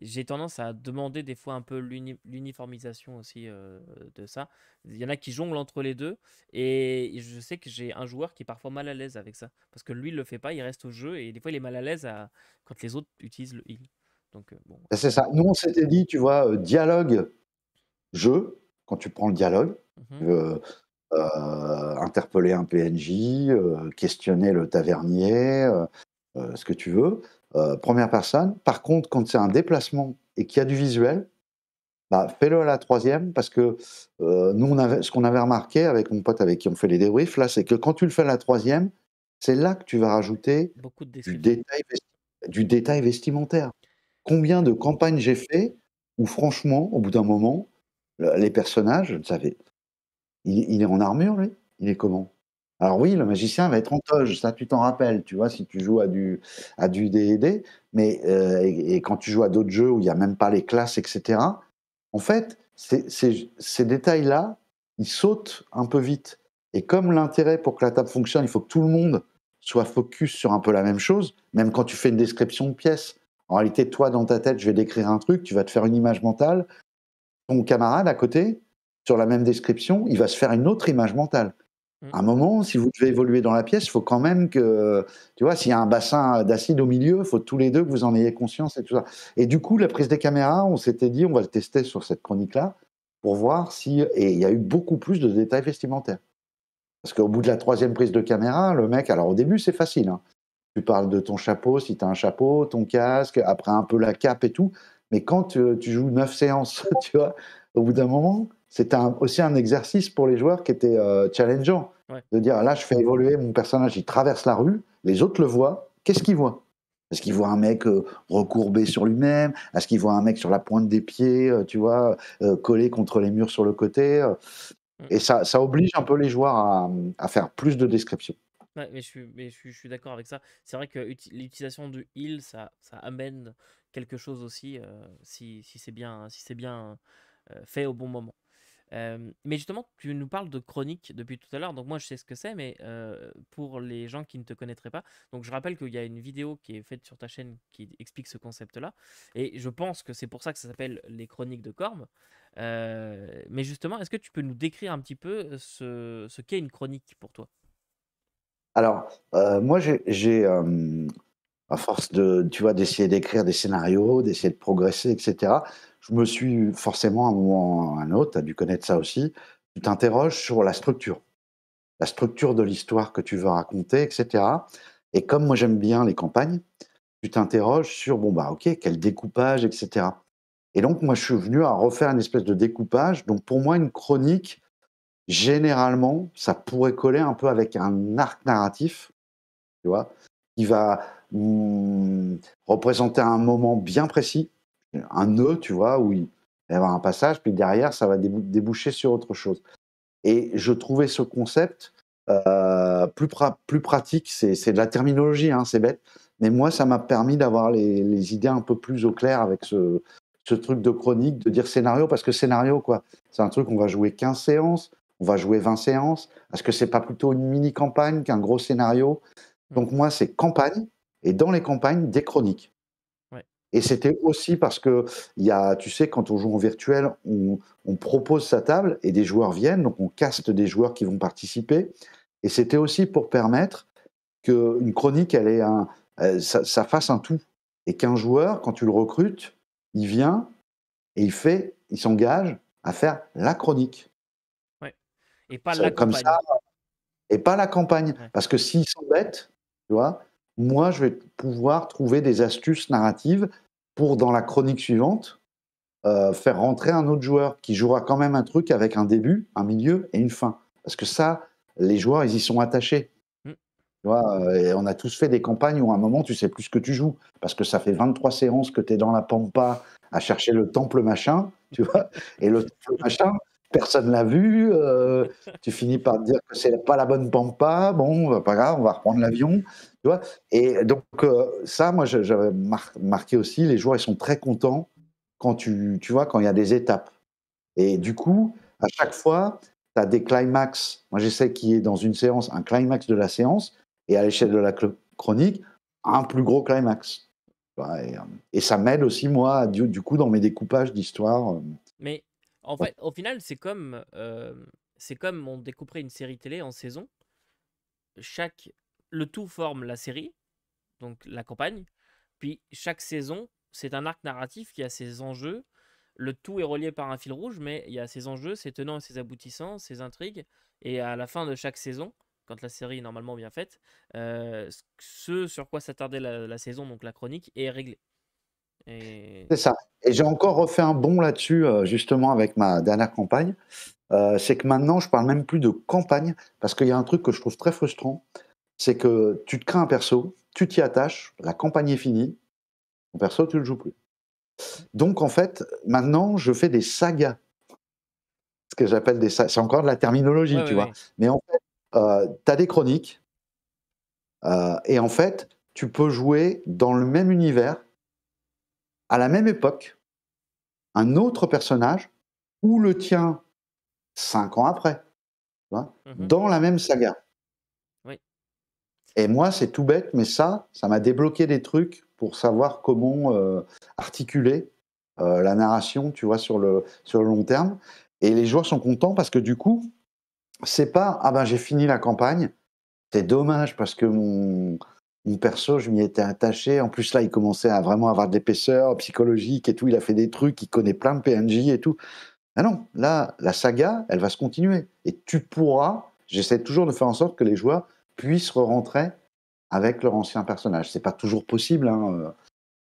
Speaker 1: J'ai tendance à demander des fois un peu l'uniformisation aussi de ça. Il y en a qui jonglent entre les deux et je sais que j'ai un joueur qui est parfois mal à l'aise avec ça parce que lui il le fait pas, il reste au jeu et des fois il est mal à l'aise à... quand les autres utilisent le il. Donc bah,
Speaker 2: C'est ça. Nous on s'était dit, tu vois, dialogue, jeu, quand tu prends le dialogue. Tu mmh euh, interpeller un PNJ, euh, questionner le tavernier, euh, ce que tu veux, première personne. Par contre, quand c'est un déplacement et qu'il y a du visuel, bah, fais-le à la troisième, parce que nous, on avait, ce qu'on avait remarqué avec mon pote avec qui on fait les débriefs, là, c'est que quand tu le fais à la troisième, c'est là que tu vas rajouter du, détail, du détail vestimentaire. Combien de campagnes j'ai fait où, franchement, au bout d'un moment, les personnages, vous savez, Il, est en armure, lui Il est comment alors oui, le magicien va être en toge, ça tu t'en rappelles, tu vois, si tu joues à du à du D&D, mais euh, et, quand tu joues à d'autres jeux où il n'y a même pas les classes, etc. En fait, ces détails-là, ils sautent un peu vite. Et comme l'intérêt pour que la table fonctionne, il faut que tout le monde soit focus sur un peu la même chose, même quand tu fais une description de pièce. En réalité, toi, dans ta tête, je vais décrire un truc, tu vas te faire une image mentale, ton camarade à côté, sur la même description, il va se faire une autre image mentale. Mm. À un moment, si vous devez évoluer dans la pièce, il faut quand même que, tu vois, s'il y a un bassin d'acide au milieu, faut tous les deux que vous en ayez conscience et tout ça. Et du coup, la prise des caméras, on s'était dit, on va le tester sur cette chronique-là pour voir si. Et il y a eu beaucoup plus de détails vestimentaires. Parce qu'au bout de la troisième prise de caméra, le mec, alors au début, c'est facile. Hein. Tu parles de ton chapeau, si tu as un chapeau, ton casque, après un peu la cape et tout. Mais quand tu, joues neuf séances, tu vois, au bout d'un moment, c'était aussi un exercice pour les joueurs qui était euh, challengeant. De dire, là, je fais évoluer mon personnage, il traverse la rue, les autres le voient, qu'est-ce qu'ils voient Est-ce qu'ils voient un mec euh, recourbé sur lui-même Est-ce qu'ils voient un mec sur la pointe des pieds, euh, tu vois, collé contre les murs sur le côté mm. Et ça, ça, oblige un peu les joueurs à, faire plus de descriptions.
Speaker 1: mais je suis, d'accord avec ça. C'est vrai que l'utilisation du heal, ça, ça amène quelque chose aussi euh, si, si c'est bien, si bien euh, fait au bon moment. mais justement, tu nous parles de chronique depuis tout à l'heure, donc moi je sais ce que c'est, mais pour les gens qui ne te connaîtraient pas, donc je rappelle qu'il y a une vidéo qui est faite sur ta chaîne qui explique ce concept-là, et je pense que c'est pour ça que ça s'appelle les chroniques de Corme mais justement, est-ce que tu peux nous décrire un petit peu ce, ce qu'est une chronique pour toi
Speaker 2: Alors, moi j'ai à force de, tu vois, d'essayer d'écrire des scénarios, d'essayer de progresser, etc. Je me suis forcément, à un moment ou à un autre, tu as dû connaître ça aussi, tu t'interroges sur la structure, la structure de l'histoire que tu veux raconter, etc. Et comme moi j'aime bien les campagnes, tu t'interroges sur, bon, bah ok, quel découpage, etc. Et donc moi je suis venu à refaire une espèce de découpage. Donc pour moi une chronique, généralement, ça pourrait coller un peu avec un arc narratif, tu vois, qui va Hmm, représenter un moment bien précis, un nœud, tu vois, où il va y avoir un passage, puis derrière, ça va déboucher sur autre chose. Et je trouvais ce concept euh, plus, pratique, c'est de la terminologie, hein, c'est bête, mais moi, ça m'a permis d'avoir les, idées un peu plus au clair avec ce, truc de chronique, de dire scénario, parce que scénario, quoi, c'est un truc, on va jouer 15 séances, on va jouer 20 séances. Est-ce que c'est pas plutôt une mini-campagne qu'un gros scénario Donc moi, c'est campagne, et dans les campagnes des chroniques. Et c'était aussi parce que, y a, tu sais, quand on joue en virtuel, on, propose sa table et des joueurs viennent, donc on caste des joueurs qui vont participer. Et c'était aussi pour permettre qu'une chronique, elle ait un, euh, ça, fasse un tout. Et qu'un joueur, quand tu le recrutes, il vient et il fait, il s'engage à faire la chronique.
Speaker 1: Et pas la campagne.
Speaker 2: et pas la campagne. Parce que s'il s'embête, tu vois, moi, je vais pouvoir trouver des astuces narratives pour, dans la chronique suivante, euh, faire rentrer un autre joueur qui jouera quand même un truc avec un début, un milieu et une fin. Parce que ça, les joueurs, ils y sont attachés.
Speaker 3: Mm. Tu
Speaker 2: vois, euh, on a tous fait des campagnes où à un moment, tu sais plus ce que tu joues. Parce que ça fait 23 séances que tu es dans la pampa à chercher le temple machin, tu vois. Et le temple machin, personne l'a vu. Euh, tu finis par te dire que c'est pas la bonne pampa. Bon, bah, pas grave, on va reprendre l'avion et donc, euh, ça, moi, j'avais marqué aussi, les joueurs, ils sont très contents quand tu, tu vois, quand il y a des étapes. Et du coup, à chaque fois, tu as des climax. Moi, j'essaie qu'il y ait dans une séance un climax de la séance et à l'échelle de la chronique, un plus gros climax. Euh, et, ça m'aide aussi, moi, du, coup, dans mes découpages d'histoire euh.
Speaker 1: Mais en fait, au final, c'est comme, c'est comme on découperait une série télé en saison. Chaque le tout forme la série, donc la campagne. Puis chaque saison, c'est un arc narratif qui a ses enjeux. Le tout est relié par un fil rouge, mais il y a ses enjeux, ses tenants et ses aboutissants, ses intrigues. Et à la fin de chaque saison, quand la série est normalement bien faite, euh, ce sur quoi s'attardait la, saison, donc la chronique, est réglé. C'est ça.
Speaker 2: Et j'ai encore refait un bond là-dessus, euh, justement, avec ma dernière campagne. Euh, c'est que maintenant, je parle même plus de campagne, parce qu'il y a un truc que je trouve très frustrant c'est que tu te crains un perso, tu t'y attaches, la campagne est finie, ton perso, tu le joues plus. Donc en fait, maintenant, je fais des sagas. Ce que j'appelle des sagas, c'est encore de la terminologie, tu vois. Mais en fait, euh, tu as des chroniques, euh, et en fait, tu peux jouer dans le même univers, à la même époque, un autre personnage, ou le tien, cinq ans après, mhm. dans la même saga. Et moi, c'est tout bête, mais ça, ça m'a débloqué des trucs pour savoir comment euh, articuler euh, la narration, tu vois, sur le, sur le long terme. Et les joueurs sont contents parce que du coup, c'est pas ah ben j'ai fini la campagne, c'est dommage parce que mon, mon perso, je m'y étais attaché. En plus, là, il commençait à vraiment avoir de l'épaisseur psychologique et tout. Il a fait des trucs, il connaît plein de PNJ et tout. Ah non, là, la saga, elle va se continuer. Et tu pourras, j'essaie toujours de faire en sorte que les joueurs puissent re-rentrer avec leur ancien personnage. C'est pas toujours possible. Hein,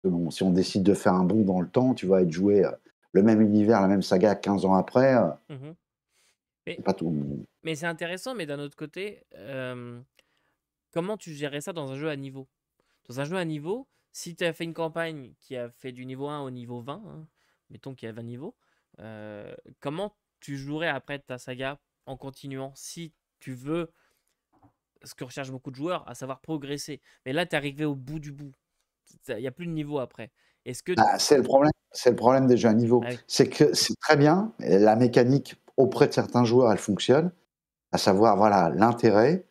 Speaker 2: euh, si on décide de faire un bond dans le temps, tu vas être joué euh, le même univers, la même saga 15 ans après, euh, mmh mais, pas tout.
Speaker 1: Mais c'est intéressant, mais d'un autre côté, comment tu gérerais ça dans un jeu à niveau Dans un jeu à niveau, si tu as fait une campagne qui a fait du niveau 1 au niveau 20, hein, mettons qu'il y a 20 niveaux, comment tu jouerais après ta saga en continuant si tu veux ce que recherchent beaucoup de joueurs, à savoir progresser. Mais là, tu es arrivé au bout du bout. Il n'y a plus de niveau après. Est-ce que bah,
Speaker 2: c'est le problème C'est le problème des à niveau. Ah c'est que c'est très bien. La mécanique auprès de certains joueurs, elle fonctionne. À savoir, voilà, l'intérêt,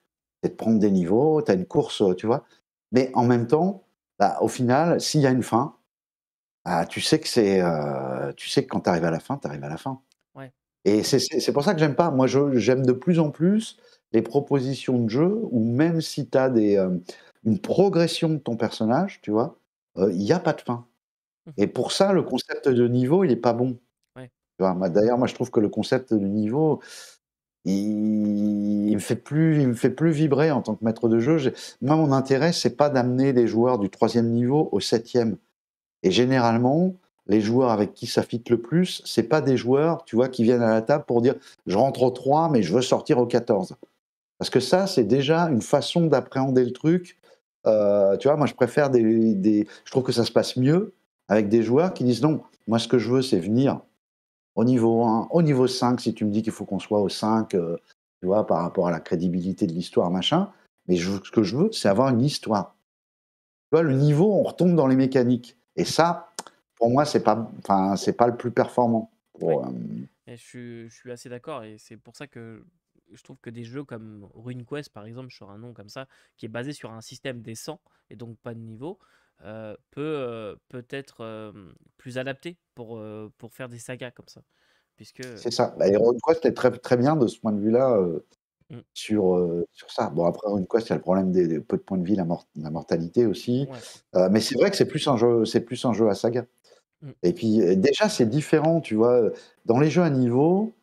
Speaker 2: c'est de prendre des niveaux. Tu as une course, tu vois. Mais en même temps, bah, au final, s'il y a une fin, bah, tu sais que c'est, euh, tu sais que quand tu arrives à la fin, tu arrives à la fin. Ouais. Et c'est pour ça que j'aime pas. Moi, j'aime de plus en plus les propositions de jeu, ou même si tu as euh, une progression de ton personnage, tu vois, euh, il n'y a pas de fin. Mmh. Et pour ça, le concept de niveau, il n'est pas bon. D'ailleurs, moi, je trouve que le concept de niveau, il, me fait plus, il me fait plus vibrer en tant que maître de jeu. Moi, mon intérêt, c'est pas d'amener les joueurs du troisième niveau au septième. Et généralement, les joueurs avec qui ça fit le plus, c'est pas des joueurs, tu vois, qui viennent à la table pour dire je rentre au 3, mais je veux sortir au 14. Parce que ça, c'est déjà une façon d'appréhender le truc. Euh, tu vois, moi, je préfère des, Je trouve que ça se passe mieux avec des joueurs qui disent non, moi, ce que je veux, c'est venir au niveau 1, au niveau 5, si tu me dis qu'il faut qu'on soit au 5, euh, tu vois, par rapport à la crédibilité de l'histoire, machin. Mais ce que je veux, c'est avoir une histoire. Tu vois, le niveau, on retombe dans les mécaniques. Et ça, pour moi, c'est pas, c'est pas le plus performant. Euh,
Speaker 1: je, je suis assez d'accord et c'est pour ça que je trouve que des jeux comme RuneQuest, par exemple, sur un nom comme ça, qui est basé sur un système des 100 et donc pas de niveau, euh, peut euh, peut-être euh, plus adapté pour, pour faire des sagas comme ça. Puisque... C'est ça. Bah,
Speaker 2: RuneQuest est très, très bien de ce point de vue-là mm. sur, sur ça. Bon, après, RuneQuest, il y a le problème des, peu de points de vie, la, mortalité aussi. mais c'est vrai que c'est plus, un jeu, plus un jeu à saga. Mm. Et puis, déjà, c'est différent, tu vois. Dans les jeux à niveau,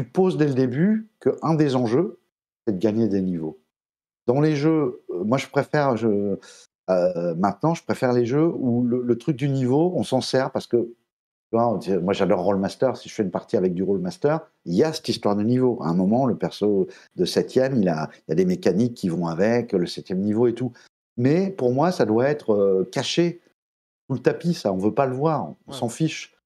Speaker 2: tu poses dès le début qu'un des enjeux, c'est de gagner des niveaux. Dans les jeux, euh, moi je préfère, je, euh, maintenant je préfère les jeux où le, truc du niveau, on s'en sert parce que moi, j'adore Rollmaster. Si je fais une partie avec du Rollmaster, il y a cette histoire de niveau. À un moment, le perso de septième, il, il y a des mécaniques qui vont avec, le septième niveau et tout. Mais pour moi, ça doit être euh, caché sous le tapis, ça. On ne veut pas le voir, on s'en fiche.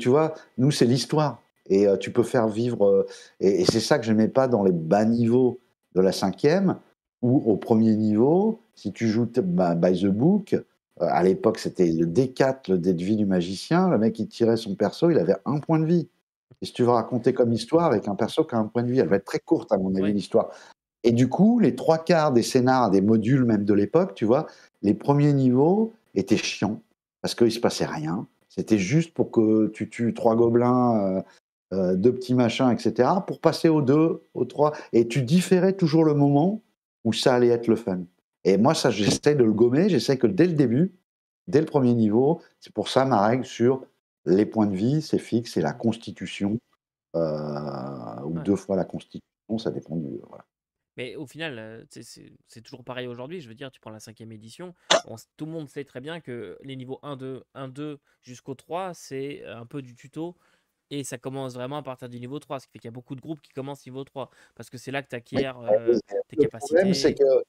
Speaker 2: tu vois, nous, c'est l'histoire et euh, tu peux faire vivre. Euh, et, c'est ça que je mets pas dans les bas niveaux de la cinquième, ou au premier niveau, si tu joues bah, by the book, euh, à l'époque, c'était le D4, le dé de vie du magicien. Le mec, il tirait son perso, il avait un point de vie. Et si tu veux raconter comme histoire avec un perso qui a un point de vie, elle va être très courte, à mon avis, l'histoire. Et du coup, les trois quarts des scénars, des modules même de l'époque, tu vois, les premiers niveaux étaient chiants parce qu'il ne se passait rien. C'était juste pour que tu tues trois gobelins euh, deux de petits machins, etc., pour passer au 2, au 3. Et tu différais toujours le moment où ça allait être le fun. Et moi, ça, j'essaie de le gommer. J'essaie que dès le début, dès le premier niveau, c'est pour ça ma règle sur les points de vie, c'est fixe, c'est la constitution, euh, ou deux fois la constitution, ça
Speaker 1: dépend du. Mais au final, euh, c'est toujours pareil aujourd'hui. Je veux dire, tu prends la cinquième édition, tout le monde sait très bien que les niveaux 1, 2, 1, 2 jusqu'au 3, c'est un peu du tuto. Et ça commence vraiment à partir du niveau 3, ce qui fait qu'il y a beaucoup de groupes qui commencent niveau 3, parce que c'est là que tu acquiers euh, tes capacités. Le problème, c'est que.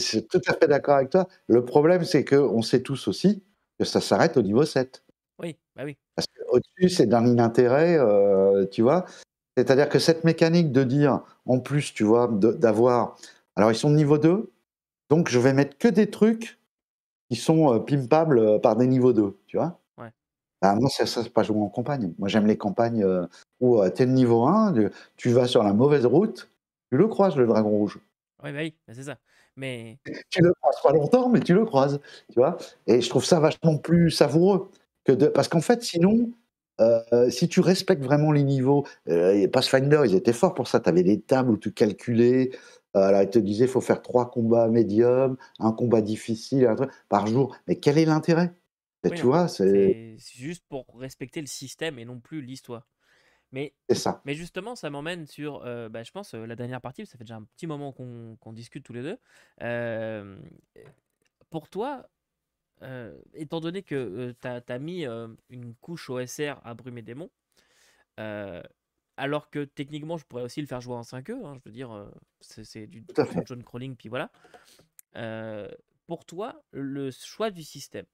Speaker 2: c'est ah tout à fait d'accord avec toi. Le problème, c'est qu'on sait tous aussi que ça s'arrête au niveau 7.
Speaker 1: Oui,
Speaker 3: bah oui.
Speaker 2: Parce qu'au-dessus, c'est dans inintérêt, euh, tu vois. C'est-à-dire que cette mécanique de dire, en plus, tu vois, d'avoir. Alors, ils sont niveau 2, donc je vais mettre que des trucs qui sont euh, pimpables par des niveaux 2, tu vois. Bah, moi, ça, se c'est pas jouer en campagne. Moi, j'aime les campagnes euh, où euh, tu es le niveau 1, tu vas sur la mauvaise route, tu le croises, le dragon rouge.
Speaker 1: Oui, bah oui, bah, c'est ça. Mais...
Speaker 2: Tu le croises pas longtemps, mais tu le croises, tu vois. Et je trouve ça vachement plus savoureux. que de... Parce qu'en fait, sinon, euh, si tu respectes vraiment les niveaux, euh, Pathfinder, ils étaient forts pour ça. Tu avais des tables où tu calculais. Euh, ils te disaient, il faut faire trois combats médiums, un combat difficile, un truc, par jour. Mais quel est l'intérêt bah, tu vois, c'est
Speaker 1: juste pour respecter le système et non plus l'histoire. Mais, ça. mais justement, ça m'emmène sur, bah, je pense, la dernière partie, ça fait déjà un petit moment qu'on discute tous les deux. pour toi, étant donné que tu as, mis une couche OSR à Brume et Démon, alors que techniquement, je pourrais aussi le faire jouer en 5E, hein, je veux dire, c'est du John Crawling, puis voilà. pour toi, le choix du système,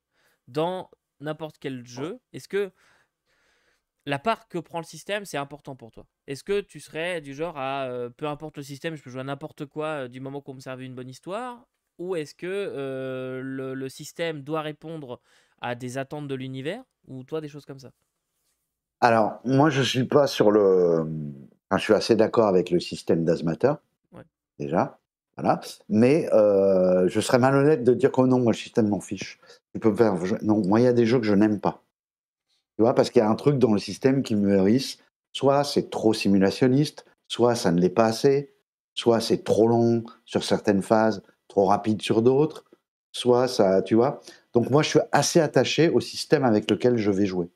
Speaker 1: dans n'importe quel jeu, est-ce que la part que prend le système, c'est important pour toi Est-ce que tu serais du genre à euh, peu importe le système, je peux jouer à n'importe quoi euh, du moment qu'on me serve une bonne histoire Ou est-ce que euh, le, système doit répondre à des attentes de l'univers Ou toi, des choses comme ça
Speaker 2: Alors, moi, je suis pas sur le. je suis assez d'accord avec le système d'Azmater, déjà. Voilà. Mais euh, je serais malhonnête de dire que non, moi, le système m'en fiche. peux faire. non, moi, il y a des jeux que je n'aime pas. Tu vois, parce qu'il y a un truc dans le système qui me hérisse. Soit c'est trop simulationniste, soit ça ne l'est pas assez, soit c'est trop long sur certaines phases, trop rapide sur d'autres, soit ça. Tu vois Donc, moi, je suis assez attaché au système avec lequel je vais jouer.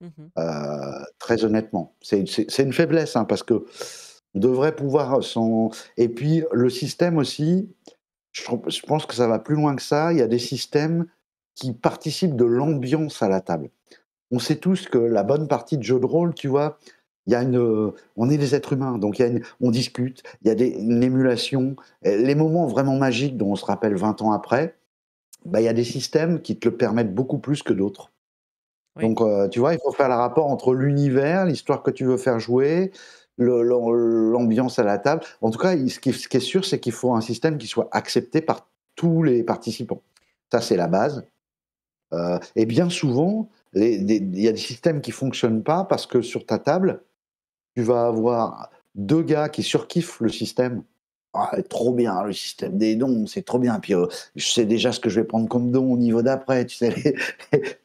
Speaker 2: Mmh euh, très honnêtement. C'est une faiblesse, hein, parce que devrait pouvoir s'en. Et puis le système aussi, je pense que ça va plus loin que ça. Il y a des systèmes qui participent de l'ambiance à la table. On sait tous que la bonne partie de jeu de rôle, tu vois, il y a une, on est des êtres humains, donc il y a on discute, il y a des, une émulation. Les moments vraiment magiques dont on se rappelle 20 ans après, bah, il y a des systèmes qui te le permettent beaucoup plus que d'autres. Donc, euh, tu vois, il faut faire le rapport entre l'univers, l'histoire que tu veux faire jouer, l'ambiance à la table. En tout cas, ce qui, est sûr, c'est qu'il faut un système qui soit accepté par tous les participants. Ça, c'est la base. Euh, et bien souvent, il y a des systèmes qui fonctionnent pas parce que sur ta table, tu vas avoir deux gars qui surkiffent le système ah, trop bien le système des dons, c'est trop bien. Puis euh, je sais déjà ce que je vais prendre comme don au niveau d'après, tu sais,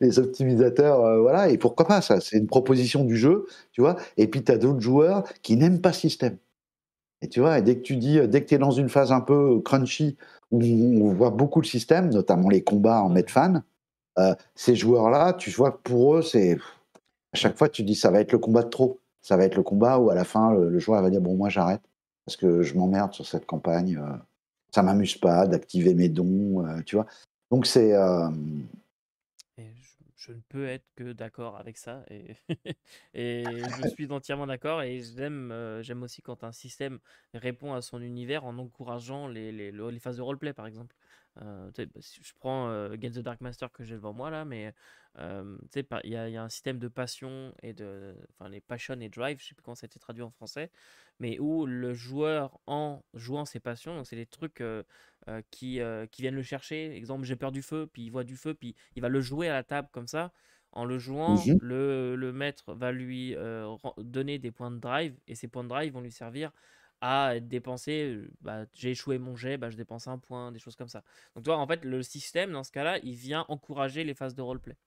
Speaker 2: les, optimisateurs, euh, voilà. Et pourquoi pas ça C'est une proposition du jeu, tu vois. Et puis tu as d'autres joueurs qui n'aiment pas ce système. Et tu vois, dès que tu dis, euh, dès que tu es dans une phase un peu crunchy où on voit beaucoup le système, notamment les combats en fan, euh, ces joueurs-là, tu vois que pour eux, c'est. À chaque fois, tu dis, ça va être le combat de trop. Ça va être le combat où à la fin, le joueur va dire, bon, moi j'arrête parce que je m'emmerde sur cette campagne. Euh, ça m'amuse pas d'activer mes dons, euh, tu vois. Donc c'est. Euh,
Speaker 1: je, ne peux être que d'accord avec ça et, et je suis entièrement d'accord et j'aime aussi quand un système répond à son univers en encourageant les, les, phases de roleplay par exemple. je prends euh, Get the Dark Master que j'ai devant moi là, mais il y, a un système de passion et de. Enfin, les passion et drive, je sais plus comment ça a été traduit en français, mais où le joueur, en jouant ses passions, donc c'est des trucs euh, euh, qui, euh, qui viennent le chercher. Exemple, j'ai peur du feu, puis il voit du feu, puis il va le jouer à la table comme ça. En le jouant, mmh le, le, maître va lui donner des points de drive, et ces points de drive vont lui servir à dépenser, bah, j'ai échoué mon jet, bah, je dépense un point, des choses comme ça. Donc toi, en fait, le système, dans ce cas-là, il vient encourager les phases de roleplay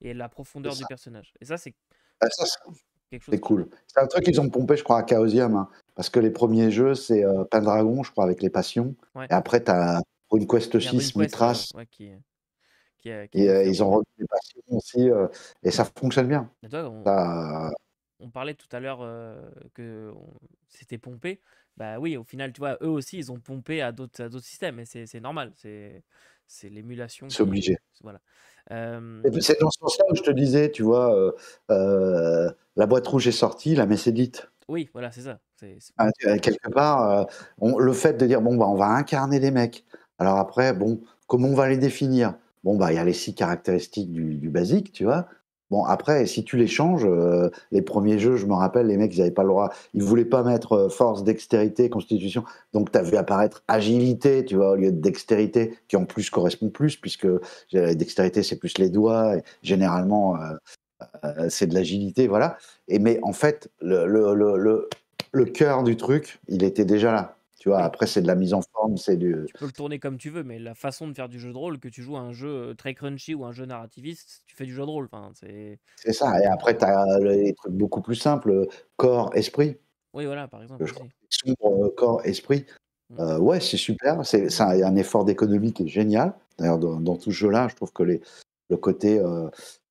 Speaker 1: et la profondeur du personnage. Et ça, c'est...
Speaker 2: Bah, c'est cool. C'est un truc qu'ils ont pompé, je crois, à Chaosium. Hein, parce que les premiers jeux, c'est euh, Dragon, je crois, avec les passions. Et après, tu as Quest 6, Mitras.
Speaker 1: et euh,
Speaker 2: ils ont remis les passions aussi. Euh, et ça fonctionne
Speaker 3: bien. on,
Speaker 1: parlait tout à l'heure euh, que c'était pompé. Bah oui, au final, tu vois, eux aussi, ils ont pompé à d'autres systèmes. Et c'est normal. C'est l'émulation. C'est obligé. Voilà. Euh, c'est
Speaker 2: dans ce sens-là où je te disais, tu vois, euh, euh, la boîte rouge est sortie, la messe est dite.
Speaker 1: Oui, voilà, c'est ça. Ah,
Speaker 2: quelque part, le fait de dire, bon, bah, on va incarner des mecs. Alors après, bon, comment on va les définir Bon, bah, il y a les six caractéristiques du basique, tu vois. Bon, après, si tu les changes, euh, les premiers jeux, je me rappelle, les mecs, ils n'avaient pas le droit. Ils voulaient pas mettre euh, force, dextérité, constitution. Donc, tu as vu apparaître agilité, tu vois, au lieu de dextérité, qui en plus correspond plus, puisque euh, la dextérité, c'est plus les doigts. Et généralement, c'est de l'agilité, voilà. Et, mais en fait, le, le, le cœur du truc, il était déjà là. Tu vois, après, c'est de la mise en forme, c'est du. Tu
Speaker 1: peux le tourner comme tu veux, mais la façon de faire du jeu de rôle, que tu joues à un jeu euh, très crunchy ou un jeu narrativiste, tu fais du jeu de rôle. Enfin, c'est
Speaker 2: ça. Et après, tu as les trucs beaucoup plus simples euh, corps, esprit.
Speaker 1: Oui, voilà, par exemple.
Speaker 2: sombre, euh, corps, esprit. Mmh. ouais, c'est super. C'est un effort d'économie qui est génial. D'ailleurs, dans, tout ce jeu-là, je trouve que le côté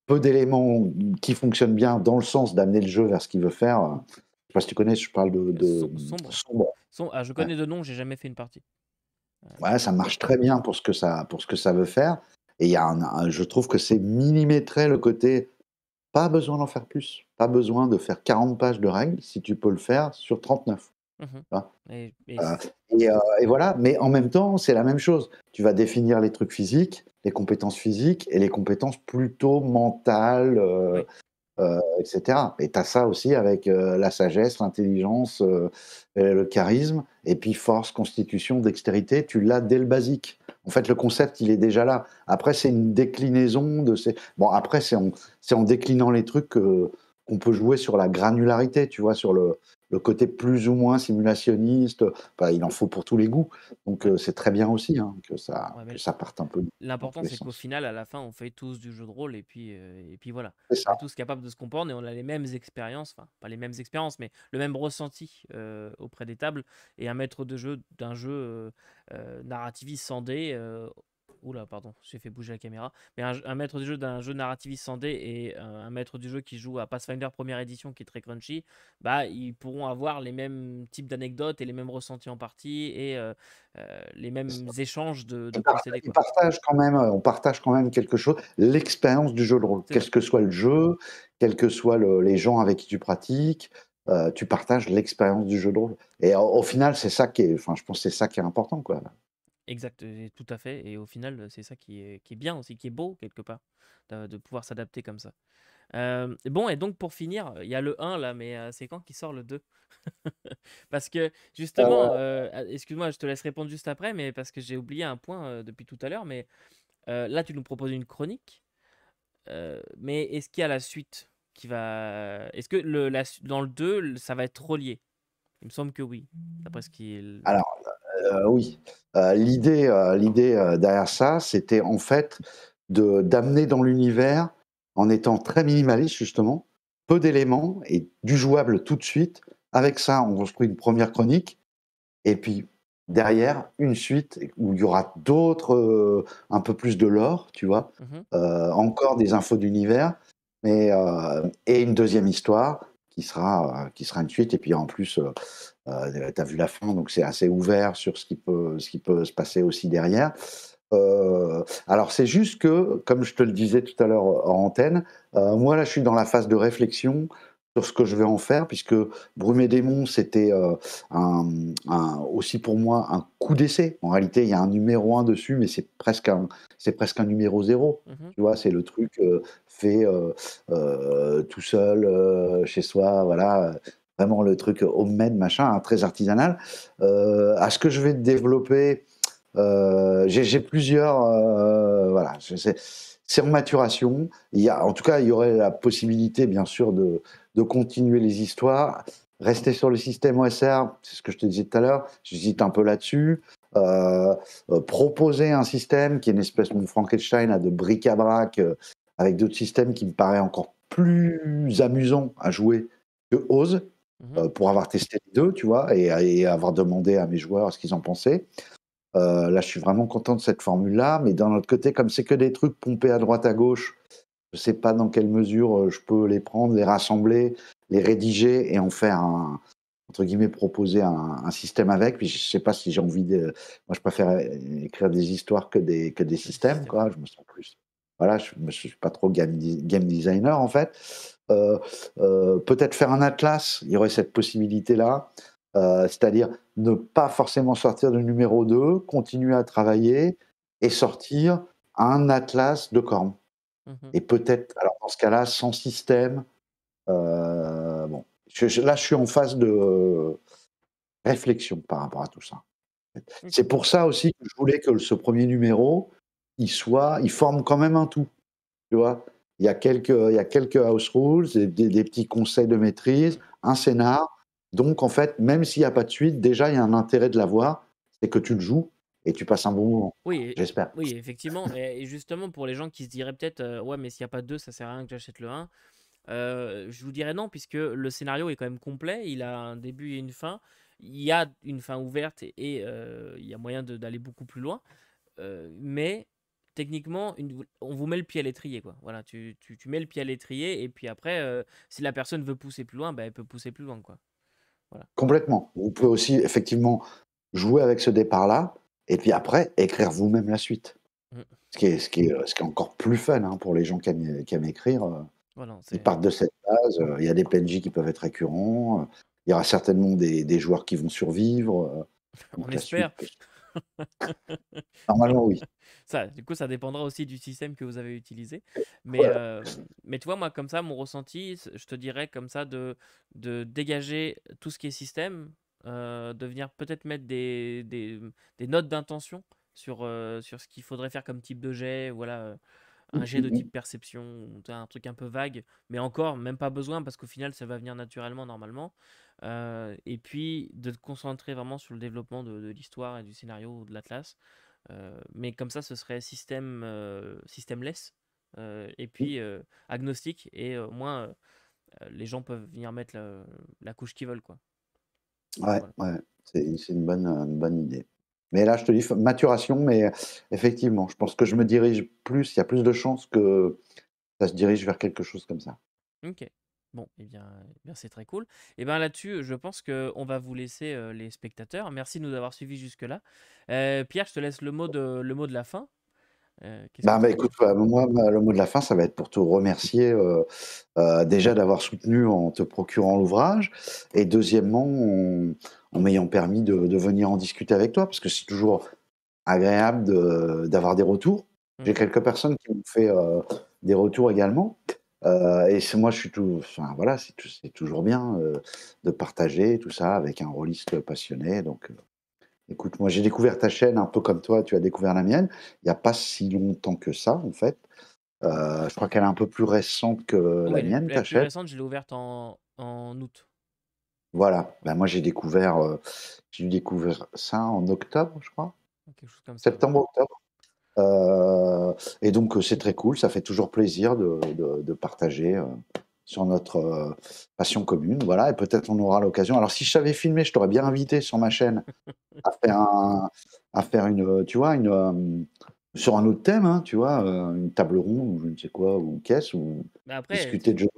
Speaker 2: peu d'éléments qui fonctionnent bien dans le sens d'amener le jeu vers ce qu'il veut faire. Je je sais pas si tu connais, je parle de,
Speaker 1: sombre ah, je connais deux de nom, j'ai jamais fait une partie.
Speaker 2: Euh, ouais, ça marche très bien pour ce que ça, pour ce que ça veut faire. Et y a un, je trouve que c'est millimétré le côté pas besoin d'en faire plus, pas besoin de faire 40 pages de règles si tu peux le faire sur 39.
Speaker 3: Mmh euh, euh,
Speaker 2: et, voilà, mais en même temps, c'est la même chose. Tu vas définir les trucs physiques, les compétences physiques et les compétences plutôt mentales, etc. Euh, et tu as ça aussi avec euh, la sagesse, l'intelligence, euh, le charisme, et puis force, constitution, dextérité, tu l'as dès le basique. En fait, le concept, il est déjà là. Après, c'est une déclinaison de ces... Bon, après, c'est en, en, déclinant les trucs que on peut jouer sur la granularité, tu vois, sur le, côté plus ou moins simulationniste. Bah, il en faut pour tous les goûts. Donc euh, c'est très bien aussi hein, que, ça, ça
Speaker 1: parte un peu. L'important, c'est qu'au final, à la fin, on fait tous du jeu de rôle et puis, euh, et puis voilà. On est tous capables de se comprendre et on a les mêmes expériences, enfin, pas les mêmes expériences, mais le même ressenti euh, auprès des tables. Et un maître de jeu d'un jeu narrativiste sans dé Oula, pardon, j'ai fait bouger la caméra. Mais un, maître du jeu d'un jeu narrativiste sans dé et euh, un maître du jeu qui joue à Pathfinder première édition qui est très crunchy, bah ils pourront avoir les mêmes types d'anecdotes et les mêmes ressentis en partie et euh, euh, les mêmes échanges de, de
Speaker 2: Partage quand même, on partage quand même quelque chose, l'expérience du jeu de rôle, quel que soit le jeu, quels que soient les gens avec qui tu pratiques. tu partages l'expérience du jeu de rôle. Et au, final, c'est ça qui est, enfin, je pense, c'est ça qui est important, quoi.
Speaker 1: Exact, tout à fait. Et au final, c'est ça qui est, qui est, bien aussi, qui est beau quelque part, de, pouvoir s'adapter comme ça. bon, et donc pour finir, il y a le 1 là, mais c'est quand qui sort le 2 Parce que ah justement, ah, excuse-moi, je te laisse répondre juste après, mais parce que j'ai oublié un point depuis tout à l'heure, mais là, tu nous proposes une chronique. mais est-ce qu'il y a la suite qui va. Est-ce que le, la, dans le 2, ça va être relié il me semble que oui, d'après ce mmh. qu'il.
Speaker 2: Alors, euh, oui. Euh, l'idée, euh, l'idée derrière ça, c'était en fait de d'amener dans l'univers en étant très minimaliste justement, peu d'éléments et du jouable tout de suite. Avec ça, on construit une première chronique et puis derrière une suite où il y aura d'autres, un peu plus de lore, tu vois, mmh encore des infos d'univers, et une deuxième histoire qui sera, euh, qui sera une suite. Et puis en plus, euh, euh tu as vu la fin, donc c'est assez ouvert sur ce qui peut, ce qui peut se passer aussi derrière. Euh, alors c'est juste que, comme je te le disais tout à l'heure en antenne, moi là je suis dans la phase de réflexion sur ce que je vais en faire, puisque Brume et Démon, c'était un, aussi pour moi un coup d'essai. En réalité, il y a un numéro un dessus, mais c'est presque un, c'est presque un numéro zéro. Mhm. Tu vois, c'est le truc euh, fait euh, euh, tout seul, chez soi, voilà, vraiment le truc homemade, machin, hein, très artisanal. à ce que je vais développer, j'ai plusieurs, voilà, c'est en maturation. Il y a, en tout cas, il y aurait la possibilité, bien sûr, de, de continuer les histoires. Rester sur le système OSR, c'est ce que je te disais tout à l'heure, j'hésite un peu là-dessus. Euh, euh, proposer un système qui est une espèce de Frankenstein de bric-à-brac euh, avec d'autres systèmes qui me paraît encore plus amusant à jouer que Oz, mhm. pour avoir testé les deux, tu vois, et, avoir demandé à mes joueurs ce qu'ils en pensaient. là, je suis vraiment content de cette formule-là, mais d'un autre côté, comme c'est que des trucs pompés à droite, à gauche, je ne sais pas dans quelle mesure je peux les prendre, les rassembler, les rédiger et en faire un, entre guillemets, proposer un, système avec. Puis je ne sais pas si j'ai envie de. Moi, je préfère écrire des histoires que des, que des systèmes, quoi. Je me sens plus. Voilà, je ne suis pas trop game, game designer, en fait. Euh, euh, peut-être faire un atlas, il y aurait cette possibilité-là. Euh, c'est-à-dire ne pas forcément sortir de numéro 2, continuer à travailler et sortir un atlas de cornes. Mmh et peut-être, alors dans ce cas-là, sans système, là, je suis en phase de euh, réflexion par rapport à tout ça. C'est pour ça aussi que je voulais que ce premier numéro, il soit, il forme quand même un tout. Tu vois, il y a quelques, house rules, des, petits conseils de maîtrise, un scénar. Donc, en fait, même s'il n'y a pas de suite, déjà, il y a un intérêt de l'avoir, c'est que tu le joues et tu passes un bon moment. Oui, j'espère.
Speaker 1: Oui, effectivement. et justement, pour les gens qui se diraient peut-être, euh, ouais, mais s'il n'y a pas deux, ça sert à rien que j'achète le 1. Euh, je vous dirais non, puisque le scénario est quand même complet, il a un début et une fin, il y a une fin ouverte et, euh, il y a moyen d'aller beaucoup plus loin, euh, mais techniquement, on vous met le pied à l'étrier. Quoi. Voilà, tu, tu, mets le pied à l'étrier et puis après, si la personne veut pousser plus loin, bah, elle peut pousser plus loin. Quoi. Voilà.
Speaker 2: Complètement. Vous pouvez aussi effectivement jouer avec ce départ-là et puis après écrire vous-même la suite. Mmh. Ce, qui est, ce, qui est, ce qui est encore plus fun hein, pour les gens qui aiment écrire ils partent de cette base. Euh, il y a des PNJ qui peuvent être récurrents. Euh, il y aura certainement des, joueurs qui vont survivre. Euh, On espère.
Speaker 1: Normalement, oui. Ça, du coup, ça dépendra aussi du système que vous avez utilisé. Mais, mais tu vois, moi, comme ça, mon ressenti, je te dirais comme ça de, de dégager tout ce qui est système, de venir peut-être mettre des, des, notes d'intention sur, sur ce qu'il faudrait faire comme type de jet. Voilà un jet de mhm. type perception, un truc un peu vague, mais encore, même pas besoin, parce qu'au final, ça va venir naturellement, normalement. Euh, et puis, de te concentrer vraiment sur le développement de, l'histoire et du scénario de l'Atlas. Euh, mais comme ça, ce serait système, euh, euh et puis agnostique, et au moins, les gens peuvent venir mettre la, couche qu'ils veulent. Quoi.
Speaker 3: Ouais, ouais.
Speaker 2: c'est une bonne, une bonne idée. Mais là, je te dis maturation, mais effectivement, je pense que je me dirige plus, il y a plus de chances que ça se dirige vers quelque chose comme ça.
Speaker 1: Ok. Bon, eh bien, eh bien c'est très cool. Et eh bien là-dessus, euh, je pense qu'on va vous laisser euh, les spectateurs. Merci de nous avoir suivis jusque-là. Euh, Pierre, je te laisse le mot le mot de la fin. Euh,
Speaker 2: bah, bah écoute, moi, bah, le mot de la fin, ça va être pour te remercier euh, euh, déjà d'avoir soutenu en te procurant l'ouvrage, et deuxièmement, en, m'ayant permis de, venir en discuter avec toi, parce que c'est toujours agréable d'avoir des retours. Mmh. J'ai quelques personnes qui ont fait des retours également. et moi, je suis tout. Enfin, voilà, c'est toujours bien de partager tout ça avec un rôliste passionné. Donc, Écoute, moi j'ai découvert ta chaîne un peu comme toi, tu as découvert la mienne, il n'y a pas si longtemps que ça en fait. Euh, je crois qu'elle est un peu plus récente que la mienne, ta chaîne. plus récente,
Speaker 1: je l'ai ouverte en, en, août.
Speaker 2: Voilà, ben, moi j'ai découvert, euh, découvert ça en octobre, je crois. Quelque chose comme Septembre, octobre. Euh, et donc c'est très cool, ça fait toujours plaisir de, de, de partager sur notre euh, passion commune. Voilà, et peut-être on aura l'occasion. Alors, si je savais filmer, je t'aurais bien invité sur ma chaîne à faire, à faire une, euh, tu vois, une, euh, sur un autre thème, hein, tu vois, une table ronde ou je ne sais quoi, ou une caisse, ou
Speaker 1: bah, discuter de jeux.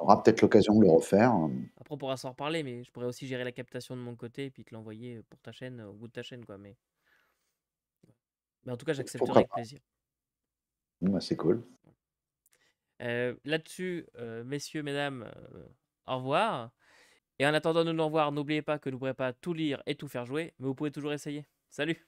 Speaker 2: On aura peut-être l'occasion de le refaire.
Speaker 1: Après, on pourra s'en reparler, mais je pourrais aussi gérer la captation de mon côté et puis te l'envoyer pour ta chaîne, au bout de ta chaîne, quoi. Mais, mais bah, en tout cas, j'accepterai avec plaisir.
Speaker 2: Bah, c'est cool.
Speaker 1: Là-dessus, messieurs, mesdames, au revoir. Et en attendant de nous revoir, n'oubliez pas que vous ne pourrez pas tout lire et tout faire jouer, mais vous pouvez toujours essayer. Salut